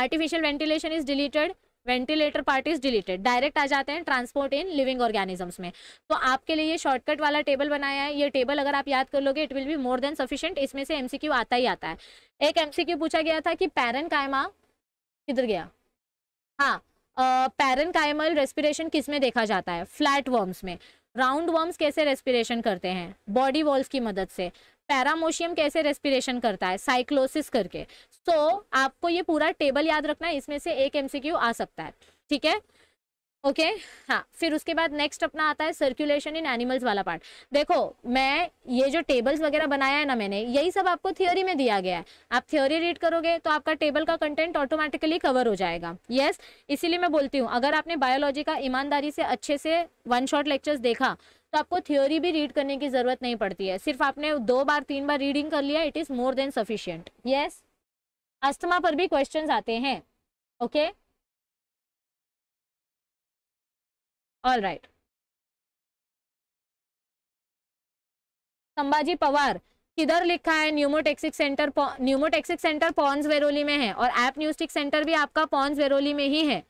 artificial ventilation is deleted ventilator part is deleted direct आ जाते हैं ट्रांसपोर्ट इन लिविंग ऑर्गेनिजम्स में तो आपके लिए ये शॉर्टकट वाला टेबल बनाया है ये टेबल अगर आप याद कर लोगे it will be more than sufficient इसमें से एमसीक्यू आता ही आता है एक एमसीक्यू पूछा गया था कि पैरन कायमा किधर गया हाँ पैरन कायमल रेस्पिरेशन किस में देखा जाता है फ्लैट वर्म्स में राउंड वर्म्स कैसे रेस्पिरेशन करते हैं बॉडी वॉल्स की मदद से पैरामोशियम कैसे रेस्पिरेशन करता है साइक्लोसिस करके सो so, आपको ये पूरा टेबल याद रखना है इसमें से एक एमसीक्यू आ सकता है ठीक है ओके okay? हाँ फिर उसके बाद नेक्स्ट अपना आता है सर्कुलेशन इन एनिमल्स वाला पार्ट देखो मैं ये जो टेबल्स वगैरह बनाया है ना मैंने यही सब आपको थ्योरी में दिया गया है आप थ्योरी रीड करोगे तो आपका टेबल का कंटेंट ऑटोमेटिकली कवर हो जाएगा यस yes? इसीलिए मैं बोलती हूँ अगर आपने बायोलॉजी का ईमानदारी से अच्छे से वन शॉर्ट लेक्चर्स देखा तो आपको थ्योरी भी रीड करने की जरूरत नहीं पड़ती है सिर्फ आपने दो बार तीन बार रीडिंग कर लिया it is more than sufficient yes asthma पर भी क्वेश्चन आते हैं okay okay? All right Sambhaji Pawar किधर लिखा है pneumotaxic centre pneumotaxic centre pons varolii में है और एप न्यूस्टिक सेंटर भी आपका पॉन्स वेरोली में ही है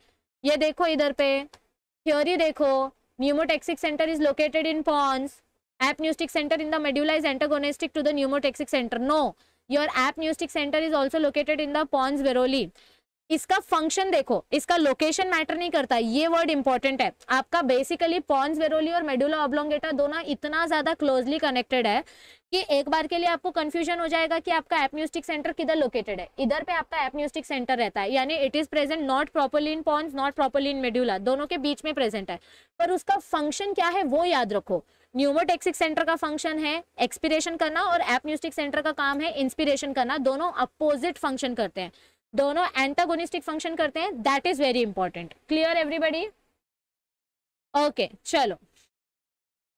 ये देखो इधर पे थ्योरी देखो pneumotaxic centre is located in pons apneustic centre in the medulla is is antagonistic to the pneumotaxic centre now your apneustic centre is also located in the pons varolii इसका function देखो इसका location matter नहीं करता ये word important है आपका basically Pond's varolii और medulla oblongata दोनों इतना ज्यादा क्लोजली कनेक्टेड है कि एक बार के लिए आपको कंफ्यूजन हो जाएगा कि आपका एपन्यूस्टिक सेंटर किधर लोकेटेड है इधर पे आपका एपन्यूस्टिक सेंटर रहता है यानी it is present not properly in pons not properly in medulla दोनों के बीच में प्रेजेंट है पर उसका फंक्शन क्या है वो याद रखो न्यूमोटेक्सिक सेंटर का फंक्शन है एक्सपीरेशन करना और एपन्यूस्टिक सेंटर का काम है इंस्पिरेशन करना दोनों अपोजिट फंक्शन करते हैं दोनों एंटागोनिस्टिक फंक्शन करते हैं that is very important clear everybody okay चलो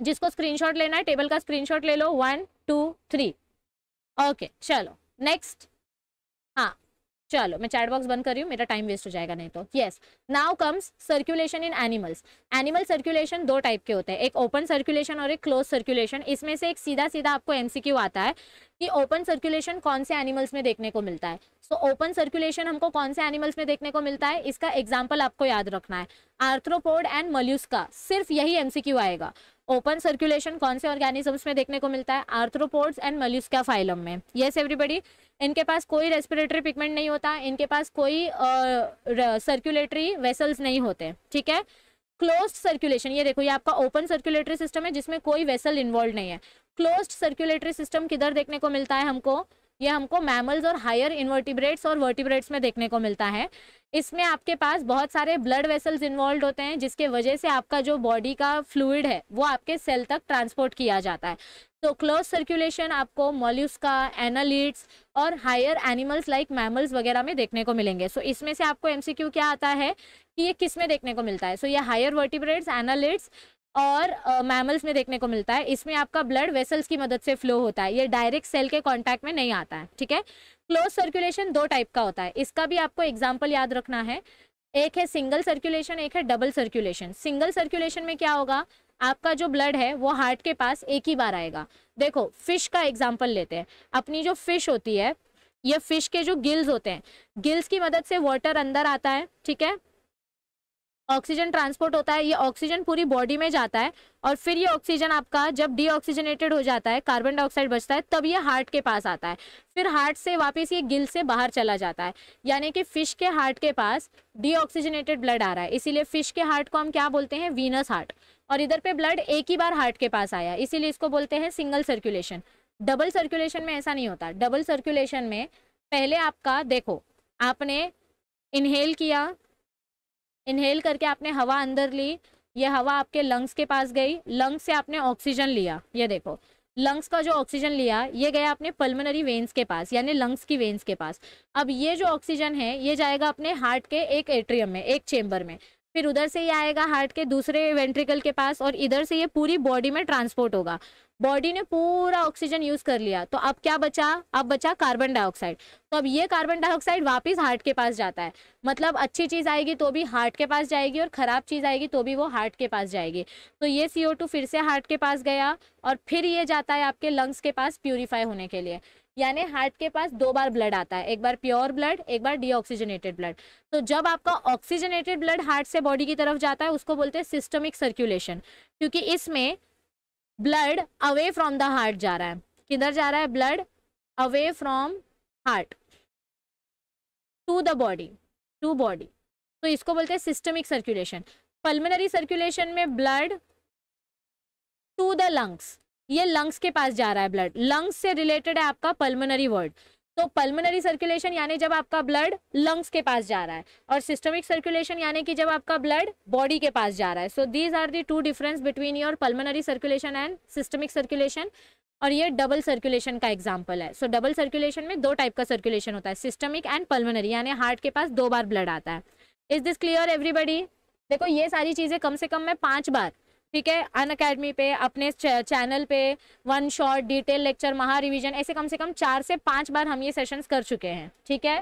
जिसको स्क्रीनशॉट लेना है टेबल का स्क्रीनशॉट ले लो वन टू थ्री ओके चलो नेक्स्ट चलो मैं चैट बॉक्स बंद कर रही हूँ मेरा टाइम वेस्ट हो जाएगा नहीं तो yes now comes circulation in animals animal circulation दो टाइप के होते हैं एक ओपन सर्कुलेशन और एक क्लोज सर्कुलेशन इसमें से एक सीधा सीधा आपको एमसीक्यू आता है कि ओपन सर्कुलेशन कौन से एनिमल्स में देखने को मिलता है सो ओपन सर्कुलेशन हमको कौन से एनिमल्स में देखने को मिलता है इसका एग्जाम्पल आपको याद रखना है आर्थ्रोपोड एंड का सिर्फ यही एमसीक्यू आएगा ओपन सर्कुलेशन कौन से ऑर्गेनिजम्स में देखने को मिलता है आर्थ्रोपोड्स एंड का फाइलम में येस yes, एवरीबडी इनके पास कोई रेस्पिरेटरी पिगमेंट नहीं होता इनके पास कोई सर्कुलेटरी वेसल्स नहीं होते ठीक है क्लोज सर्कुलेशन ये देखो ये आपका ओपन सर्कुलेटरी सिस्टम है जिसमें कोई वेसल इन्वॉल्व नहीं है क्लोज सर्कुलेटरी सिस्टम किधर देखने को मिलता है हमको ये हमको मैमल्स और हायर इन्वर्टिब्रेट्स और वर्टिब्रेट्स में देखने को मिलता है इसमें आपके पास बहुत सारे ब्लड वेसल्स इन्वॉल्व होते हैं जिसके वजह से आपका जो बॉडी का फ्लूड है वो आपके सेल तक ट्रांसपोर्ट किया जाता है तो क्लोज सर्कुलेशन आपको मोल्यूस्का एनालिट्स और हायर एनिमल्स लाइक मैमल्स वगैरह में देखने को मिलेंगे सो so, इसमें से आपको एमसीक्यू क्या आता है कि ये किस में देखने को मिलता है सो so, ये हायर वर्टिब्रेट्स एनालिट्स और मैमल्स uh, में देखने को मिलता है इसमें आपका ब्लड वेसल्स की मदद से फ्लो होता है ये डायरेक्ट सेल के कॉन्टैक्ट में नहीं आता है ठीक है क्लोज सर्कुलेशन दो टाइप का होता है इसका भी आपको एग्जाम्पल याद रखना है एक है सिंगल सर्कुलेशन एक है डबल सर्कुलेशन सिंगल सर्कुलेशन में क्या होगा आपका जो ब्लड है वो हार्ट के पास एक ही बार आएगा देखो फिश का एग्जाम्पल लेते हैं अपनी जो फिश होती है ये फिश के जो गिल्स होते हैं गिल्स की मदद से वाटर अंदर आता है ठीक है ऑक्सीजन ट्रांसपोर्ट होता है ये ऑक्सीजन पूरी बॉडी में जाता है और फिर ये ऑक्सीजन आपका जब डीऑक्सीजनेटेड हो जाता है कार्बन डाइऑक्साइड बचता है तब ये हार्ट के पास आता है फिर हार्ट से वापस ये गिल से बाहर चला जाता है यानी कि फिश के हार्ट के पास डीऑक्सीजनेटेड ब्लड आ रहा है इसीलिए फिश के हार्ट को हम क्या बोलते हैं वीनस हार्ट और इधर पे ब्लड एक ही बार हार्ट के पास आया इसीलिए इसको बोलते हैं सिंगल सर्कुलेशन डबल सर्कुलेशन में ऐसा नहीं होता डबल सर्कुलेशन में पहले आपका देखो आपने इनहेल किया इनहेल करके आपने हवा अंदर ली ये हवा आपके लंग्स के पास गई लंग्स से आपने ऑक्सीजन लिया ये देखो लंग्स का जो ऑक्सीजन लिया ये गया अपने पल्मनरी वेन्स के पास यानी लंग्स की वेन्स के पास अब ये जो ऑक्सीजन है ये जाएगा अपने हार्ट के एक एट्रियम में एक चेम्बर में फिर उधर से ये आएगा हार्ट के दूसरे वेंट्रिकल के पास और इधर से ये पूरी बॉडी में ट्रांसपोर्ट होगा बॉडी ने पूरा ऑक्सीजन यूज कर लिया तो अब क्या बचा अब बचा कार्बन डाइऑक्साइड तो अब ये कार्बन डाइऑक्साइड वापस हार्ट के पास जाता है मतलब अच्छी चीज़ आएगी तो भी हार्ट के पास जाएगी और ख़राब चीज़ आएगी तो भी वो हार्ट के पास जाएगी तो ये सी फिर से हार्ट के पास गया और फिर ये जाता है आपके लंग्स के पास प्यूरिफाई होने के लिए यानी हार्ट के पास दो बार ब्लड आता है एक बार प्योर ब्लड एक बार डीऑक्सीजनेटेड ब्लड तो जब आपका ऑक्सीजनेटेड ब्लड हार्ट से बॉडी की तरफ जाता है उसको बोलते हैं सिस्टमिक सर्कुलेशन क्योंकि इसमें blood away from the heart जा रहा है किधर जा रहा है blood away from heart to the body to body तो इसको बोलते हैं सिस्टमिक सर्कुलेशन पल्मोनरी सर्कुलेशन में ब्लड टू द लंग्स ये लंग्स के पास जा रहा है ब्लड लंग्स से रिलेटेड है आपका पल्मोनरी वर्ड तो पल्मोनरी सर्कुलेशन यानी जब आपका ब्लड लंग्स के पास जा रहा है और सिस्टमिक सर्कुलेशन यानी कि जब आपका ब्लड बॉडी के पास जा रहा है so these are the two difference between your pulmonary circulation and systemic circulation और ये डबल सर्कुलेशन का एग्जाम्पल है सो डबल सर्कुलेशन में दो टाइप का सर्कुलेशन होता है सिस्टमिक एंड पल्मोनरी यानी हार्ट के पास दो बार ब्लड आता है इज दिस क्लियर एवरीबडी देखो ये सारी चीज़ें कम से कम मैं पाँच बार ठीक है अन अकेडमी पे अपने चैनल पे वन शॉट डिटेल लेक्चर महा रिविजन ऐसे कम से कम चार से पांच बार हम ये सेशंस कर चुके हैं ठीक है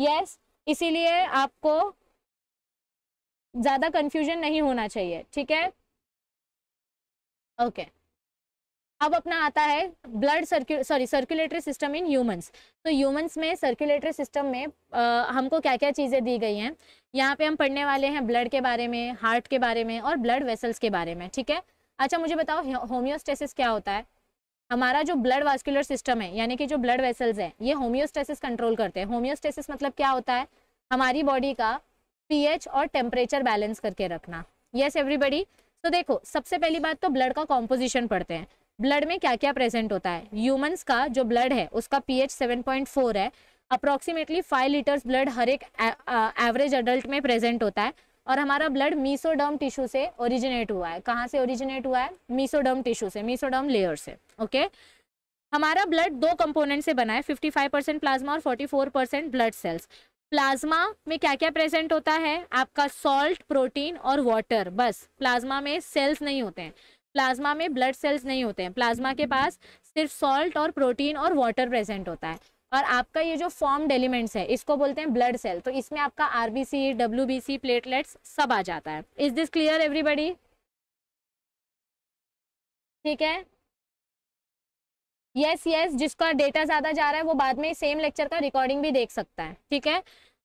यस इसीलिए आपको ज़्यादा कंफ्यूजन नहीं होना चाहिए ठीक है ओके okay. अब अपना आता है blood circu sorry circulatory system in humans तो ह्यूमंस में सर्कुलेटरी सिस्टम में आ, हमको क्या क्या चीज़ें दी गई हैं यहाँ पे हम पढ़ने वाले हैं ब्लड के बारे में हार्ट के बारे में और ब्लड वेसल्स के बारे में ठीक है अच्छा मुझे बताओ होम्योस्टेसिस क्या होता है हमारा जो ब्लड वास्कुलर सिस्टम है यानी कि जो ब्लड वेसल्स हैं ये होम्योस्टेसिस कंट्रोल करते हैं होम्योस्टेसिस मतलब क्या होता है हमारी बॉडी का पी और टेम्परेचर बैलेंस करके रखना येस एवरीबडी तो देखो सबसे पहली बात तो ब्लड का कॉम्पोजिशन पढ़ते हैं ब्लड में क्या क्या प्रेजेंट होता है ह्यूमंस का जो ब्लड है उसका पीएच 7.4 है अप्रोक्सीमेटली फाइव लीटर्स ब्लड हर एक एवरेज अडल्ट में प्रेजेंट होता है और हमारा ब्लड मीसोडर्म टिश्यू से ओरिजिनेट हुआ है कहाँ से ओरिजिनेट हुआ है मीसोडर्म टिश्यू से मीसोडर्म लेयर से ओके हमारा ब्लड दो कंपोनेंट से बना है 55 परसेंट प्लाज्मा और 44 परसेंट ब्लड सेल्स प्लाज्मा में क्या क्या प्रेजेंट होता है आपका सॉल्ट प्रोटीन और वाटर बस प्लाज्मा में सेल्स नहीं होते हैं प्लाज्मा में ब्लड सेल्स नहीं होते हैं प्लाज्मा के पास सिर्फ सॉल्ट और प्रोटीन और वाटर प्रेजेंट होता है और आपका ये जो फॉर्म्ड एलिमेंट्स है इसको बोलते हैं ब्लड सेल तो इसमें आपका आरबीसी सी प्लेटलेट्स सब आ जाता है इज दिस क्लियर एवरीबडी ठीक है यस yes, यस yes, जिसका डेटा ज़्यादा जा रहा है वो बाद में सेम लेक्चर का रिकॉर्डिंग भी देख सकता है ठीक है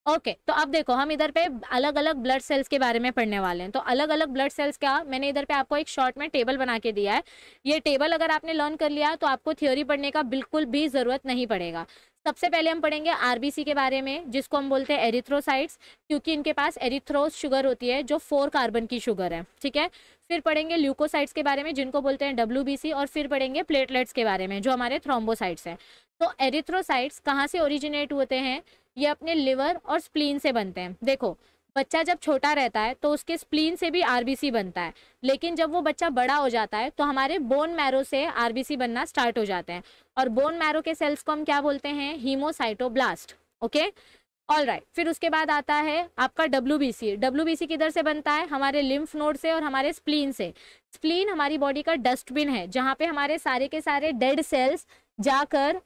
ओके okay, तो अब देखो हम इधर पे अलग अलग ब्लड सेल्स के बारे में पढ़ने वाले हैं तो अलग अलग ब्लड सेल्स क्या मैंने इधर पे आपको एक शॉर्ट में टेबल बना के दिया है ये टेबल अगर आपने लर्न कर लिया तो आपको थ्योरी पढ़ने का बिल्कुल भी ज़रूरत नहीं पड़ेगा सबसे पहले हम पढ़ेंगे आरबीसी के बारे में जिसको हम बोलते हैं एरिथ्रोसाइट्स क्योंकि इनके पास एरिथ्रोस शुगर होती है जो फोर कार्बन की शुगर है ठीक है फिर पढ़ेंगे ल्यूकोसाइट्स के बारे में जिनको बोलते हैं डब्ल्यू और फिर पढ़ेंगे प्लेटलेट्स के बारे में जो हमारे थ्रोम्बोसाइट्स हैं तो एरिथ्रोसाइट्स कहाँ से ओरिजिनेट होते हैं ये अपने लिवर और स्प्लीन से बनते हैं देखो बच्चा जब छोटा रहता है तो उसके स्प्लीन से भी आरबीसी बनता है लेकिन जब वो बच्चा बड़ा हो जाता है तो हमारे बोन मैरो से आरबीसी बनना स्टार्ट हो जाते हैं और बोन मैरो के सेल्स को हम क्या बोलते हैं हीमोसाइटोब्लास्ट ओके ऑल राइट फिर उसके बाद आता है आपका W B C W B C किधर से बनता है हमारे लिम्फ नोड से और हमारे स्प्लीन से स्प्लीन हमारी बॉडी का डस्टबिन है जहाँ पे हमारे सारे के सारे डेड सेल्स जाकर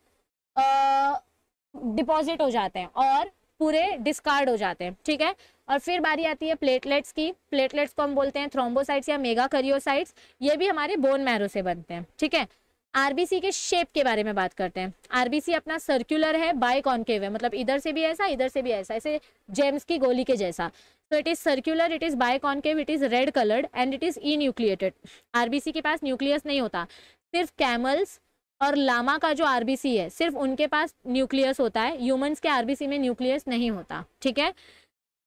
डिपॉजिट हो जाते हैं और पूरे डिस्कार्ड हो जाते हैं ठीक है और फिर बारी आती है प्लेटलेट्स की प्लेटलेट्स को हम बोलते हैं थ्रोम्बोसाइट्स या मेगा करियोसाइट्स ये भी हमारे बोन मैरो से बनते हैं ठीक है आरबीसी के शेप के बारे में बात करते हैं आरबीसी अपना सर्कुलर है बाय कॉन्केव है मतलब इधर से भी ऐसा इधर से भी ऐसा ऐसे जेम्स की गोली के जैसा तो it is circular it is biconcave it is red coloured and it is enucleated RBC के पास न्यूक्लियस नहीं होता सिर्फ कैमल्स और लामा का जो आरबीसी है सिर्फ उनके पास न्यूक्लियस होता है ह्यूमंस के आरबीसी में न्यूक्लियस नहीं होता ठीक है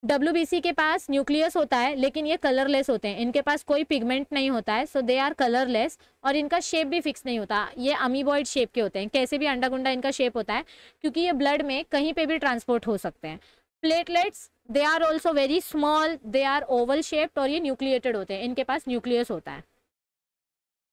डब्ल्यू के पास न्यूक्लियस होता है लेकिन ये कलरलेस होते हैं इनके पास कोई पिगमेंट नहीं होता है सो दे आर कलरलेस और इनका शेप भी फिक्स नहीं होता ये अमीबॉइड शेप के होते हैं कैसे भी अंडा गुंडा इनका शेप होता है क्योंकि ये ब्लड में कहीं पे भी ट्रांसपोर्ट हो सकते हैं platelets they are also very small they are oval shaped और ये न्यूक्लिएटेड होते हैं इनके पास न्यूक्लियस होता है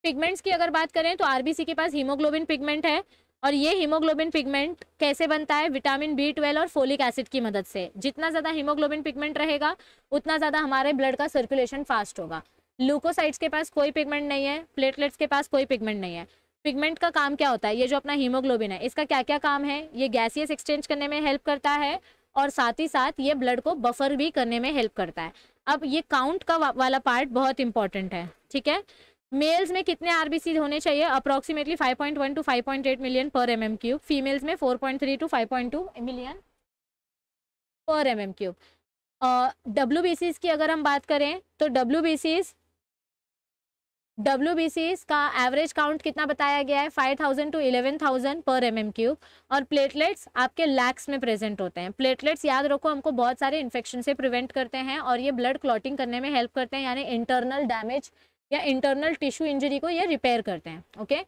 पिगमेंट्स की अगर बात करें तो आरबीसी के पास हीमोग्लोबिन पिगमेंट है और ये हीमोग्लोबिन पिगमेंट कैसे बनता है विटामिन बी ट्वेल्व और फोलिक एसिड की मदद से जितना ज़्यादा हीमोग्लोबिन पिगमेंट रहेगा उतना ज़्यादा हमारे ब्लड का सर्कुलेशन फास्ट होगा लूकोसाइट्स के पास कोई पिगमेंट नहीं है प्लेटलेट्स के पास कोई पिगमेंट नहीं है पिगमेंट का काम क्या होता है ये जो अपना हीमोग्लोबिन है इसका क्या क्या काम है ये गैसियस एक्सचेंज करने में हेल्प करता है और साथ ही साथ ये ब्लड को बफर भी करने में हेल्प करता है अब ये काउंट का वाला पार्ट बहुत इंपॉर्टेंट है ठीक है मेल्स में कितने आरबीसी होने चाहिए approximately 5.1 to 5.8 million per M M cube females में 4.3 to 5.2 million per M M cube W B की अगर हम बात करें तो डब्ल्यू बी डब्ल्यू बी का एवरेज काउंट कितना बताया गया है 5000 to 11000 per M M cube और प्लेटलेट्स आपके लैक्स में प्रेजेंट होते हैं प्लेटलेट्स याद रखो हमको बहुत सारे इन्फेक्शन से प्रिवेंट करते हैं और ये ब्लड क्लॉटिंग करने में हेल्प करते हैं यानी इंटरनल डैमेज या इंटरनल टिश्यू इंजरी को ये रिपेयर करते हैं ओके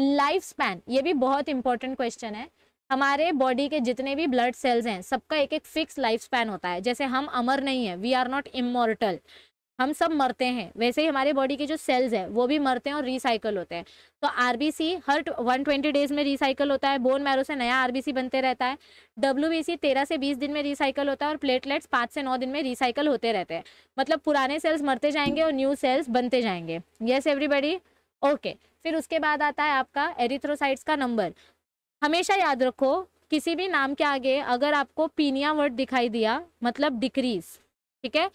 लाइफ स्पैन ये भी बहुत इंपॉर्टेंट क्वेश्चन है हमारे बॉडी के जितने भी ब्लड सेल्स हैं सबका एक एक फिक्स लाइफ स्पैन होता है जैसे हम अमर नहीं है वी आर नॉट इमोर्टल हम सब मरते हैं वैसे ही हमारे बॉडी के जो सेल्स है वो भी मरते हैं और रिसाइकल होते हैं तो आरबीसी हर 120 डेज में रिसाइकल होता है बोन मैरो से नया आरबीसी बनते रहता है डब्ल्यूबीसी 13 से 20 दिन में रिसाइकल होता है और प्लेटलेट्स 5 से 9 दिन में रिसाइकल होते रहते हैं मतलब पुराने सेल्स मरते जाएंगे और न्यू सेल्स बनते जाएंगे येस एवरीबडी ओके फिर उसके बाद आता है आपका एरिथ्रोसाइट्स का नंबर हमेशा याद रखो किसी भी नाम के आगे अगर आपको पीनिया वर्ड दिखाई दिया मतलब डिक्रीज ठीक है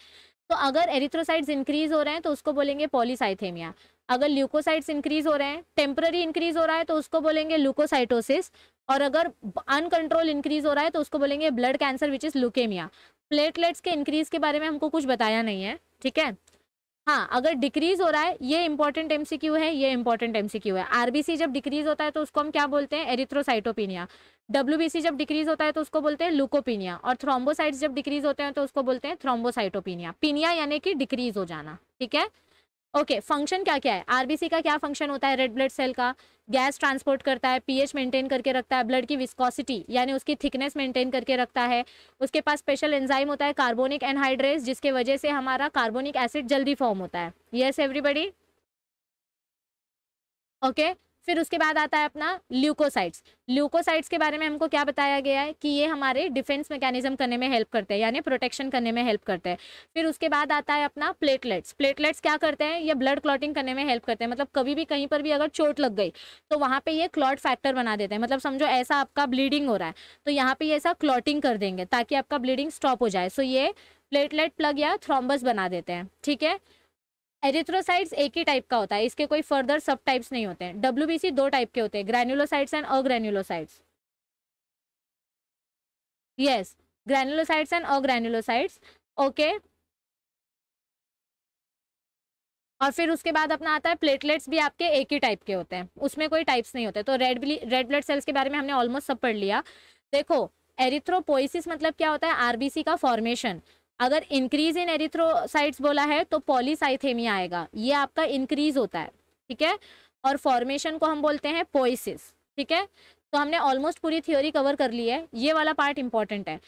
तो अगर एरिथ्रोसाइट्स इंक्रीज हो रहे हैं तो उसको बोलेंगे पॉलीसाइथेमिया अगर ल्यूकोसाइट्स इंक्रीज हो रहे हैं टेम्पररी इंक्रीज हो रहा है तो उसको बोलेंगे ल्यूकोसाइटोसिस और अगर अनकंट्रोल इंक्रीज हो रहा है तो उसको बोलेंगे blood cancer which is leukaemia platelets के इंक्रीज के बारे में हमको कुछ बताया नहीं है ठीक है हाँ अगर डिक्रीज हो रहा है ये इंपॉर्टेंट एमसीक्यू है ये इंपॉर्टेंट एमसीक्यू है आरबीसी जब डिक्रीज होता है तो उसको हम क्या बोलते हैं एरिथ्रोसाइटोपिनिया डब्ल्यूबीसी जब डिक्रीज होता है तो उसको बोलते हैं लुकोपिनिया और थ्रोम्बोसाइट्स जब डिक्रीज होते हैं तो उसको बोलते हैं थ्रोम्बोसाइटोपिनिया पिनिया यानी कि डिक्रीज हो जाना ठीक है ओके फंक्शन क्या क्या है आरबीसी का क्या फंक्शन होता है रेड ब्लड सेल का गैस ट्रांसपोर्ट करता है पीएच मेंटेन करके रखता है ब्लड की विस्कोसिटी यानी उसकी थिकनेस मेंटेन करके रखता है उसके पास स्पेशल एंजाइम होता है कार्बोनिक एनहाइड्रेस जिसके वजह से हमारा कार्बोनिक एसिड जल्दी फॉर्म होता है येस एवरीबडी ओके फिर उसके बाद आता है अपना ल्यूकोसाइट्स ल्यूकोसाइट्स के बारे में हमको क्या बताया गया है कि ये हमारे डिफेंस मैकेनिज्म करने में हेल्प करते हैं यानी प्रोटेक्शन करने में हेल्प करते हैं फिर उसके बाद आता है अपना प्लेटलेट्स प्लेटलेट्स क्या करते हैं ये ब्लड क्लॉटिंग करने में हेल्प करते हैं मतलब कभी भी कहीं पर भी अगर चोट लग गई तो वहाँ पर ये क्लॉट फैक्टर बना देते हैं मतलब समझो ऐसा आपका ब्लीडिंग हो रहा है तो यहाँ पर ऐसा क्लॉटिंग कर देंगे ताकि आपका ब्लीडिंग स्टॉप हो जाए सो ये प्लेटलेट प्लग या थ्रॉम्बस बना देते हैं ठीक है एरिथ्रोसाइट्स एक ही टाइप का होता है इसके कोई फर्दर सब टाइप्स नहीं होते हैं डब्ल्यू दो टाइप के होते हैं granulocytes and agranulocytes yes granulocytes and agranulocytes okay और फिर उसके बाद अपना आता है प्लेटलेट्स भी आपके एक ही टाइप के होते हैं उसमें कोई टाइप्स नहीं होते तो रेड रेड ब्लड सेल्स के बारे में हमने ऑलमोस्ट सब पढ़ लिया देखो एरिथ्रोपोइसिस मतलब क्या होता है आरबीसी का फॉर्मेशन अगर इंक्रीज इन एरिथ्रोसाइट्स बोला है तो पॉलीसाइथेमिया आएगा ये आपका इंक्रीज होता है ठीक है और फॉर्मेशन को हम बोलते हैं पोइसिस ठीक है तो हमने ऑलमोस्ट पूरी थ्योरी कवर कर ली है ये वाला पार्ट इंपॉर्टेंट है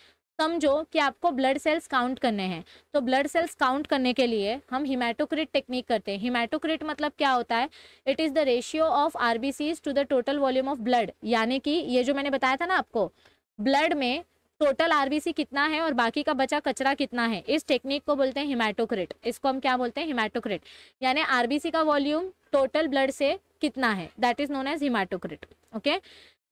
समझो कि आपको ब्लड सेल्स काउंट करने हैं तो ब्लड सेल्स काउंट करने के लिए हम हिमैटोक्रिट टेक्निक करते हैं हिमैटोक्रिट मतलब क्या होता है it is the ratio of R to the total volume of blood यानी कि ये जो मैंने बताया था ना आपको ब्लड में टोटल आरबीसी कितना है और बाकी का बचा कचरा कितना है इस टेक्निक को बोलते हैं हिमाटोक्रिट इसको हम क्या बोलते हैं हिमाटोक्रिट यानी आरबीसी का वॉल्यूम टोटल ब्लड से कितना है that is known as haematocrit okay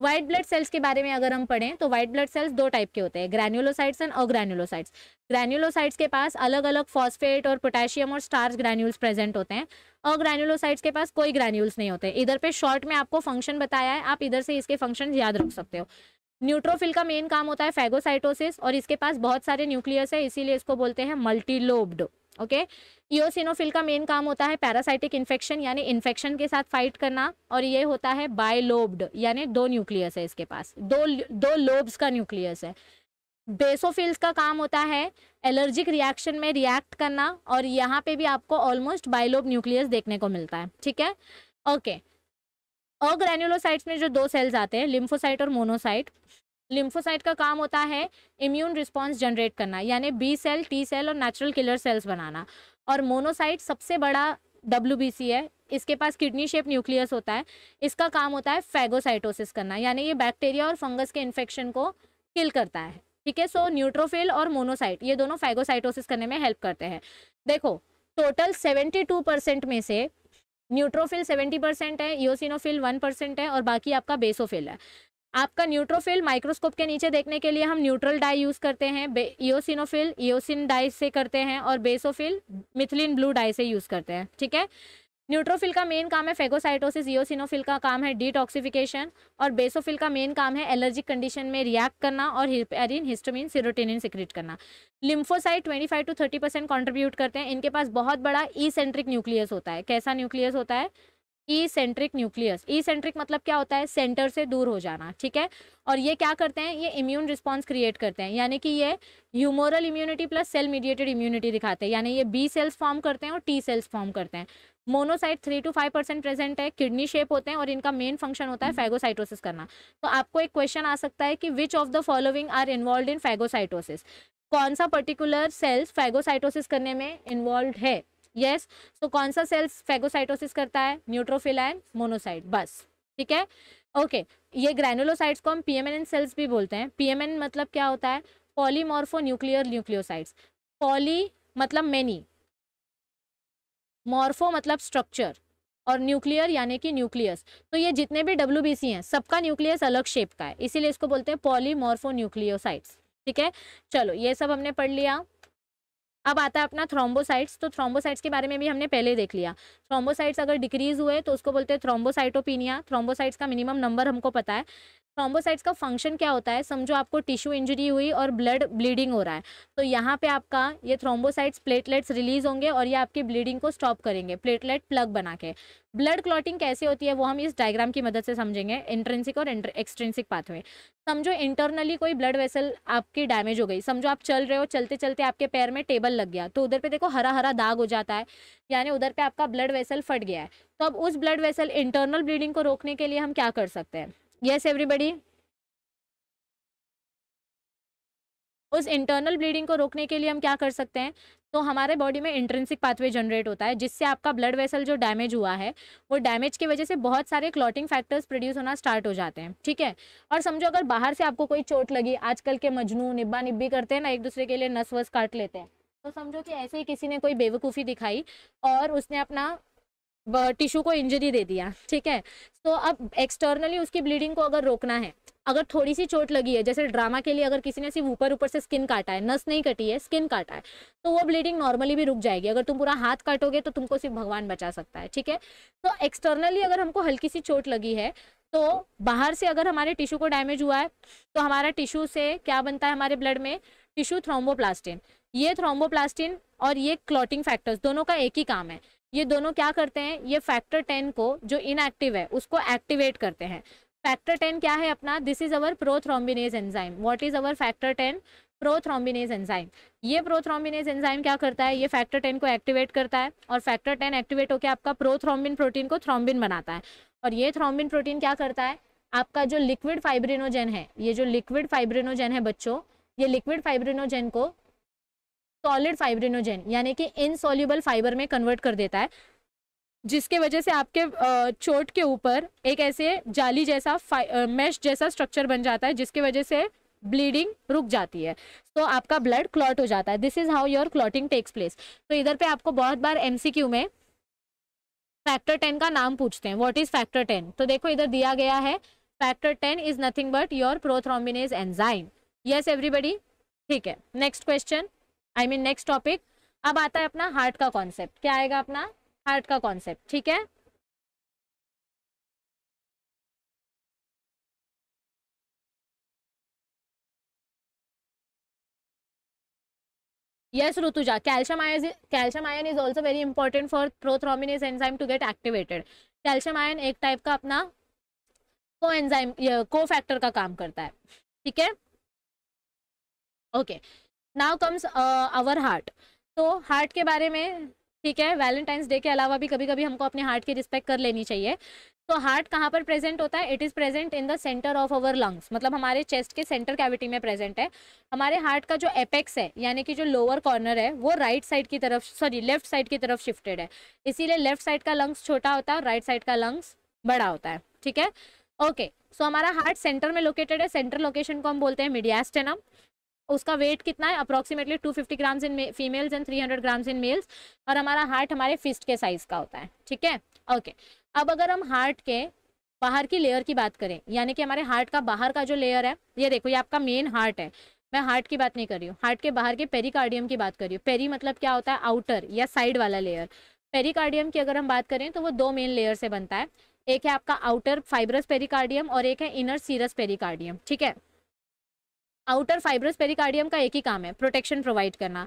white blood cells के बारे में अगर हम पढ़ें तो व्हाइट ब्लड सेल्स दो टाइप के होते हैं ग्रैन्युलोसाइट्स एंड अग्रैन्युलोसाइट्स ग्रैन्युलोसाइट्स के पास अलग अलग फॉस्फेट और पोटेशियम और स्टार्च ग्रैन्यूल्स प्रेजेंट होते हैं और के पास कोई ग्रैन्यूल्स नहीं होते इधर पे शॉर्ट में आपको फंक्शन बताया है आप इधर से इसके फंक्शन याद रख सकते हो न्यूट्रोफिल का मेन काम होता है फैगोसाइटोसिस और इसके पास बहुत सारे न्यूक्लियस है इसीलिए इसको बोलते हैं मल्टीलोब्ड ओके ईओसिनोफिल का मेन काम होता है पैरासाइटिक इन्फेक्शन यानी इन्फेक्शन के साथ फाइट करना और ये होता है बायलोब्ड यानी दो न्यूक्लियस है इसके पास दो दो लोब्स का न्यूक्लियस है बेसोफिल्स का काम होता है एलर्जिक रिएक्शन में रिएक्ट करना और यहाँ पे भी आपको ऑलमोस्ट बायलोब न्यूक्लियस देखने को मिलता है ठीक है ओके okay. अग्रैन्युलोसाइट्स में जो दो सेल्स आते हैं लिम्फोसाइट और मोनोसाइट लिम्फोसाइट का काम होता है इम्यून रिस्पॉन्स जनरेट करना यानी बी सेल टी सेल और नेचुरल किलर सेल्स बनाना और मोनोसाइट सबसे बड़ा डब्ल्यू है इसके पास किडनी शेप न्यूक्लियस होता है इसका काम होता है फैगोसाइटोसिस करना यानी ये बैक्टीरिया और फंगस के इन्फेक्शन को किल करता है ठीक है सो न्यूट्रोफिल और मोनोसाइट ये दोनों फैगोसाइटोसिस करने में हेल्प करते हैं देखो टोटल सेवेंटी टू परसेंट में से न्यूट्रोफिल 70 परसेंट है योसिनोफिल 1 परसेंट है और बाकी आपका बेसोफिल है आपका न्यूट्रोफिल माइक्रोस्कोप के नीचे देखने के लिए हम न्यूट्रल डाई यूज़ करते हैं इोसिनोफिल इोसिन डाई से करते हैं और बेसोफिल मिथिलिन ब्लू डाई से यूज़ करते हैं ठीक है न्यूट्रोफिल का मेन काम है फेगोसाइटोसिस ईसिनोफिल का काम है डिटॉक्सिफिकेशन और बेसोफिल का मेन काम है एलर्जिक कंडीशन में रिएक्ट करना और हिपेरिन हिस्टोमिन सीरोटेनिन सिक्रेट करना लिम्फोसाइट 25 टू थर्टी परसेंट कॉन्ट्रीब्यूट करते हैं इनके पास बहुत बड़ा ई सेंट्रिक न्यूक्लियस होता है कैसा न्यूक्लियस होता है eccentric nucleus eccentric मतलब क्या होता है सेंटर से दूर हो जाना ठीक है और ये क्या करते हैं ये इम्यून रिस्पॉन्स क्रिएट करते हैं यानी कि ये humoral immunity plus cell mediated immunity दिखाते हैं यानी ये बी सेल्स फॉर्म करते हैं और टी सेल्स फॉर्म करते हैं monocyte three to five percent present है किडनी शेप होते हैं और इनका मेन फंक्शन होता है फैगोसाइटोसिस हम्म। करना तो आपको एक क्वेश्चन आ सकता है कि which of the following are involved in phagocytosis कौन सा पर्टिकुलर सेल्स फैगोसाइटोसिस करने में इन्वॉल्व है यस yes. तो so, कौन सा सेल्स फैगोसाइटोसिस करता है न्यूट्रोफिल एंड मोनोसाइट बस ठीक है ओके okay. ये ग्रैनुलोसाइट्स को हम पीएमएनएन सेल्स भी बोलते हैं पीएमएन मतलब क्या होता है पॉलीमॉर्फो न्यूक्लियर न्यूक्लियोसाइट्स पॉली मतलब मेनी मॉर्फो मतलब स्ट्रक्चर और न्यूक्लियर यानी कि न्यूक्लियस तो ये जितने भी डब्ल्यू बी सी हैं सबका न्यूक्लियस अलग शेप का है इसीलिए इसको बोलते हैं पॉलीमॉर्फो न्यूक्लियोसाइट्स ठीक है चलो ये सब हमने पढ़ लिया अब आता है अपना थ्रोम्बोसाइट्स तो थ्रोम्बोसाइट्स के बारे में भी हमने पहले देख लिया थ्रोम्बोसाइट्स अगर डिक्रीज हुए तो उसको बोलते हैं थ्रोम्बोसाइटोपिनिया थ्रोम्बोसाइट्स का मिनिमम नंबर हमको पता है थ्रोम्बोसाइट्स का फंक्शन क्या होता है समझो आपको टिश्यू इंजरी हुई और ब्लड ब्लीडिंग हो रहा है तो यहाँ पे आपका ये थ्रोम्बोसाइट्स प्लेटलेट्स रिलीज होंगे और ये आपकी ब्लीडिंग को स्टॉप करेंगे प्लेटलेट प्लग बना के ब्लड क्लॉटिंग कैसे होती है वो हम इस डायग्राम की मदद से समझेंगे इंट्रेंसिक और एक्सट्रेंसिक पाथवे समझो इंटरनली कोई ब्लड वेसल आपकी डैमेज हो गई समझो आप चल रहे हो चलते चलते आपके पैर में टेबल लग गया तो उधर पे देखो हरा हरा दाग हो जाता है यानी उधर पे आपका ब्लड वेसल फट गया है तो अब उस ब्लड वेसल इंटरनल ब्लीडिंग को रोकने के लिए हम क्या कर सकते हैं यस एवरीबडी उस इंटरनल ब्लीडिंग को रोकने के लिए हम क्या कर सकते हैं तो हमारे बॉडी में इंट्रेंसिक पाथवे जनरेट होता है जिससे आपका ब्लड वेसल जो डैमेज हुआ है वो डैमेज की वजह से बहुत सारे क्लॉटिंग फैक्टर्स प्रोड्यूस होना स्टार्ट हो जाते हैं ठीक है और समझो अगर बाहर से आपको कोई चोट लगी आजकल के मजनू निब्बा निब्बी करते हैं ना एक दूसरे के लिए नस वस काट लेते हैं तो समझो कि ऐसे ही किसी ने कोई बेवकूफ़ी दिखाई और उसने अपना टिश्यू को इंजरी दे दिया ठीक है तो अब एक्सटर्नली उसकी ब्लीडिंग को अगर रोकना है अगर थोड़ी सी चोट लगी है जैसे ड्रामा के लिए अगर किसी ने सिर्फ ऊपर ऊपर से स्किन काटा है नस नहीं कटी है स्किन काटा है तो वो ब्लीडिंग नॉर्मली भी रुक जाएगी अगर तुम पूरा हाथ काटोगे तो तुमको सिर्फ भगवान बचा सकता है ठीक है तो एक्सटर्नली अगर हमको हल्की सी चोट लगी है तो बाहर से अगर हमारे टिश्यू को डैमेज हुआ है तो हमारा टिश्यू से क्या बनता है हमारे ब्लड में टिश्यू थ्रोम्बोप्लास्टिन ये थ्रोम्बोप्लास्टिन और ये क्लॉटिंग फैक्टर्स दोनों का एक ही काम है ये दोनों क्या करते हैं ये फैक्टर टेन को जो इनएक्टिव है उसको एक्टिवेट करते हैं फैक्टर टेन क्या है अपना this is our prothrombinase enzyme what is our factor ten prothrombinase enzyme ये प्रोथ्रोम्बिनेज एंजाइम क्या करता है ये फैक्टर टेन को एक्टिवेट करता है और फैक्टर टेन एक्टिवेट होकर आपका प्रोथ्रोम्बिन प्रोटीन को थ्रोम्बिन बनाता है और ये थ्रोम्बिन प्रोटीन क्या करता है आपका जो लिक्विड फाइब्रिनोजेन है ये जो लिक्विड फाइब्रिनोजेन है बच्चों ये लिक्विड फाइब्रिनोजेन को सॉलिड फाइब्रिनोजेन यानी कि इनसॉल्यूबल फाइबर में कन्वर्ट कर देता है जिसके वजह से आपके चोट के ऊपर एक ऐसे जाली जैसा मैश जैसा स्ट्रक्चर बन जाता है जिसके वजह से ब्लीडिंग रुक जाती है तो so, आपका ब्लड क्लॉट हो जाता है this is how your clotting takes place तो इधर पे आपको बहुत बार एमसीक्यू में फैक्टर टेन का नाम पूछते हैं व्हाट इज फैक्टर टेन तो देखो इधर दिया गया है factor ten is nothing but your prothrombinase enzyme yes everybody ठीक है next question I mean next topic अब आता है अपना हार्ट का कॉन्सेप्ट क्या आएगा अपना हार्ट का कॉन्सेप्ट ठीक है yes Rituja calcium ion calcium ion is also very important for prothrombinase enzyme to get activated calcium ion एक टाइप का अपना को एंजाइम को फैक्टर का काम करता है ठीक है okay okay. Now comes our heart तो हार्ट के बारे में ठीक है वैलेंटाइंस डे के अलावा भी कभी कभी हमको अपने हार्ट की रिस्पेक्ट कर लेनी चाहिए तो हार्ट कहाँ पर प्रेजेंट होता है it is present in the centre of our lungs मतलब हमारे चेस्ट के सेंटर कैविटी में प्रेजेंट है हमारे हार्ट का जो एपेक्स है यानी कि जो लोअर कॉर्नर है वो राइट right साइड की तरफ सॉरी लेफ्ट साइड की तरफ शिफ्टेड है इसीलिए लेफ्ट साइड का लंग्स छोटा होता है और राइट साइड का लंग्स बड़ा होता है ठीक है ओके okay, सो so हमारा हार्ट सेंटर में लोकेटेड है सेंटर लोकेशन को हम बोलते हैं मीडियास्टेनम उसका वेट कितना है approximately 250 grams in females and 300 grams in males और हमारा हार्ट हमारे फिस्ट के साइज का होता है ठीक है ओके अब अगर हम हार्ट के बाहर की लेयर की बात करें यानी कि हमारे हार्ट का बाहर का जो लेयर है ये देखो ये आपका मेन हार्ट है मैं हार्ट की बात नहीं कर रही हूँ हार्ट के बाहर के पेरिकार्डियम की बात कर रही हूँ पेरी मतलब क्या होता है आउटर या साइड वाला लेयर पेरिकार्डियम की अगर हम बात करें तो वो दो मेन लेयर से बनता है एक है आपका आउटर फाइब्रस पेरिकार्डियम और एक है इनर सीरस पेरिकार्डियम ठीक है आउटर फाइब्रस पेरिकार्डियम का एक ही काम है प्रोटेक्शन प्रोवाइड करना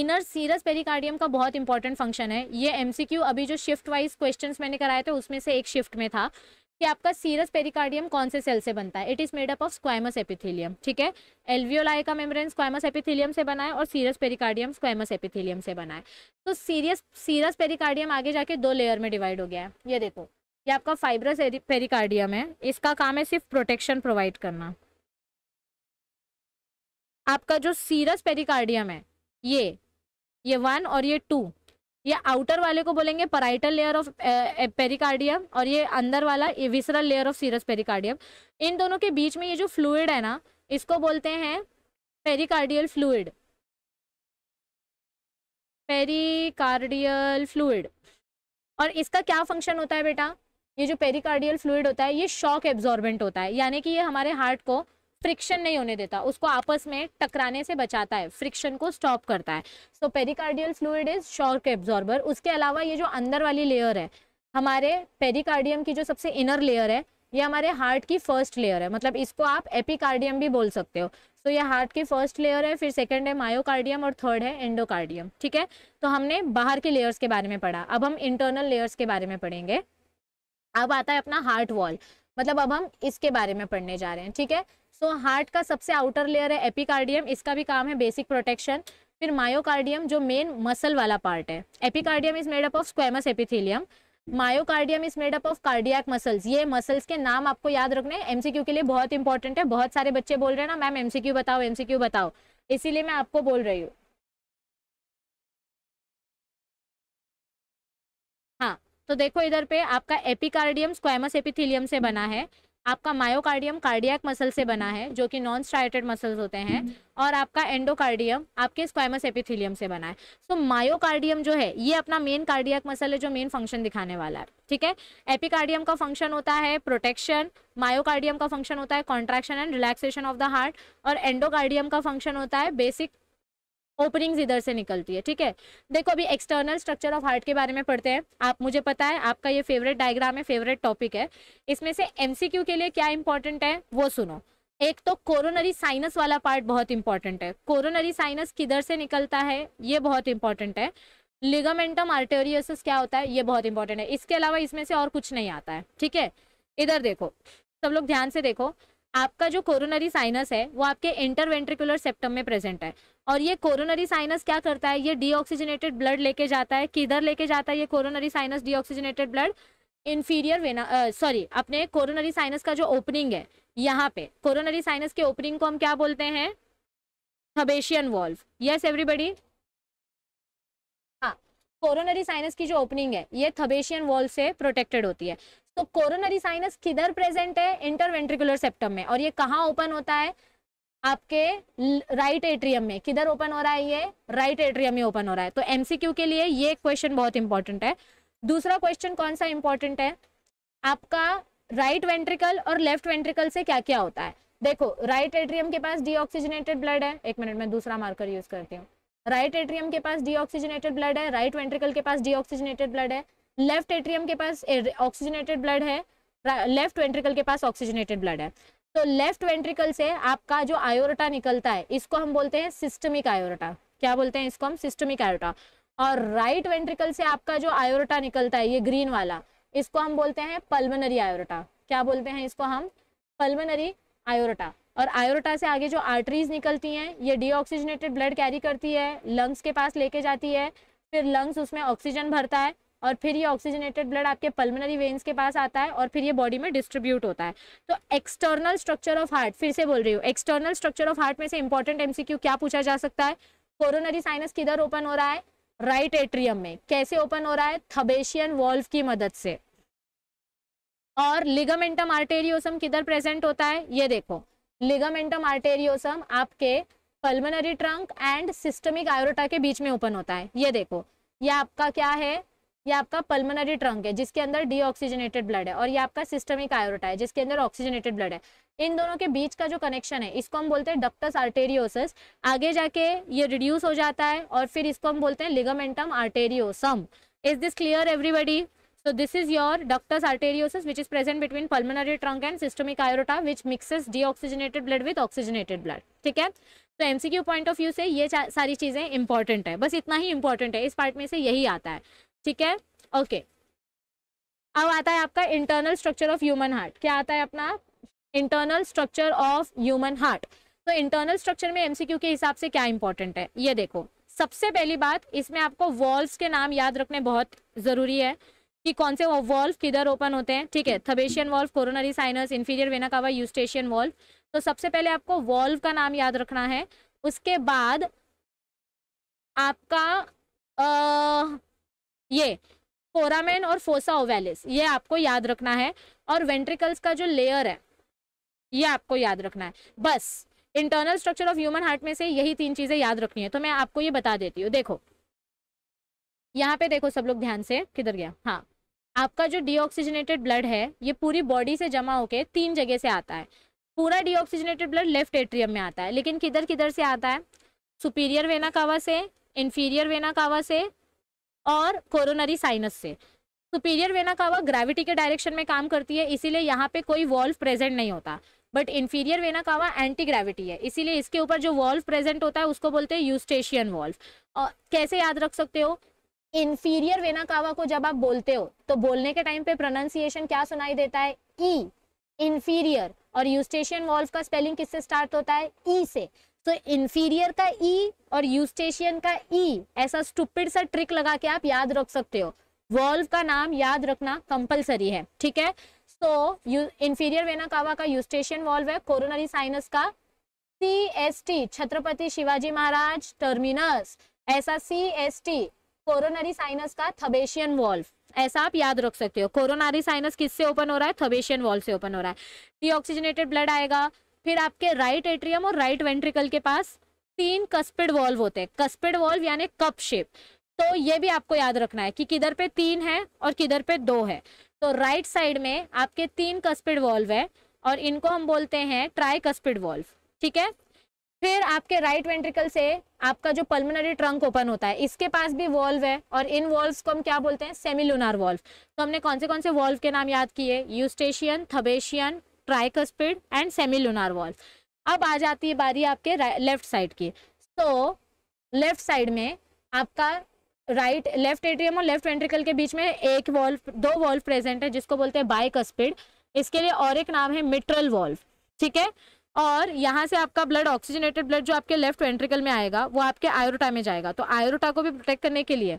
इनर सीरस पेरिकार्डियम का बहुत इंपॉर्टेंट फंक्शन है ये एमसीक्यू अभी जो शिफ्ट वाइज क्वेश्चंस मैंने कराए थे उसमें से एक शिफ्ट में था कि आपका सीरस पेरिकार्डियम कौन से सेल से बनता है it is made up of squamous epithelium ठीक है एलवियोलाई का मेम्ब्रेन स्क्वायमस एपिथेलियम से बना है और सीरस पेरिकार्डियम स्क्वामस एपिथेलियम से बना है तो सीरियस सीरस पेरिकार्डियम आगे जाके दो लेयर में डिवाइड हो गया है ये देखो ये आपका फाइब्रस पेरिकार्डियम है इसका काम है सिर्फ प्रोटेक्शन प्रोवाइड करना आपका जो सीरस पेरिकार्डियम है ये ये वन और ये टू ये आउटर वाले को बोलेंगे पराइटल लेयर ऑफ पेरिकार्डियम और ये अंदर वाला ये visceral layer of serous pericardium इन दोनों के बीच में ये जो फ्लूड है ना इसको बोलते हैं पेरिकार्डियल फ्लूड पेरिकार्डियल फ्लूड और इसका क्या फंक्शन होता है बेटा ये जो पेरिकार्डियल फ्लूड होता है ये शॉक एब्जॉर्बेंट होता है यानी कि ये हमारे हार्ट को फ्रिक्शन नहीं होने देता उसको आपस में टकराने से बचाता है फ्रिक्शन को स्टॉप करता है so pericardial fluid is shock absorber उसके अलावा ये जो अंदर वाली लेयर है हमारे पेरिकार्डियम की जो सबसे इनर लेयर है ये हमारे हार्ट की फर्स्ट लेयर है मतलब इसको आप एपिकार्डियम भी बोल सकते हो सो so, ये हार्ट की फर्स्ट लेयर है फिर सेकंड है मायोकार्डियम और थर्ड है एंडोकार्डियम ठीक है तो हमने बाहर के लेयर्स के बारे में पढ़ा अब हम इंटरनल लेयर्स के बारे में पढ़ेंगे अब आता है अपना हार्ट वॉल मतलब अब हम इसके बारे में पढ़ने जा रहे हैं ठीक है तो हार्ट का सबसे आउटर लेयर है एपिकार्डियम इसका भी काम है बेसिक प्रोटेक्शन फिर मायोकार्डियम जो मेन मसल वाला पार्ट है epicardium is made up of squamous epithelium myocardium is made up of cardiac muscles ये मसल्स के नाम आपको याद रखने एमसीक्यू के लिए बहुत इंपॉर्टेंट है बहुत सारे बच्चे बोल रहे हैं ना मैम एमसीक्यू बताओ एमसीक्यू बताओ इसीलिए मैं आपको बोल रही हूँ हाँ तो देखो इधर पे आपका एपिकार्डियम स्क्वामस एपिथिलियम से बना है आपका मायोकार्डियम कार्डियक मसल से बना है जो कि नॉन स्ट्राइटेड मसल्स होते हैं हम्म। और आपका एंडोकार्डियम आपके स्क्वायमस एपिथिलियम से बना है सो so, मायोकार्डियम जो है ये अपना मेन कार्डियक मसल है जो मेन फंक्शन दिखाने वाला है ठीक है एपिकार्डियम का फंक्शन होता है प्रोटेक्शन मायोकार्डियम का फंक्शन होता है contraction and relaxation of the heart और एंडोकार्डियम का फंक्शन होता है बेसिक ओपनिंग्स इधर से निकलती है ठीक है देखो अभी एक्सटर्नल स्ट्रक्चर ऑफ हार्ट के बारे में पढ़ते हैं आप मुझे पता है आपका ये फेवरेट डायग्राम है फेवरेट टॉपिक है इसमें से एमसीक्यू के लिए क्या इंपॉर्टेंट है वो सुनो एक तो कोरोनरी साइनस वाला पार्ट बहुत इंपॉर्टेंट है कोरोनरी साइनस किधर से निकलता है ये बहुत इंपॉर्टेंट है लिगामेंटम आर्टेरियोसिस क्या होता है ये बहुत इंपॉर्टेंट है इसके अलावा इसमें से और कुछ नहीं आता है ठीक है इधर देखो सब लोग ध्यान से देखो आपका जो कोरोनरी साइनस है वो आपके इंटरवेंट्रिकुलर सेप्टम में प्रेजेंट है और ये कोरोनरी साइनस क्या करता है ये डीऑक्सीजनेटेड ब्लड लेके जाता है किधर लेके जाता है ये coronary sinus deoxygenated blood inferior vena sorry अपने कोरोनरी साइनस का जो ओपनिंग है यहाँ पे कोरोनरी साइनस के ओपनिंग को हम क्या बोलते हैं Thebesian valve yes everybody coronary sinus की जो ओपनिंग है ये थबेशियन वॉल से प्रोटेक्टेड होती है तो कोरोनरी साइनस किधर प्रेजेंट है इंटरवेंट्रिकुलर सेप्टम में और ये कहाँ ओपन होता है आपके राइट एट्रियम में किधर ओपन हो रहा है ये राइट एट्रियम में ओपन हो रहा है तो एमसीक्यू के लिए ये क्वेश्चन बहुत इंपॉर्टेंट है दूसरा क्वेश्चन कौन सा इंपॉर्टेंट है आपका राइट वेंट्रिकल और लेफ्ट वेंट्रिकल से क्या क्या होता है देखो राइट एट्रियम के पास डीऑक्सीजनेटेड ब्लड है एक मिनट में दूसरा मार्कर यूज करती हूँ राइट एट्रियम के पास डीऑक्सीजनेटेड ब्लड है राइट वेंट्रिकल के पास डीऑक्सीजनेटेड ब्लड है लेफ्ट एट्रियम के पास ऑक्सीजनेटेड ब्लड है लेफ्ट वेंट्रिकल के पास ऑक्सीजनेटेड ब्लड है तो लेफ्ट वेंट्रिकल से आपका जो आयोरटा निकलता है इसको हम बोलते हैं सिस्टमिक आयोरटा क्या बोलते हैं इसको हम सिस्टमिक आयोरटा और राइट वेंट्रिकल से आपका जो आयोरटा निकलता है ये ग्रीन वाला इसको हम बोलते हैं पल्मनरी आयोरटा क्या बोलते हैं इसको हम पल्मनरी आयोरटा और आयोरटा से आगे जो आर्टरीज निकलती हैं ये डीऑक्सीजनेटेड ब्लड कैरी करती है लंग्स के पास लेके जाती है फिर लंग्स उसमें ऑक्सीजन भरता है और फिर ये ऑक्सीजनेटेड ब्लड आपके पल्मनरी वेन्स के पास आता है और फिर ये बॉडी में डिस्ट्रीब्यूट होता है तो एक्सटर्नल स्ट्रक्चर ऑफ हार्ट फिर से बोल रही हूँ एक्सटर्नल स्ट्रक्चर ऑफ हार्ट में से इंपॉर्टेंट एमसीक्यू क्या पूछा जा सकता है कोरोनरी साइनस किधर ओपन हो रहा है राइट right एट्रियम में कैसे ओपन हो रहा है थबेशियन वॉल्व की मदद से और लिगामेंटम आर्टेरियोसम किधर प्रेजेंट होता है ये देखो लिगामेंटम आर्टेरियोसम आपके pulmonary trunk and systemic aorta के बीच में ओपन होता है ये देखो ये आपका क्या है ये आपका पल्मोनरी ट्रंक है जिसके अंदर डीऑक्सीजनेटेड ब्लड है और ये आपका सिस्टमिक आयोरटा है जिसके अंदर ऑक्सीजनेटेड ब्लड है इन दोनों के बीच का जो कनेक्शन है इसको हम बोलते हैं डक्टस आर्टेरियोसिस आगे जाके ये रिड्यूस हो जाता है और फिर इसको हम बोलते हैं ligamentum arteriosum is this clear everybody so this is your ductus arteriosus which is present between pulmonary trunk and systemic aorta which mixes deoxygenated blood with oxygenated blood ठीक है तो एमसीक्यू पॉइंट ऑफ व्यू से ये सारी चीजें important है बस इतना ही इंपॉर्टेंट है इस पार्ट में से यही आता है ठीक है ओके अब आता है आपका internal structure of human heart क्या आता है अपना internal structure of human heart तो इंटरनल स्ट्रक्चर में एमसीक्यू के हिसाब से क्या इंपॉर्टेंट है ये देखो सबसे पहली बात इसमें आपको वॉल्व के नाम याद रखने बहुत ज़रूरी है कि कौन से वॉल्व किधर ओपन होते हैं ठीक है Thebesian valve coronary sinus inferior vena cava Eustachian valve तो सबसे पहले आपको वॉल्व का नाम याद रखना है उसके बाद आपका ये फोरामेन और फोसा ओवेलिस ये आपको याद रखना है और वेंट्रिकल्स का जो लेयर है ये आपको याद रखना है बस internal structure of human heart में से यही तीन चीजें याद रखनी है तो मैं आपको ये बता देती हूँ देखो यहाँ पे देखो सब लोग ध्यान से किधर गया हाँ आपका जो डीऑक्सीजनेटेड ब्लड है ये पूरी बॉडी से जमा होके तीन जगह से आता है पूरा डीऑक्सीजनेटेड ब्लड लेफ्ट एट्रियम में आता है लेकिन किधर किधर से आता है सुपीरियर वेना कावा से इन्फीरियर वेना कावा से और कोरोनरी साइनस से सुपीरियर वेना कावा ग्रेविटी के डायरेक्शन में काम करती है इसीलिए यहाँ पे कोई वॉल्व प्रेजेंट नहीं होता but inferior vena cava anti gravity है इसीलिए इसके ऊपर जो वॉल्व प्रेजेंट होता है उसको बोलते हैं यूस्टेशियन वॉल्व और कैसे याद रख सकते हो इन्फीरियर वेना कावा को जब आप बोलते हो तो बोलने के टाइम पे प्रोनाउंसिएशन क्या सुनाई देता है ई e, इन्फीरियर और यूस्टेशियन वॉल्व का स्पेलिंग किससे स्टार्ट होता है ई e से तो इन्फीरियर का ई e और यूस्टेशियन का ई e, ऐसा स्टुपिड सा ट्रिक लगा के आप याद रख सकते हो वॉल्व का नाम याद रखना कंपलसरी है ठीक है सो इंफीरियर वेना कावा का यूस्टेशियन वॉल्व है कोरोनरी साइनस का C S T Chhatrapati Shivaji Maharaj terminus ऐसा C S T coronary sinus का थबेशियन वॉल्व ऐसा आप याद रख सकते हो कोरोनरी साइनस किससे ओपन हो रहा है थबेशियन वॉल्व से ओपन हो रहा है ऑक्सीजनेटेड ब्लड आएगा फिर आपके राइट एट्रियम और राइट वेंट्रिकल के पास तीन कस्पिड वॉल्व होते हैं कस्पिड वॉल्व यानी कप शेप तो ये भी आपको याद रखना है कि किधर पे तीन है और किधर पे दो है तो राइट साइड में आपके तीन कस्पिड वॉल्व है और इनको हम बोलते हैं ट्राई कस्पिड वॉल्व ठीक है फिर आपके राइट वेंट्रिकल से आपका जो पल्मोनरी ट्रंक ओपन होता है इसके पास भी वॉल्व है और इन वॉल्व को हम क्या बोलते हैं लूनार वॉल्व तो हमने कौन से कौन से वॉल्व के नाम याद किए Eustachian Thebesian tricuspid and semi lunar valve अब आ जाती है बारी आपके लेफ्ट साइड की तो लेफ्ट साइड में आपका राइट लेफ्ट एट्रियम और लेफ्ट वेंट्रिकल के बीच में एक वॉल्व दो वॉल्व प्रेजेंट है जिसको बोलते हैं बाइकस्पिड इसके लिए और एक नाम है मिट्रल वॉल्व ठीक है और यहाँ से आपका ब्लड ऑक्सीजनेटेड ब्लड जो आपके लेफ्ट वेंट्रिकल में आएगा वो आपके आयोटा में जाएगा तो आयोटा को भी प्रोटेक्ट करने के लिए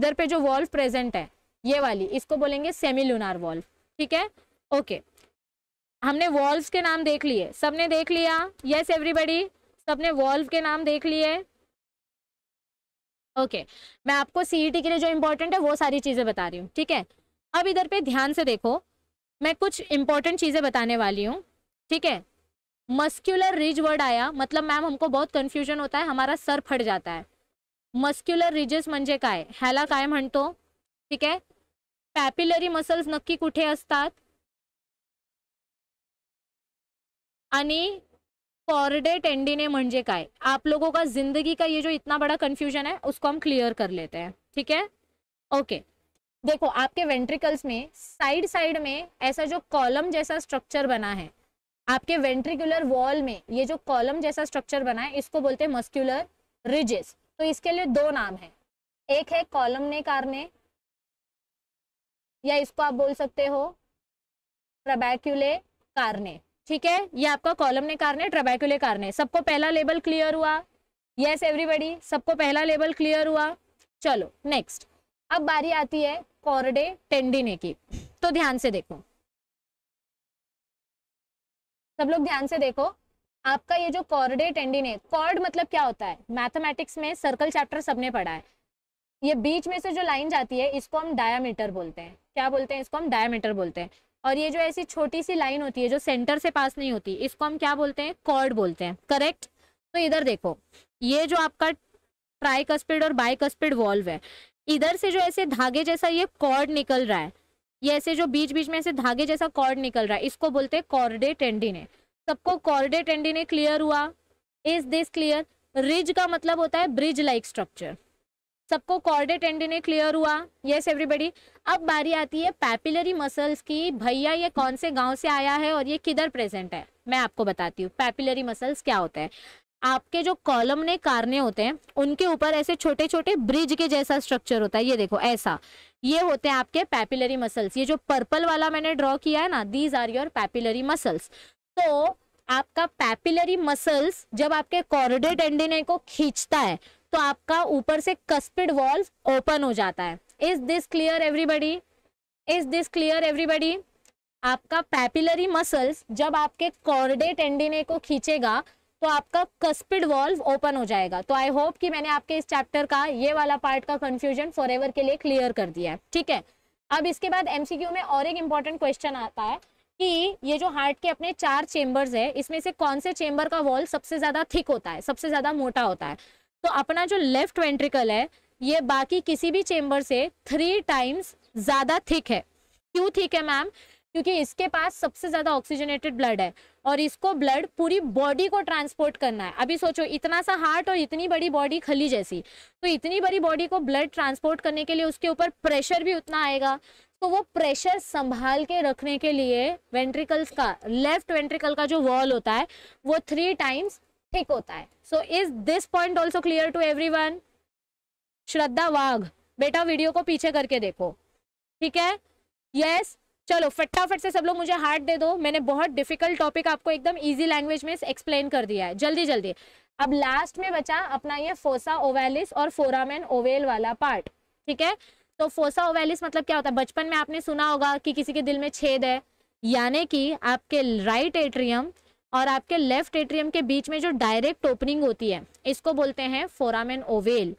इधर पे जो वॉल्व प्रेजेंट है ये वाली इसको बोलेंगे सेमी लूनार वॉल्व ठीक है ओके okay. हमने वॉल्व के नाम देख लिए सबने देख लिया यस एवरीबडी सबने वॉल्व के नाम देख लिए ओके okay. मैं आपको सीईटी e के लिए जो इम्पोर्टेंट है वो सारी चीज़ें बता रही हूँ ठीक है अब इधर पे ध्यान से देखो मैं कुछ इम्पोर्टेंट चीज़ें बताने वाली हूँ ठीक है मस्क्यूलर रिज वर्ड आया मतलब मैम हमको बहुत कन्फ्यूजन होता है हमारा सर फट जाता है मस्क्यूलर रिजेस म्हणजे काय हैला काय म्हणतो ठीक है पैपिलरी मसल्स नक्की कुठे आणि कॉर्डे टेंडिने का काय आप लोगों का जिंदगी का ये जो इतना बड़ा कंफ्यूजन है उसको हम क्लियर कर लेते हैं ठीक है ओके देखो आपके वेंट्रिकल्स में साइड साइड में ऐसा जो कॉलम जैसा स्ट्रक्चर बना है आपके वेंट्रिकुलर वॉल में ये जो कॉलम जैसा स्ट्रक्चर बना है इसको बोलते हैं मस्क्यूलर रिजेस तो इसके लिए दो नाम है एक है कॉलम ने कारने या इसको आप बोल सकते हो प्रबैक्यूले कारने ठीक है ये आपका कॉलम कॉलमने कार्ने ट्रेबैकुले है सबको पहला लेबल क्लियर हुआ यस एवरीबडी सबको पहला लेबल क्लियर हुआ चलो नेक्स्ट अब बारी आती है कॉर्डे टेंडिने की तो ध्यान से देखो सब लोग ध्यान से देखो आपका ये जो कॉर्डे टेंडिने कॉर्ड मतलब क्या होता है मैथमेटिक्स में सर्कल चैप्टर सबने पढ़ा है ये बीच में से जो लाइन जाती है इसको हम डायामीटर बोलते हैं क्या बोलते हैं इसको हम डायामीटर बोलते हैं और ये जो ऐसी छोटी सी लाइन होती है जो सेंटर से पास नहीं होती इसको हम क्या बोलते हैं कॉर्ड बोलते हैं करेक्ट तो इधर देखो ये जो आपका कस्पिड और कस्पिड वॉल्व है इधर से जो ऐसे धागे जैसा ये कॉर्ड निकल रहा है ये ऐसे जो बीच बीच में ऐसे धागे जैसा कॉर्ड निकल रहा है इसको बोलते हैं कॉर्डे टेंडिने सबको कॉर्डे टेंडिने क्लियर हुआ इज दिस क्लियर रिज का मतलब होता है ब्रिज लाइक स्ट्रक्चर सबको कॉर्डेट एंडिने क्लियर हुआ यस एवरीबडी अब बारी आती है पैपिलरी मसल्स की भैया ये कौन से गांव से आया है और ये किधर प्रेजेंट है मैं आपको बताती हूँ पैपिलरी मसल्स क्या होता है आपके जो कॉलम ने कारने होते हैं उनके ऊपर ऐसे छोटे छोटे ब्रिज के जैसा स्ट्रक्चर होता है ये देखो ऐसा ये होते हैं आपके पैपिलरी मसल्स ये जो पर्पल वाला मैंने ड्रॉ किया है ना these are your papillary muscles तो आपका पैपिलरी मसल्स जब आपके कॉर्डेट एंडिने को खींचता है तो आपका ऊपर से कस्पिड वॉल्व ओपन हो जाता है is this clear everybody is this clear everybody आपका पैपिलरी मसल्स जब आपके कॉर्डे टेंडिने को खींचेगा तो आपका कस्पिड वॉल्व ओपन हो जाएगा तो आई होप कि मैंने आपके इस चैप्टर का ये वाला पार्ट का कंफ्यूजन फॉर एवर के लिए क्लियर कर दिया है ठीक है अब इसके बाद एमसीक्यू में और एक इंपॉर्टेंट क्वेश्चन आता है कि ये जो हार्ट के अपने चार चेम्बर्स है इसमें से कौन से चेम्बर का वॉल्व सबसे ज्यादा थिक होता है सबसे ज्यादा मोटा होता है तो अपना जो लेफ्ट वेंट्रिकल है ये बाकी किसी भी चेम्बर से थ्री टाइम्स ज़्यादा थिक है क्यों थिक है मैम क्योंकि इसके पास सबसे ज़्यादा ऑक्सीजनेटेड ब्लड है और इसको ब्लड पूरी बॉडी को ट्रांसपोर्ट करना है अभी सोचो इतना सा हार्ट और इतनी बड़ी बॉडी खली जैसी तो इतनी बड़ी बॉडी को ब्लड ट्रांसपोर्ट करने के लिए उसके ऊपर प्रेशर भी उतना आएगा तो वो प्रेशर संभाल के रखने के लिए वेंट्रिकल्स का लेफ्ट वेंट्रिकल का जो वॉल होता है वो थ्री टाइम्स ठीक होता है so is this point also clear to every Shraddha Wagh बेटा वीडियो को पीछे करके देखो ठीक है यस yes, चलो फटाफट से सब लोग मुझे हार्ट दे दो मैंने बहुत डिफिकल्ट टॉपिक आपको एकदम इजी लैंग्वेज में एक्सप्लेन कर दिया है जल्दी जल्दी अब लास्ट में बचा अपना ये फोसा ओवेलिस और फोरामेन ओवेल वाला पार्ट ठीक है तो फोसा ओवेलिस मतलब क्या होता है बचपन में आपने सुना होगा कि किसी के दिल में छेद है यानी कि आपके राइट एट्रियम और आपके लेफ्ट एट्रियम के बीच में जो डायरेक्ट ओपनिंग होती है इसको बोलते हैं फोरामेन ओवेल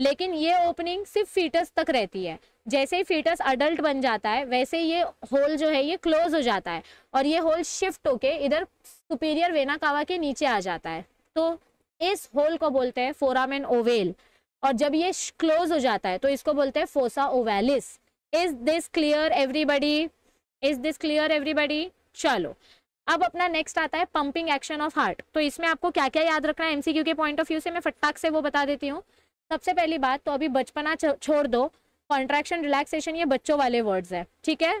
लेकिन ये ओपनिंग सिर्फ फीटस तक रहती है जैसे ही फीटस अडल्ट बन जाता है वैसे ये होल जो है ये क्लोज हो जाता है और ये होल शिफ्ट होके इधर सुपीरियर वेना कावा के नीचे आ जाता है तो इस होल को बोलते हैं फोरामेन ओवेल और जब ये क्लोज हो जाता है तो इसको बोलते हैं fossa ovalis is this clear everybody is this clear everybody चलो अब अपना नेक्स्ट आता है पंपिंग एक्शन ऑफ हार्ट तो इसमें आपको क्या क्या याद रखना है एमसीक्यू के पॉइंट ऑफ व्यू से मैं फटाक से वो बता देती हूँ सबसे पहली बात तो अभी बचपना छोड़ दो कॉन्ट्रैक्शन रिलैक्सेशन ये बच्चों वाले वर्ड्स है ठीक है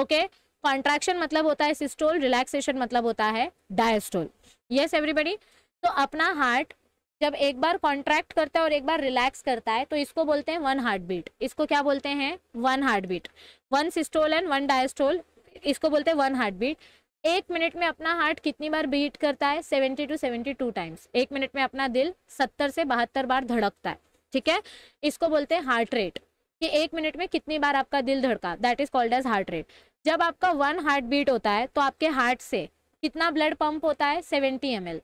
ओके कॉन्ट्रैक्शन मतलब होता है सिस्टोल रिलैक्सेशन मतलब होता है डायस्टोल यस एवरीबडी तो अपना हार्ट जब एक बार कॉन्ट्रैक्ट करता है और एक बार रिलैक्स करता है तो इसको बोलते हैं वन हार्ट बीट इसको क्या बोलते हैं one heart beat one systole and one diastole इसको बोलते हैं वन हार्ट बीट एक मिनट में अपना हार्ट कितनी बार बीट करता है seventy two seventy two times एक मिनट में अपना दिल सत्तर से बहत्तर बार धड़कता है ठीक है इसको बोलते हैं हार्ट रेट कि एक मिनट में कितनी बार आपका दिल धड़का that is called as heart rate जब आपका वन हार्ट बीट होता है तो आपके हार्ट से कितना ब्लड पंप होता है सेवेंटी एम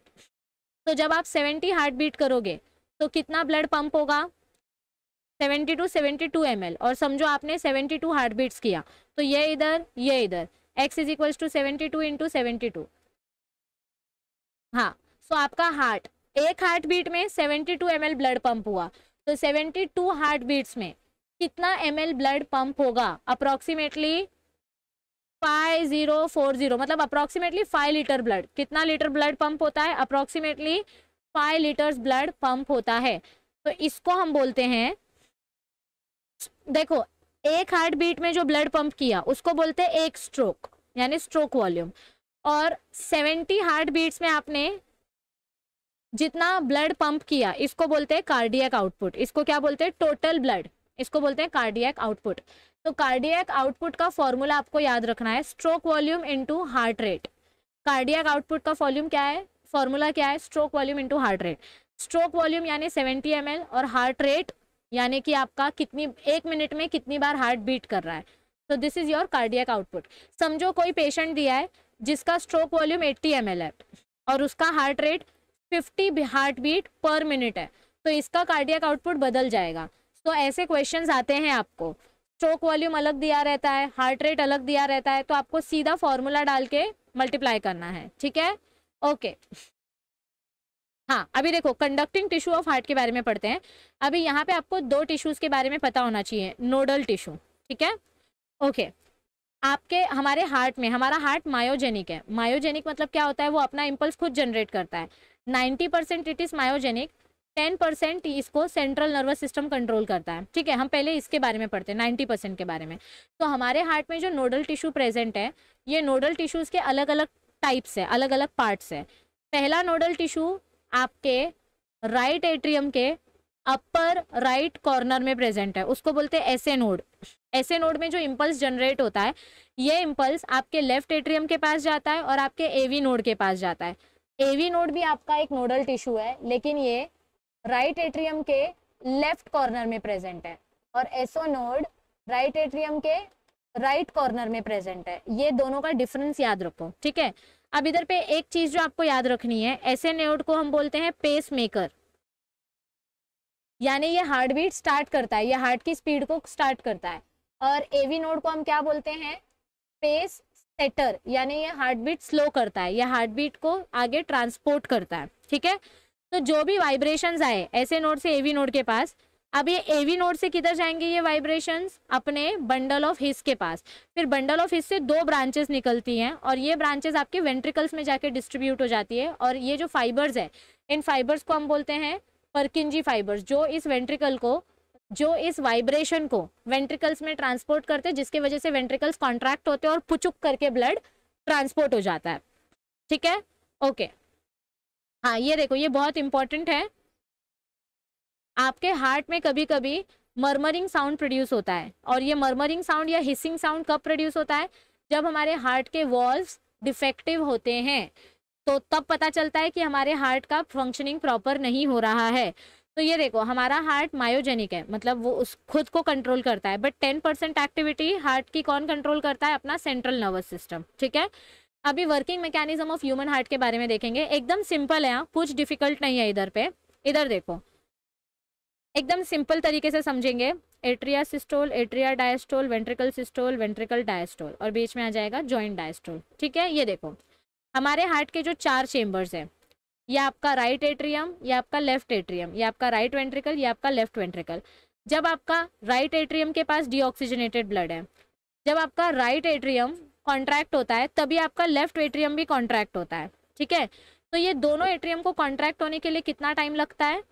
तो जब आप सेवेंटी हार्ट बीट करोगे तो कितना ब्लड पंप होगा seventy two seventy two M L और समझो आपने सेवेंटी टू हार्ट बीट्स किया तो ये इधर ये इधर x is equals to seventy two into seventy two हाँ सो so आपका हार्ट एक हार्ट बीट में seventy two M L blood pump हुआ तो सेवेंटी टू हार्ट बीट्स में कितना एम एल ब्लड पंप होगा approximately five zero four zero मतलब अप्रोक्सीमेटली फाइव लीटर ब्लड कितना लीटर ब्लड पंप होता है approximately five litres blood pump होता है तो इसको हम बोलते हैं देखो एक हार्ट बीट में जो ब्लड पंप किया उसको बोलते हैं एक स्ट्रोक यानी स्ट्रोक वॉल्यूम और 70 हार्ट बीट्स में आपने जितना ब्लड पंप किया इसको बोलते हैं कार्डियक आउटपुट इसको क्या बोलते हैं टोटल ब्लड इसको बोलते हैं कार्डियक आउटपुट तो कार्डियक आउटपुट का फॉर्मूला आपको याद रखना है stroke volume into heart rate cardiac output का वॉल्यूम क्या है फॉर्मूला क्या है stroke volume into heart rate stroke volume यानी 70 एम और हार्ट रेट यानी कि आपका कितनी एक मिनट में कितनी बार हार्ट बीट कर रहा है तो this is your cardiac output समझो कोई पेशेंट दिया है जिसका स्ट्रोक वॉल्यूम 80 एम है और उसका heart rate 50 heart beat per minute है तो इसका कार्डियक आउटपुट बदल जाएगा तो ऐसे क्वेश्चंस आते हैं आपको स्ट्रोक वॉल्यूम अलग दिया रहता है हार्ट रेट अलग दिया रहता है तो आपको सीधा फॉर्मूला डाल के मल्टीप्लाई करना है ठीक है ओके okay. हाँ अभी देखो कंडक्टिंग टिश्यू ऑफ हार्ट के बारे में पढ़ते हैं अभी यहाँ पे आपको दो टिश्यूज के बारे में पता होना चाहिए नोडल टिश्यू ठीक है ओके आपके हमारे हार्ट में हमारा हार्ट मायोजेनिक है मायोजेनिक मतलब क्या होता है वो अपना इम्पल्स खुद जनरेट करता है ninety percent it is myogenic ten percent इसको सेंट्रल नर्वस सिस्टम कंट्रोल करता है ठीक है हम पहले इसके बारे में पढ़ते हैं नाइन्टी परसेंट के बारे में तो हमारे हार्ट में जो नोडल टिश्यू प्रेजेंट है ये नोडल टिश्यूज़ के अलग अलग टाइप्स है अलग अलग पार्ट्स है पहला नोडल टिश्यू आपके राइट एट्रियम के अपर राइट कॉर्नर में प्रेजेंट है उसको बोलते हैं ऐसे नोड ऐसे नोड में जो इम्पल्स जनरेट होता है ये इम्पल्स आपके लेफ्ट एट्रियम के पास जाता है और आपके एवी नोड के पास जाता है एवी नोड भी आपका एक नोडल टिश्यू है लेकिन ये राइट एट्रियम के लेफ्ट कॉर्नर में प्रेजेंट है और एसओ नोड राइट एट्रियम के राइट right कॉर्नर में प्रेजेंट है ये दोनों का डिफरेंस याद रखो ठीक है अब इधर पे एक चीज जो आपको याद रखनी है ऐसे नोड को हम बोलते हैं पेस मेकर यानी ये हार्ट बीट स्टार्ट करता है ये हार्ट की स्पीड को स्टार्ट करता है और एवी नोड को हम क्या बोलते हैं पेस सेटर यानी ये हार्ट बीट स्लो करता है यह हार्ट बीट को आगे ट्रांसपोर्ट करता है ठीक है तो जो भी वाइब्रेशंस आए ऐसे नोड से एवी नोड के पास अब ये एवी नोड से किधर जाएंगे ये वाइब्रेशंस अपने बंडल ऑफ हिस के पास फिर बंडल ऑफ हिस से दो ब्रांचेस निकलती हैं और ये ब्रांचेस आपके वेंट्रिकल्स में जाके डिस्ट्रीब्यूट हो जाती है और ये जो फाइबर्स है इन फाइबर्स को हम बोलते हैं परकिंजी फाइबर्स जो इस वेंट्रिकल को जो इस वाइब्रेशन को वेंट्रिकल्स में ट्रांसपोर्ट करते हैं जिसकी वजह से वेंट्रिकल्स कॉन्ट्रैक्ट होते हैं और पुचुक करके ब्लड ट्रांसपोर्ट हो जाता है ठीक है ओके हाँ ये देखो ये बहुत इंपॉर्टेंट है आपके हार्ट में कभी कभी मर्मरिंग साउंड प्रोड्यूस होता है और ये मर्मरिंग साउंड या हिसिंग साउंड कब प्रोड्यूस होता है जब हमारे हार्ट के वॉल्व डिफेक्टिव होते हैं तो तब पता चलता है कि हमारे हार्ट का फंक्शनिंग प्रॉपर नहीं हो रहा है तो ये देखो हमारा हार्ट मायोजेनिक है मतलब वो उस खुद को कंट्रोल करता है but ten percent activity heart की कौन कंट्रोल करता है अपना सेंट्रल नर्वस सिस्टम ठीक है अभी working mechanism of human heart के बारे में देखेंगे एकदम सिंपल है हाँ, कुछ डिफिकल्ट नहीं है इधर पे इधर देखो एकदम सिंपल तरीके से समझेंगे atria systole atria diastole ventricle systole ventricle diastole और बीच में आ जाएगा जॉइंट डायस्टोल ठीक है ये देखो हमारे हार्ट के जो चार चेम्बर्स हैं ये आपका राइट एट्रियम ये आपका लेफ्ट एट्रियम ये आपका राइट वेंट्रिकल ये आपका लेफ्ट वेंट्रिकल जब आपका राइट एट्रियम के पास डीऑक्सीजनेटेड ब्लड है जब आपका राइट एट्रियम कॉन्ट्रैक्ट होता है तभी आपका लेफ्ट एट्रियम भी कॉन्ट्रैक्ट होता है ठीक है तो ये दोनों एट्रियम को कॉन्ट्रैक्ट होने के लिए कितना टाइम लगता है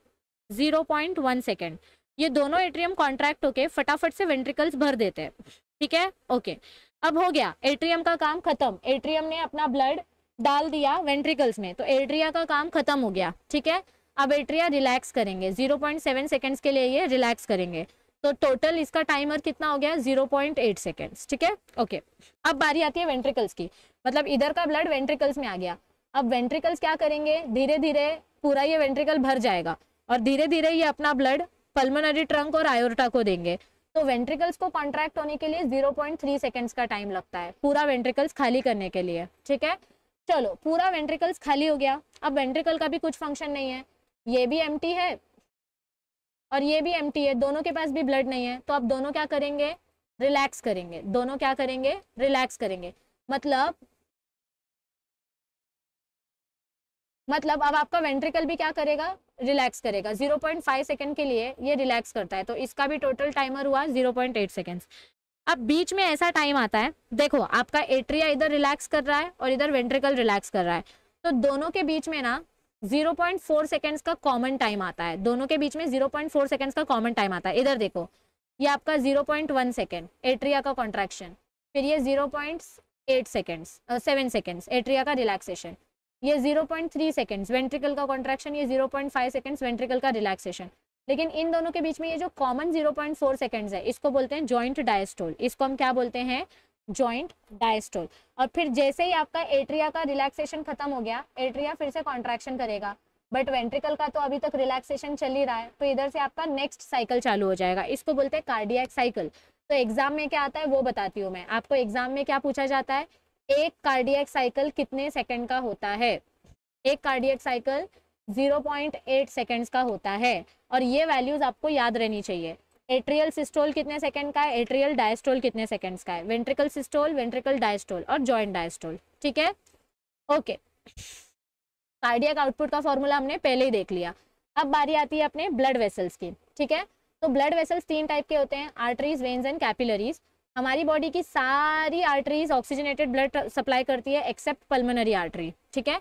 जीरो पॉइंट वन सेकेंड ये दोनों एट्रियम कॉन्ट्रैक्ट होके फटाफट से वेंट्रिकल्स भर देते हैं ठीक है ओके अब हो गया एट्रियम का काम खत्म एट्रियम ने अपना ब्लड डाल दिया वेंट्रिकल्स में तो एट्रिया का काम खत्म हो गया ठीक है अब एट्रिया रिलैक्स करेंगे जीरो पॉइंट सेवन सेकेंड्स के लिए ये रिलैक्स करेंगे तो टोटल इसका टाइमर कितना हो गया जीरो पॉइंट एट सेकेंड ठीक है ओके अब बारी आती है वेंट्रिकल्स की मतलब इधर का ब्लड वेंट्रिकल्स में आ गया अब वेंट्रिकल्स क्या करेंगे धीरे धीरे पूरा ये वेंट्रिकल भर जाएगा और धीरे धीरे ये अपना ब्लड पल्मोनरी ट्रंक और आयोरटा को देंगे तो वेंट्रिकल्स को कॉन्ट्रैक्ट होने के लिए 0.3 सेकंड्स का टाइम लगता है पूरा वेंट्रिकल्स खाली करने के लिए ठीक है चलो पूरा वेंट्रिकल्स खाली हो गया अब वेंट्रिकल का भी कुछ फंक्शन नहीं है ये भी एम है और ये भी एम है दोनों के पास भी ब्लड नहीं है तो अब दोनों क्या करेंगे रिलैक्स करेंगे दोनों क्या करेंगे रिलैक्स करेंगे मतलब मतलब अब आपका वेंट्रिकल भी क्या करेगा रिलैक्स करेगा 0.5 सेकेंड के लिए ये रिलैक्स करता है तो इसका भी टोटल टाइमर हुआ 0.8 सेकंड्स अब बीच में ऐसा टाइम आता है देखो आपका एट्रिया इधर रिलैक्स कर रहा है और इधर वेंट्रिकल रिलैक्स कर रहा है तो दोनों के बीच में ना 0.4 सेकेंड्स का कॉमन टाइम आता है दोनों के बीच में 0.4 सेकेंड्स का कॉमन टाइम आता है इधर देखो ये आपका 0.1 सेकेंड एट्रिया का कॉन्ट्रैक्शन फिर ये 0.8 सेकेंड्स सेवन सेकेंड्स एट्रिया का रिलैक्सेशन ये 0.3 पॉइंट सेकेंड्स वेंट्रिकल का कॉन्ट्रेक्शन ये 0.5 पॉइंट सेकेंड्स वेंट्रिकल का रिलैक्सेशन लेकिन इन दोनों के बीच में ये जो कॉमन 0.4 पॉइंट सेकेंड्स है इसको बोलते हैं जॉइंट डायस्टोल इसको हम क्या बोलते हैं जॉइंट डायस्टोल और फिर जैसे ही आपका एट्रिया का रिलैक्सेशन खत्म हो गया एट्रिया फिर से कॉन्ट्रैक्शन करेगा बट वेंट्रिकल का तो अभी तक रिलैक्सेशन चल ही रहा है तो इधर से आपका नेक्स्ट साइकिल चालू हो जाएगा इसको बोलते हैं कार्डियक साइकिल तो एग्जाम में क्या आता है वो बताती हूँ मैं आपको एग्जाम में क्या पूछा जाता है एक कार्डियक साइकिल कितने सेकंड का होता है एक कार्डियक साइकिल 0.8 सेकंड्स का होता है और ये वैल्यूज आपको याद रहनी चाहिए एट्रियल सिस्टोल कितने सेकंड का है एट्रियल डायस्टोल कितने सेकंड्स का है वेंट्रिकल सिस्टोल वेंट्रिकल डायस्टोल और जॉइंट डायस्टोल ठीक है ओके कार्डियक आउटपुट का फॉर्मूला हमने पहले ही देख लिया अब बारी आती है अपने ब्लड वेसल्स की ठीक है तो ब्लड वेसल्स तीन टाइप के होते हैं आर्टरीज वेन्स एंड कैपिलरीज हमारी बॉडी की सारी आर्टरीज ऑक्सीजनेटेड ब्लड सप्लाई करती है एक्सेप्ट पल्मोनरी आर्टरी ठीक है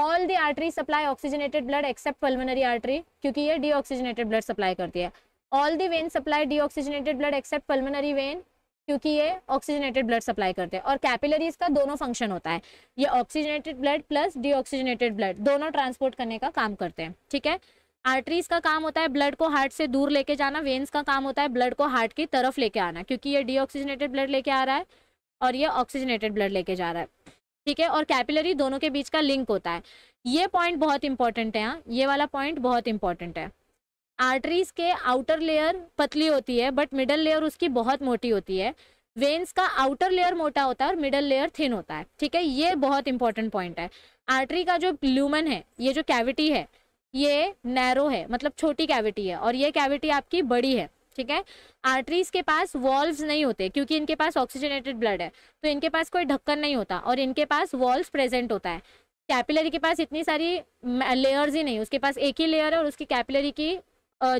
all the artery supply oxygenated blood except pulmonary artery क्योंकि ये डीऑक्सीजनेटेड ब्लड सप्लाई करती है all the vein supply deoxygenated blood except pulmonary vein क्योंकि ये ऑक्सीजनेटेड ब्लड सप्लाई करते हैं और कैपिलरीज का दोनों फंक्शन होता है ये oxygenated blood plus deoxygenated blood दोनों ट्रांसपोर्ट करने का काम करते हैं ठीक है आर्टरीज का काम होता है ब्लड को हार्ट से दूर लेके जाना वेन्स का काम होता है ब्लड को हार्ट की तरफ लेके आना क्योंकि ये डीऑक्सीजनेटेड ब्लड लेके आ रहा है और ये ऑक्सीजनेटेड ब्लड लेके जा रहा है ठीक है और कैपिलरी दोनों के बीच का लिंक होता है ये पॉइंट बहुत इंपॉर्टेंट है यहाँ ये वाला पॉइंट बहुत इंपॉर्टेंट है आर्टरीज के आउटर लेयर पतली होती है बट मिडल लेयर उसकी बहुत मोटी होती है वेन्स का आउटर लेयर मोटा होता है और मिडल लेयर थिन होता है ठीक है ये बहुत इंपॉर्टेंट पॉइंट है आर्टरी का जो ल्यूमन है ये जो कैविटी है ये नैरो है मतलब छोटी कैविटी है और ये कैविटी आपकी बड़ी है ठीक है आर्टरीज के पास वॉल्व्स नहीं होते क्योंकि इनके पास ऑक्सीजनेटेड ब्लड है तो इनके पास कोई ढक्कन नहीं होता और इनके पास वॉल्व प्रेजेंट होता है कैपिलरी के पास इतनी सारी लेयर्स ही नहीं उसके पास एक ही लेयर है और उसकी कैपिलरी की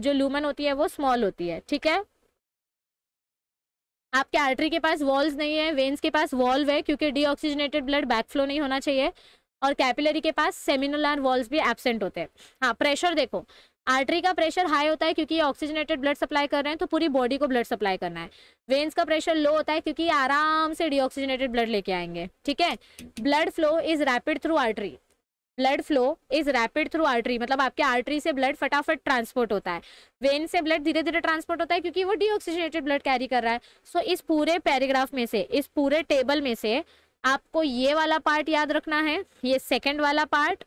जो लूमन होती है वो स्मॉल होती है ठीक है आपके आर्टरी के पास वॉल्व नहीं है वेन्स के पास वॉल्व है क्योंकि डीऑक्सीजनेटेड ब्लड बैकफ्लो नहीं होना चाहिए और कैपिलरी के पास सेमिनोलार वॉल्स भी एबसेंट होते हैं हाँ प्रेशर देखो आर्टरी का प्रेशर हाई होता है क्योंकि ये ऑक्सीजनेटेड ब्लड सप्लाई कर रहे हैं तो पूरी बॉडी को ब्लड सप्लाई करना है वेन्स का प्रेशर लो होता है क्योंकि आराम से डीऑक्सीजनेटेड ब्लड लेके आएंगे ठीक है blood flow is rapid through artery blood flow is rapid through artery मतलब आपके आर्टरी से ब्लड फटाफट ट्रांसपोर्ट होता है वेन से ब्लड धीरे धीरे ट्रांसपोर्ट होता है क्योंकि वो डीऑक्सीजनेटेड ब्लड कैरी कर रहा है सो so, इस पूरे पैराग्राफ में से इस पूरे टेबल में से आपको ये वाला पार्ट याद रखना है ये सेकेंड वाला पार्ट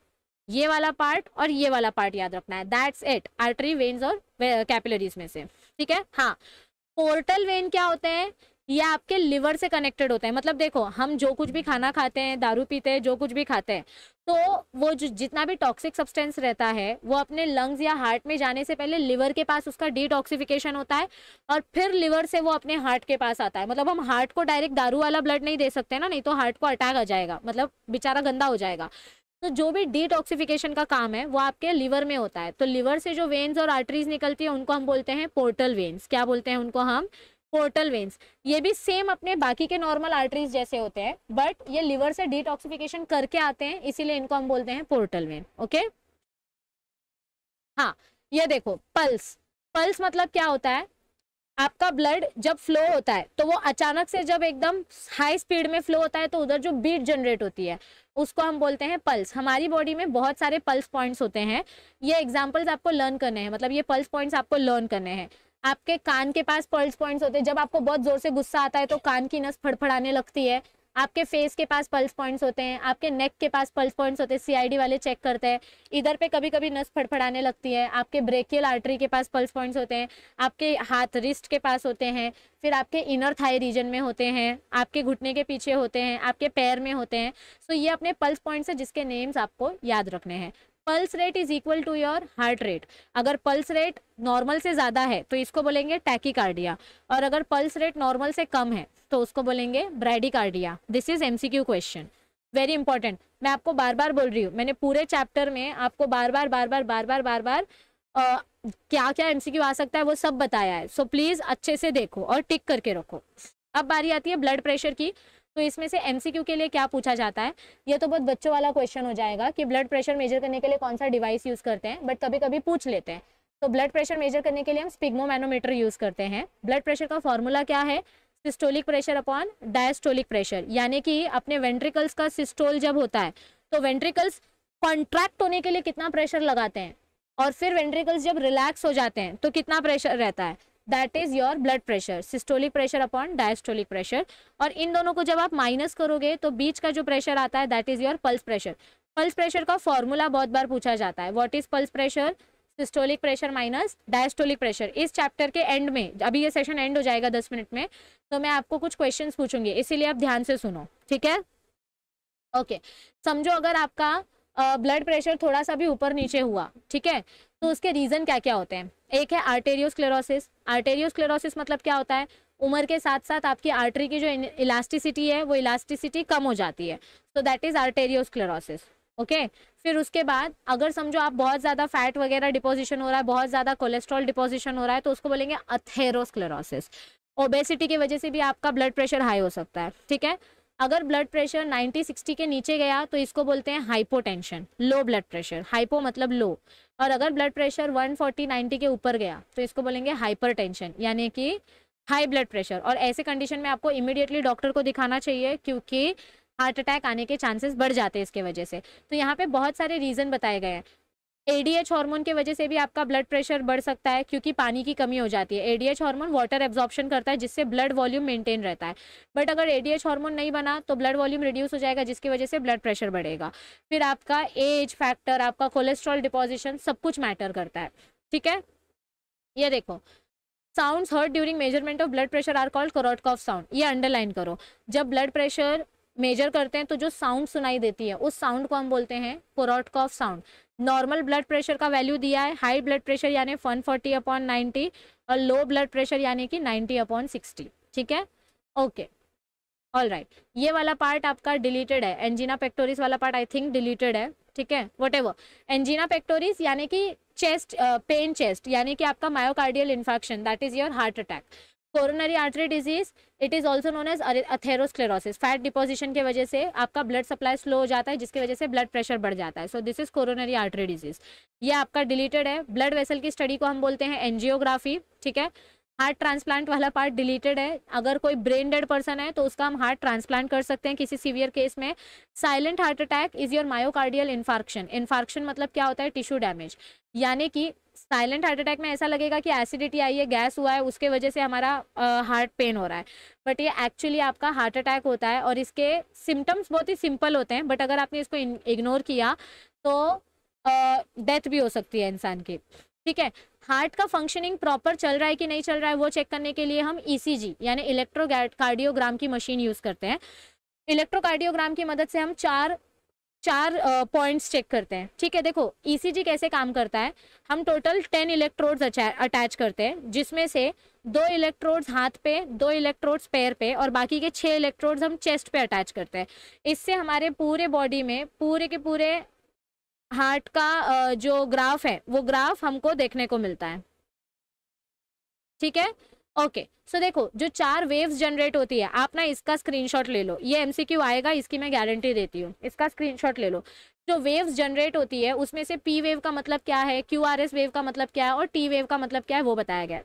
ये वाला पार्ट और ये वाला पार्ट याद रखना है दैट्स इट आर्टरी वेन्स और कैपिलरीज में से ठीक है हाँ पोर्टल वेन क्या होते हैं ये आपके लिवर से कनेक्टेड होता है मतलब देखो हम जो कुछ भी खाना खाते हैं दारू पीते हैं जो कुछ भी खाते हैं तो वो जो जितना भी टॉक्सिक सब्सटेंस रहता है वो अपने लंग्स या हार्ट में जाने से पहले लिवर के पास उसका डिटॉक्सिफिकेशन होता है और फिर लिवर से वो अपने हार्ट के पास आता है मतलब हम हार्ट को डायरेक्ट दारू वाला ब्लड नहीं दे सकते ना नहीं तो हार्ट को अटैक आ जाएगा मतलब बेचारा गंदा हो जाएगा तो जो भी डिटॉक्सिफिकेशन का काम है वो आपके लीवर में होता है तो लिवर से जो वेन्स और आर्टरीज निकलती है उनको हम बोलते हैं पोर्टल वेन्स क्या बोलते हैं उनको हम पोर्टल वेन्स ये भी सेम अपने बाकी के नॉर्मल आर्टरीज जैसे होते हैं बट ये लिवर से डिटॉक्सिफिकेशन करके आते हैं इसीलिए इनको हम बोलते हैं पोर्टल वेन ओके हाँ ये देखो पल्स पल्स मतलब क्या होता है आपका ब्लड जब फ्लो होता है तो वो अचानक से जब एकदम हाई स्पीड में फ्लो होता है तो उधर जो बीट जनरेट होती है उसको हम बोलते हैं पल्स हमारी बॉडी में बहुत सारे पल्स पॉइंट्स होते हैं ये एग्जांपल्स आपको लर्न करने हैं मतलब ये पल्स पॉइंट्स आपको लर्न करने हैं आपके कान के पास पल्स पॉइंट्स होते हैं जब आपको बहुत जोर से गुस्सा आता है तो कान की नस फड़फड़ाने लगती है आपके फेस के पास पल्स पॉइंट्स होते हैं आपके नेक के पास पल्स पॉइंट्स होते हैं सीआईडी वाले चेक करते हैं इधर पे कभी कभी नस फड़फड़ाने लगती है आपके ब्रेकियल आर्टरी के पास पल्स पॉइंट्स होते हैं आपके हाथ रिस्ट के पास होते हैं फिर आपके इनर थाई रीजन में होते हैं आपके घुटने के पीछे होते हैं आपके पैर में होते हैं सो ये अपने पल्स पॉइंट्स है जिसके नेम्स आपको याद रखने हैं pulse rate is equal to your heart rate अगर पल्स रेट नॉर्मल से ज़्यादा है तो इसको बोलेंगे टैकीकार्डिया और अगर पल्स रेट नॉर्मल से कम है तो उसको बोलेंगे cardia this is MCQ question very important मैं आपको बार बार बोल रही हूँ मैंने पूरे चैप्टर में आपको बार बार बार बार बार बार बार बार आ, क्या क्या एमसीक्यू आ सकता है वो सब बताया है सो so, प्लीज़ अच्छे से देखो और टिक करके रखो अब बारी आती है ब्लड प्रेशर की तो इसमें से एमसीक्यू के लिए क्या पूछा जाता है ये तो बहुत बच्चों वाला क्वेश्चन हो जाएगा कि ब्लड प्रेशर मेजर करने के लिए कौन सा डिवाइस यूज़ करते हैं बट कभी कभी पूछ लेते हैं तो ब्लड प्रेशर मेजर करने के लिए हम स्पिग्मोमैनोमीटर यूज़ करते हैं ब्लड प्रेशर का फॉर्मूला क्या है systolic pressure upon diastolic pressure यानी कि अपने वेंट्रिकल्स का सिस्टोल जब होता है तो वेंट्रिकल्स कॉन्ट्रैक्ट होने के लिए कितना प्रेशर लगाते हैं और फिर वेंट्रिकल्स जब रिलैक्स हो जाते हैं तो कितना प्रेशर रहता है that is your blood pressure systolic pressure upon diastolic pressure और इन दोनों को जब आप माइनस करोगे तो बीच का जो प्रेशर आता है that is your pulse pressure pulse pressure का फॉर्मूला बहुत बार पूछा जाता है what is pulse pressure systolic pressure minus diastolic pressure इस चैप्टर के एंड में अभी ये सेशन एंड हो जाएगा दस मिनट में तो मैं आपको कुछ क्वेश्चन पूछूंगी इसीलिए आप ध्यान से सुनो ठीक है ओके okay. समझो अगर आपका ब्लड प्रेशर थोड़ा सा भी ऊपर नीचे हुआ ठीक है तो उसके रीजन क्या क्या होते हैं एक है आर्टेरियोस्क्लेरोसिस आर्टेरियोस्क्लेरोसिस मतलब क्या होता है उम्र के साथ साथ आपकी आर्टरी की जो इलास्टिसिटी है वो इलास्टिसिटी कम हो जाती है so that is arteriosclerosis okay फिर उसके बाद अगर समझो आप बहुत ज़्यादा फैट वगैरह डिपोजिशन हो रहा है बहुत ज़्यादा कोलेस्ट्रॉल डिपोजिशन हो रहा है तो उसको बोलेंगे अथेरोस्क्लेरोसिस ओबेसिटी की वजह से भी आपका ब्लड प्रेशर हाई हो सकता है ठीक है अगर ब्लड प्रेशर 90 60 के नीचे गया तो इसको बोलते हैं hypotension low blood pressure hypo मतलब लो और अगर ब्लड प्रेशर 140 90 के ऊपर गया तो इसको बोलेंगे हाइपरटेंशन यानी कि हाई ब्लड प्रेशर और ऐसे कंडीशन में आपको इमिडिएटली डॉक्टर को दिखाना चाहिए क्योंकि हार्ट अटैक आने के चांसेस बढ़ जाते हैं इसके वजह से तो यहाँ पे बहुत सारे रीज़न बताए गए हैं एडीएच हार्मोन की वजह से भी आपका ब्लड प्रेशर बढ़ सकता है क्योंकि पानी की कमी हो जाती है एडीएच हार्मोन वाटर एब्जॉर्प्शन करता है जिससे ब्लड वॉल्यूम मेंटेन रहता है बट अगर एडीएच हार्मोन नहीं बना तो ब्लड वॉल्यूम रिड्यूस हो जाएगा जिसकी वजह से ब्लड प्रेशर बढ़ेगा फिर आपका एज फैक्टर आपका कोलेस्ट्रॉल डिपोजिशन सब कुछ मैटर करता है ठीक है ये देखो sound heard during measurement of blood pressure are called Korotkoff sound ये अंडरलाइन करो जब ब्लड प्रेशर मेजर करते हैं तो जो साउंड सुनाई देती है उस साउंड को हम बोलते हैं Korotkoff sound normal blood pressure का वैल्यू दिया है हाई ब्लड प्रेशर यानी वन फोर्टी अपॉन नाइन्टी और लो ब्लड प्रेशर यानी कि नाइन्टी अपॉन सिक्सटी ठीक है ओके ऑल राइट ये वाला पार्ट आपका डिलीटेड है एंजीना पेक्टोरिस वाला पार्ट आई थिंक डिलीटेड है ठीक है वट एवर एंजीना पेक्टोरिस यानी कि चेस्ट पेन चेस्ट यानी कि आपका myocardial infection that is your heart attack coronary artery disease it is also known as atherosclerosis fat deposition की वजह से आपका ब्लड सप्लाई स्लो हो जाता है जिसकी वजह से ब्लड प्रेशर बढ़ जाता है so this is coronary artery disease ये आपका डिलीटेड है ब्लड वेसल की स्टडी को हम बोलते हैं एनजियोग्राफी ठीक है हार्ट ट्रांसप्लांट वाला पार्ट डिलीटेड है अगर कोई ब्रेन डेड पर्सन है तो उसका हम हार्ट ट्रांसप्लांट कर सकते हैं किसी सीवियर केस में silent heart attack is your myocardial infarction infarction मतलब क्या होता है टिश्यू डैमेज यानी कि साइलेंट हार्ट अटैक में ऐसा लगेगा कि एसिडिटी आई है गैस हुआ है उसके वजह से हमारा हार्ट पेन हो रहा है बट ये एक्चुअली आपका हार्ट अटैक होता है और इसके सिम्टम्स बहुत ही सिंपल होते हैं बट अगर आपने इसको इग्नोर किया तो डेथ भी हो सकती है इंसान की ठीक है हार्ट का फंक्शनिंग प्रॉपर चल रहा है कि नहीं चल रहा है वो चेक करने के लिए हम ईसीजी e यानी इलेक्ट्रोकार्डियोग्राम की मशीन यूज़ करते हैं इलेक्ट्रोकार्डियोग्राम की मदद से हम चार चार पॉइंट्स चेक करते हैं ठीक है देखो ईसीजी e कैसे काम करता है हम टोटल टेन इलेक्ट्रोड्स अटैच करते हैं जिसमें से दो इलेक्ट्रोड्स हाथ पे दो इलेक्ट्रोड्स पैर पे और बाकी के छह इलेक्ट्रोड्स हम चेस्ट पे अटैच करते हैं इससे हमारे पूरे बॉडी में पूरे के पूरे हार्ट का जो ग्राफ है वो ग्राफ हमको देखने को मिलता है ठीक है ओके सो देखो जो चार वेव्स जनरेट होती है आप ना इसका स्क्रीनशॉट ले लो ये एमसीक्यू आएगा इसकी मैं गारंटी देती हूँ इसका स्क्रीनशॉट ले लो जो वेव्स जनरेट होती है उसमें से पी वेव का मतलब क्या है क्यू आर एस वेव का मतलब क्या है और टी वेव का मतलब क्या है वो बताया गया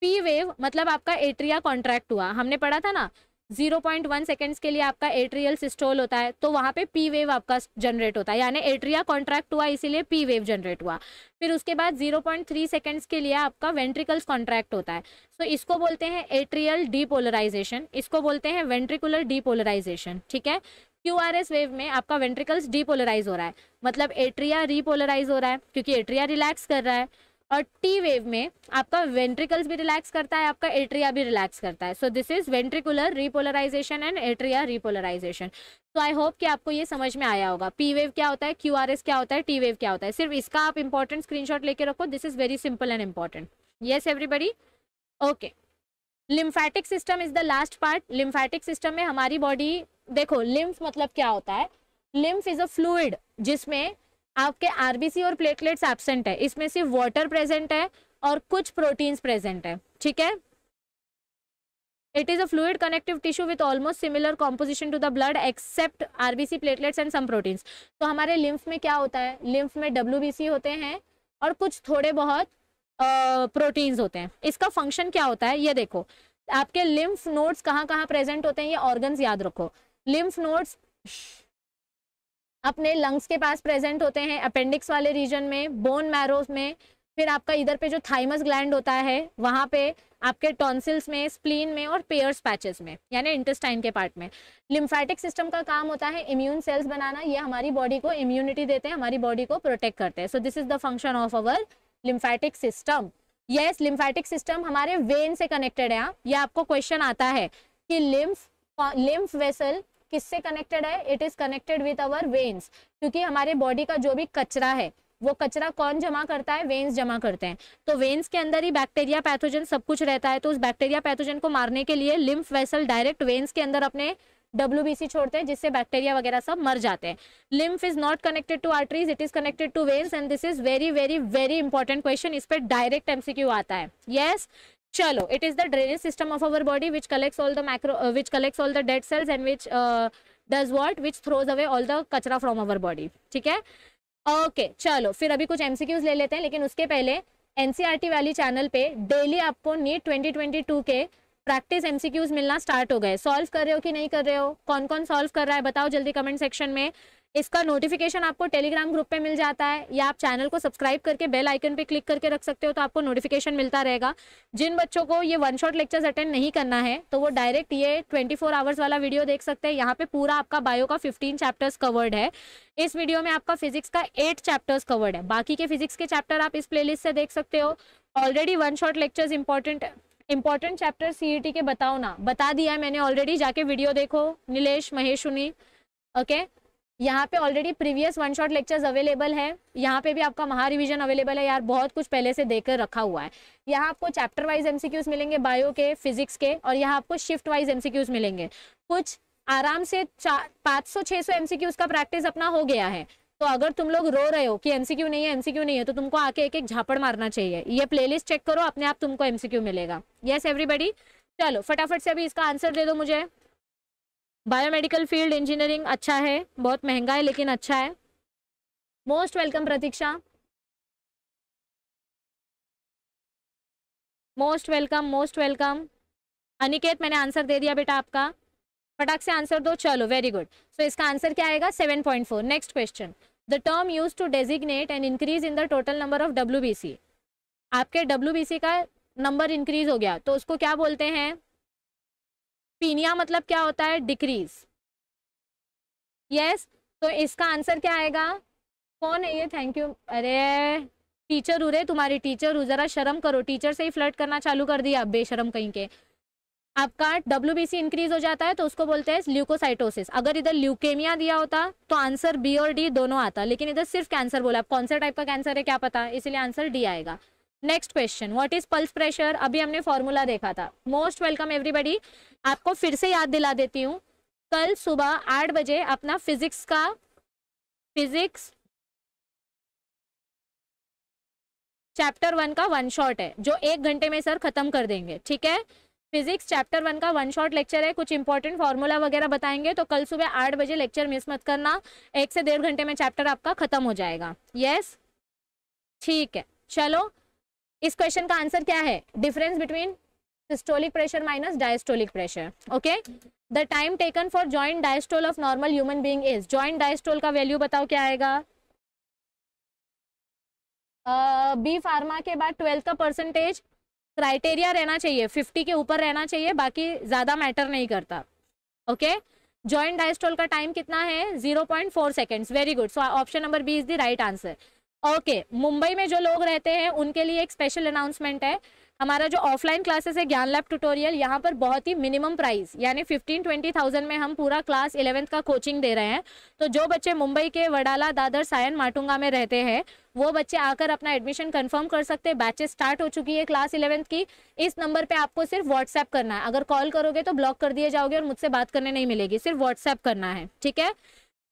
पी वेव मतलब आपका एट्रिया कॉन्ट्रैक्ट हुआ हमने पढ़ा था ना जीरो पॉइंट वन सेकेंड्स के लिए आपका एट्रियल सिस्टोल होता है तो वहाँ पे पी वेव आपका जनरेट होता है यानी एट्रिया कॉन्ट्रैक्ट हुआ इसीलिए पी वेव जनरेट हुआ फिर उसके बाद जीरो पॉइंट थ्री सेकेंड्स के लिए आपका वेंट्रिकल्स कॉन्ट्रैक्ट होता है सो so, इसको बोलते हैं एट्रियल डीपोलराइजेशन इसको बोलते हैं वेंट्रिकुलर डीपोलराइजेशन ठीक है क्यू आर एस वेव में आपका वेंट्रिकल्स डीपोलराइज हो रहा है मतलब एट्रिया रीपोलराइज हो रहा है क्योंकि एट्रिया रिलैक्स कर रहा है और टी वेव में आपका वेंट्रिकल्स भी रिलैक्स करता है आपका एट्रिया भी रिलैक्स करता है so this is ventricular repolarization and atria repolarization तो आई होप कि आपको ये समझ में आया होगा पी वेव क्या होता है क्यू आर एस क्या होता है टी वेव क्या होता है सिर्फ इसका आप इंपॉर्टेंट स्क्रीनशॉट लेके रखो this is very simple and important yes everybody okay lymphatic system is the last part lymphatic system में हमारी बॉडी देखो लिम्फ मतलब क्या होता है लिम्फ इज अ फ्लूइड जिसमें आपके आरबीसी और प्लेटलेट्स एबसेंट है इसमें सिर्फ वाटर प्रेजेंट है और कुछ प्रोटीन्स प्रेजेंट है ठीक है it is a fluid connective tissue with almost similar composition to the blood except RBC platelets and some proteins तो हमारे लिम्फ में क्या होता है लिम्फ में डब्ल्यू होते हैं और कुछ थोड़े बहुत प्रोटीन्स uh, होते हैं इसका फंक्शन क्या होता है ये देखो आपके लिम्फ नोड्स कहाँ कहाँ प्रेजेंट होते हैं ये ऑर्गन्स याद रखो लिम्फ नोड्स अपने लंग्स के पास प्रेजेंट होते हैं अपेंडिक्स वाले रीजन में बोन मैरोज में फिर आपका इधर पे जो थाइमस ग्लैंड होता है वहाँ पे आपके टॉन्सिल्स में स्प्लीन में और पेयर्स पैचेस में यानी इंटेस्टाइन के पार्ट में लिम्फैटिक सिस्टम का काम होता है इम्यून सेल्स बनाना ये हमारी बॉडी को इम्यूनिटी देते हैं हमारी बॉडी को प्रोटेक्ट करते हैं so this is the function of our lymphatic system yes lymphatic system हमारे वेन से कनेक्टेड है यह आपको क्वेश्चन आता है कि लिम्फ लिम्फ वेसल किससे कनेक्टेड है it is connected with our veins क्योंकि हमारे बॉडी का जो भी कचरा है वो कचरा कौन जमा करता है वेन्स जमा करते हैं तो वेन्स के अंदर ही बैक्टीरिया पैथोजन सब कुछ रहता है तो उस बैक्टीरिया पैथोजन को मारने के लिए लिम्फ वेसल डायरेक्ट वेन्स के अंदर अपने डब्ल्यू छोड़ते हैं जिससे बैक्टीरिया वगैरह सब मर जाते हैं lymph is not connected to arteries it is connected to veins and this is very very very important question इस पर डायरेक्ट एमसीक्यू आता है यस yes? चलो it is the drainage system of our body which collects all the macro which collects all the dead cells and which does what which throws away all the कचरा from our body ठीक है okay okay, चलो फिर अभी कुछ MCQs ले लेते हैं लेकिन उसके पहले एनसीआरटी e वाली चैनल पे डेली आपको नीट 2022 के प्रैक्टिस एमसीक्यूज मिलना स्टार्ट हो गए सॉल्व कर रहे हो कि नहीं कर रहे हो कौन कौन सॉल्व कर रहा है बताओ जल्दी कमेंट सेक्शन में इसका नोटिफिकेशन आपको टेलीग्राम ग्रुप पे मिल जाता है या आप चैनल को सब्सक्राइब करके बेल आइकन पे क्लिक करके रख सकते हो तो आपको नोटिफिकेशन मिलता रहेगा जिन बच्चों को ये वन शॉट लेक्चर्स अटेंड नहीं करना है तो वो डायरेक्ट ये ट्वेंटी फोर आवर्स वाला वीडियो देख सकते हैं यहाँ पे पूरा आपका बायो का फिफ्टीन चैप्टर्स कवर्ड है इस वीडियो में आपका फिजिक्स का एट चैप्टर्स कवर्ड है बाकी के फिजिक्स के चैप्टर आप इस प्ले से देख सकते हो already one shot lectures important important chapter सी के बताओ ना बता दिया है मैंने ऑलरेडी जाके वीडियो देखो नीलेष महेश ओके okay? यहाँ पे already previous one shot lectures available है यहाँ पे भी आपका महा रिविजन अवेलेबल है यार बहुत कुछ पहले से देकर रखा हुआ है यहाँ आपको चैप्टर वाइज एमसीक्यूज मिलेंगे बायो के फिजिक्स के और यहाँ आपको शिफ्ट वाइज एमसीक्यूज मिलेंगे कुछ आराम से पाँच सौ छः सौ एमसीक्यूज का प्रैक्टिस अपना हो गया है तो अगर तुम लोग रो रहे हो कि एमसीक्यू नहीं है एमसीक्यू नहीं है तो तुमको आके एक एक झापड़ मारना चाहिए ये प्लेलिस्ट चेक करो अपने आप तुमको एमसीक्यू मिलेगा यस yes, एवरीबडी चलो फटाफट से अभी इसका आंसर दे दो मुझे बायोमेडिकल फील्ड इंजीनियरिंग अच्छा है बहुत महंगा है लेकिन अच्छा है most welcome Pratiksha most welcome most welcome Aniket मैंने आंसर दे दिया बेटा आपका फटाक से आंसर दो चलो वेरी गुड सो इसका आंसर क्या आएगा seven point four next question the term used to designate and increase in the total number of W आपके डब्ल्यू का नंबर इंक्रीज हो गया तो उसको क्या बोलते हैं पीनिया मतलब क्या होता है डिक्रीज यस yes? तो इसका आंसर क्या आएगा कौन है ये थैंक यू अरे टीचर उरे तुम्हारी टीचर हूँ जरा शर्म करो टीचर से ही फ्लर्ट करना चालू कर दिया बेशरम कहीं के आपका डब्ल्यू बी सी इंक्रीज हो जाता है तो उसको बोलते हैं ल्यूकोसाइटोसिस अगर इधर ल्यूकेमिया दिया होता तो आंसर बी और डी दोनों आता लेकिन इधर सिर्फ कैंसर बोला कौन सा टाइप का कैंसर है क्या पता इसलिए आंसर डी आएगा next question what is pulse pressure अभी हमने फॉर्मूला देखा था मोस्ट वेलकम एवरीबडी आपको फिर से याद दिला देती हूँ कल सुबह आठ बजे अपना फिजिक्स का फिजिक्स चैप्टर वन का वन शॉट है जो एक घंटे में सर खत्म कर देंगे ठीक है फिजिक्स चैप्टर वन का वन शॉट लेक्चर है कुछ इंपॉर्टेंट फॉर्मूला वगैरह बताएंगे तो कल सुबह आठ बजे लेक्चर मिस मत करना एक से डेढ़ घंटे में चैप्टर आपका खत्म हो जाएगा यस yes? ठीक है चलो इस क्वेश्चन का आंसर क्या है difference between systolic pressure minus diastolic pressure okay the time taken for joint diastole of normal human being is joint diastole का वैल्यू बताओ क्या आएगा बी uh, फार्मा के बाद ट्वेल्थ का परसेंटेज क्राइटेरिया रहना चाहिए फिफ्टी के ऊपर रहना चाहिए बाकी ज़्यादा मैटर नहीं करता ओके जॉइंट डायस्टोल का टाइम कितना है zero point four seconds very good so option number B is the right answer okay Mumbai में जो लोग रहते हैं उनके लिए एक स्पेशल अनाउंसमेंट है हमारा जो ऑफलाइन क्लासेस है ज्ञान लैब ट्यूटोरियल यहाँ पर बहुत ही मिनिमम प्राइस यानी फिफ्टीन ट्वेंटी थाउजेंड में हम पूरा क्लास इलेवेंथ का कोचिंग दे रहे हैं तो जो बच्चे मुंबई के वडाला दादर सायन माटुंगा में रहते हैं वो बच्चे आकर अपना एडमिशन कंफर्म कर सकते हैं बैचेस स्टार्ट हो चुकी है क्लास इलेवेंथ की इस नंबर पर आपको सिर्फ व्हाट्सएप करना है अगर कॉल करोगे तो ब्लॉक कर दिए जाओगे और मुझसे बात करने नहीं मिलेगी सिर्फ व्हाट्सएप करना है ठीक है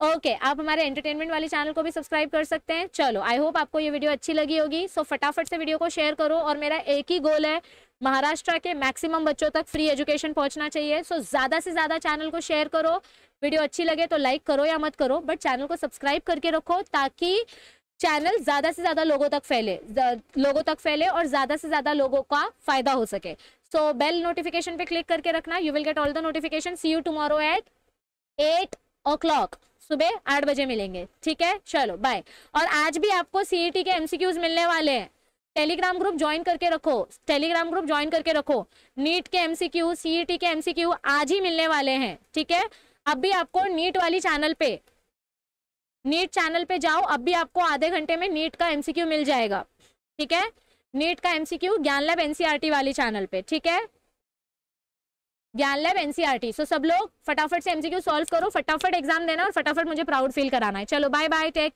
ओके okay, आप हमारे एंटरटेनमेंट वाले चैनल को भी सब्सक्राइब कर सकते हैं चलो आई होप आपको ये वीडियो अच्छी लगी होगी सो so, फटाफट से वीडियो को शेयर करो और मेरा एक ही गोल है महाराष्ट्र के मैक्सिमम बच्चों तक फ्री एजुकेशन पहुंचना चाहिए सो so, ज़्यादा से ज़्यादा चैनल को शेयर करो वीडियो अच्छी लगे तो लाइक करो या मत करो बट चैनल को सब्सक्राइब करके रखो ताकि चैनल ज़्यादा से ज़्यादा लोगों तक फैले लोगों तक फैले और ज़्यादा से ज़्यादा लोगों का फ़ायदा हो सके सो बेल नोटिफिकेशन पे क्लिक करके रखना you will get all the notification see you tomorrow at eight o'clock सुबह आठ बजे मिलेंगे ठीक है चलो बाय और आज भी आपको सीईटी e के एमसीक्यूज मिलने वाले हैं टेलीग्राम ग्रुप ज्वाइन करके रखो टेलीग्राम ग्रुप ज्वाइन करके रखो नीट के एमसीक्यू सीईटी e के एमसीक्यू आज ही मिलने वाले हैं ठीक है अब भी आपको नीट वाली चैनल पे नीट चैनल पे जाओ अब भी आपको आधे घंटे में नीट का एमसीक्यू मिल जाएगा ठीक है नीट का MCQ Gyan lab NCERT e वाली चैनल पे ठीक है ज्ञान लैब एनसीआरटी सो e सब लोग फटाफट से एमसीक्यू सॉल्व करो फटाफट एग्जाम देना और फटाफट मुझे प्राउड फील कराना है चलो बाय बाय टेक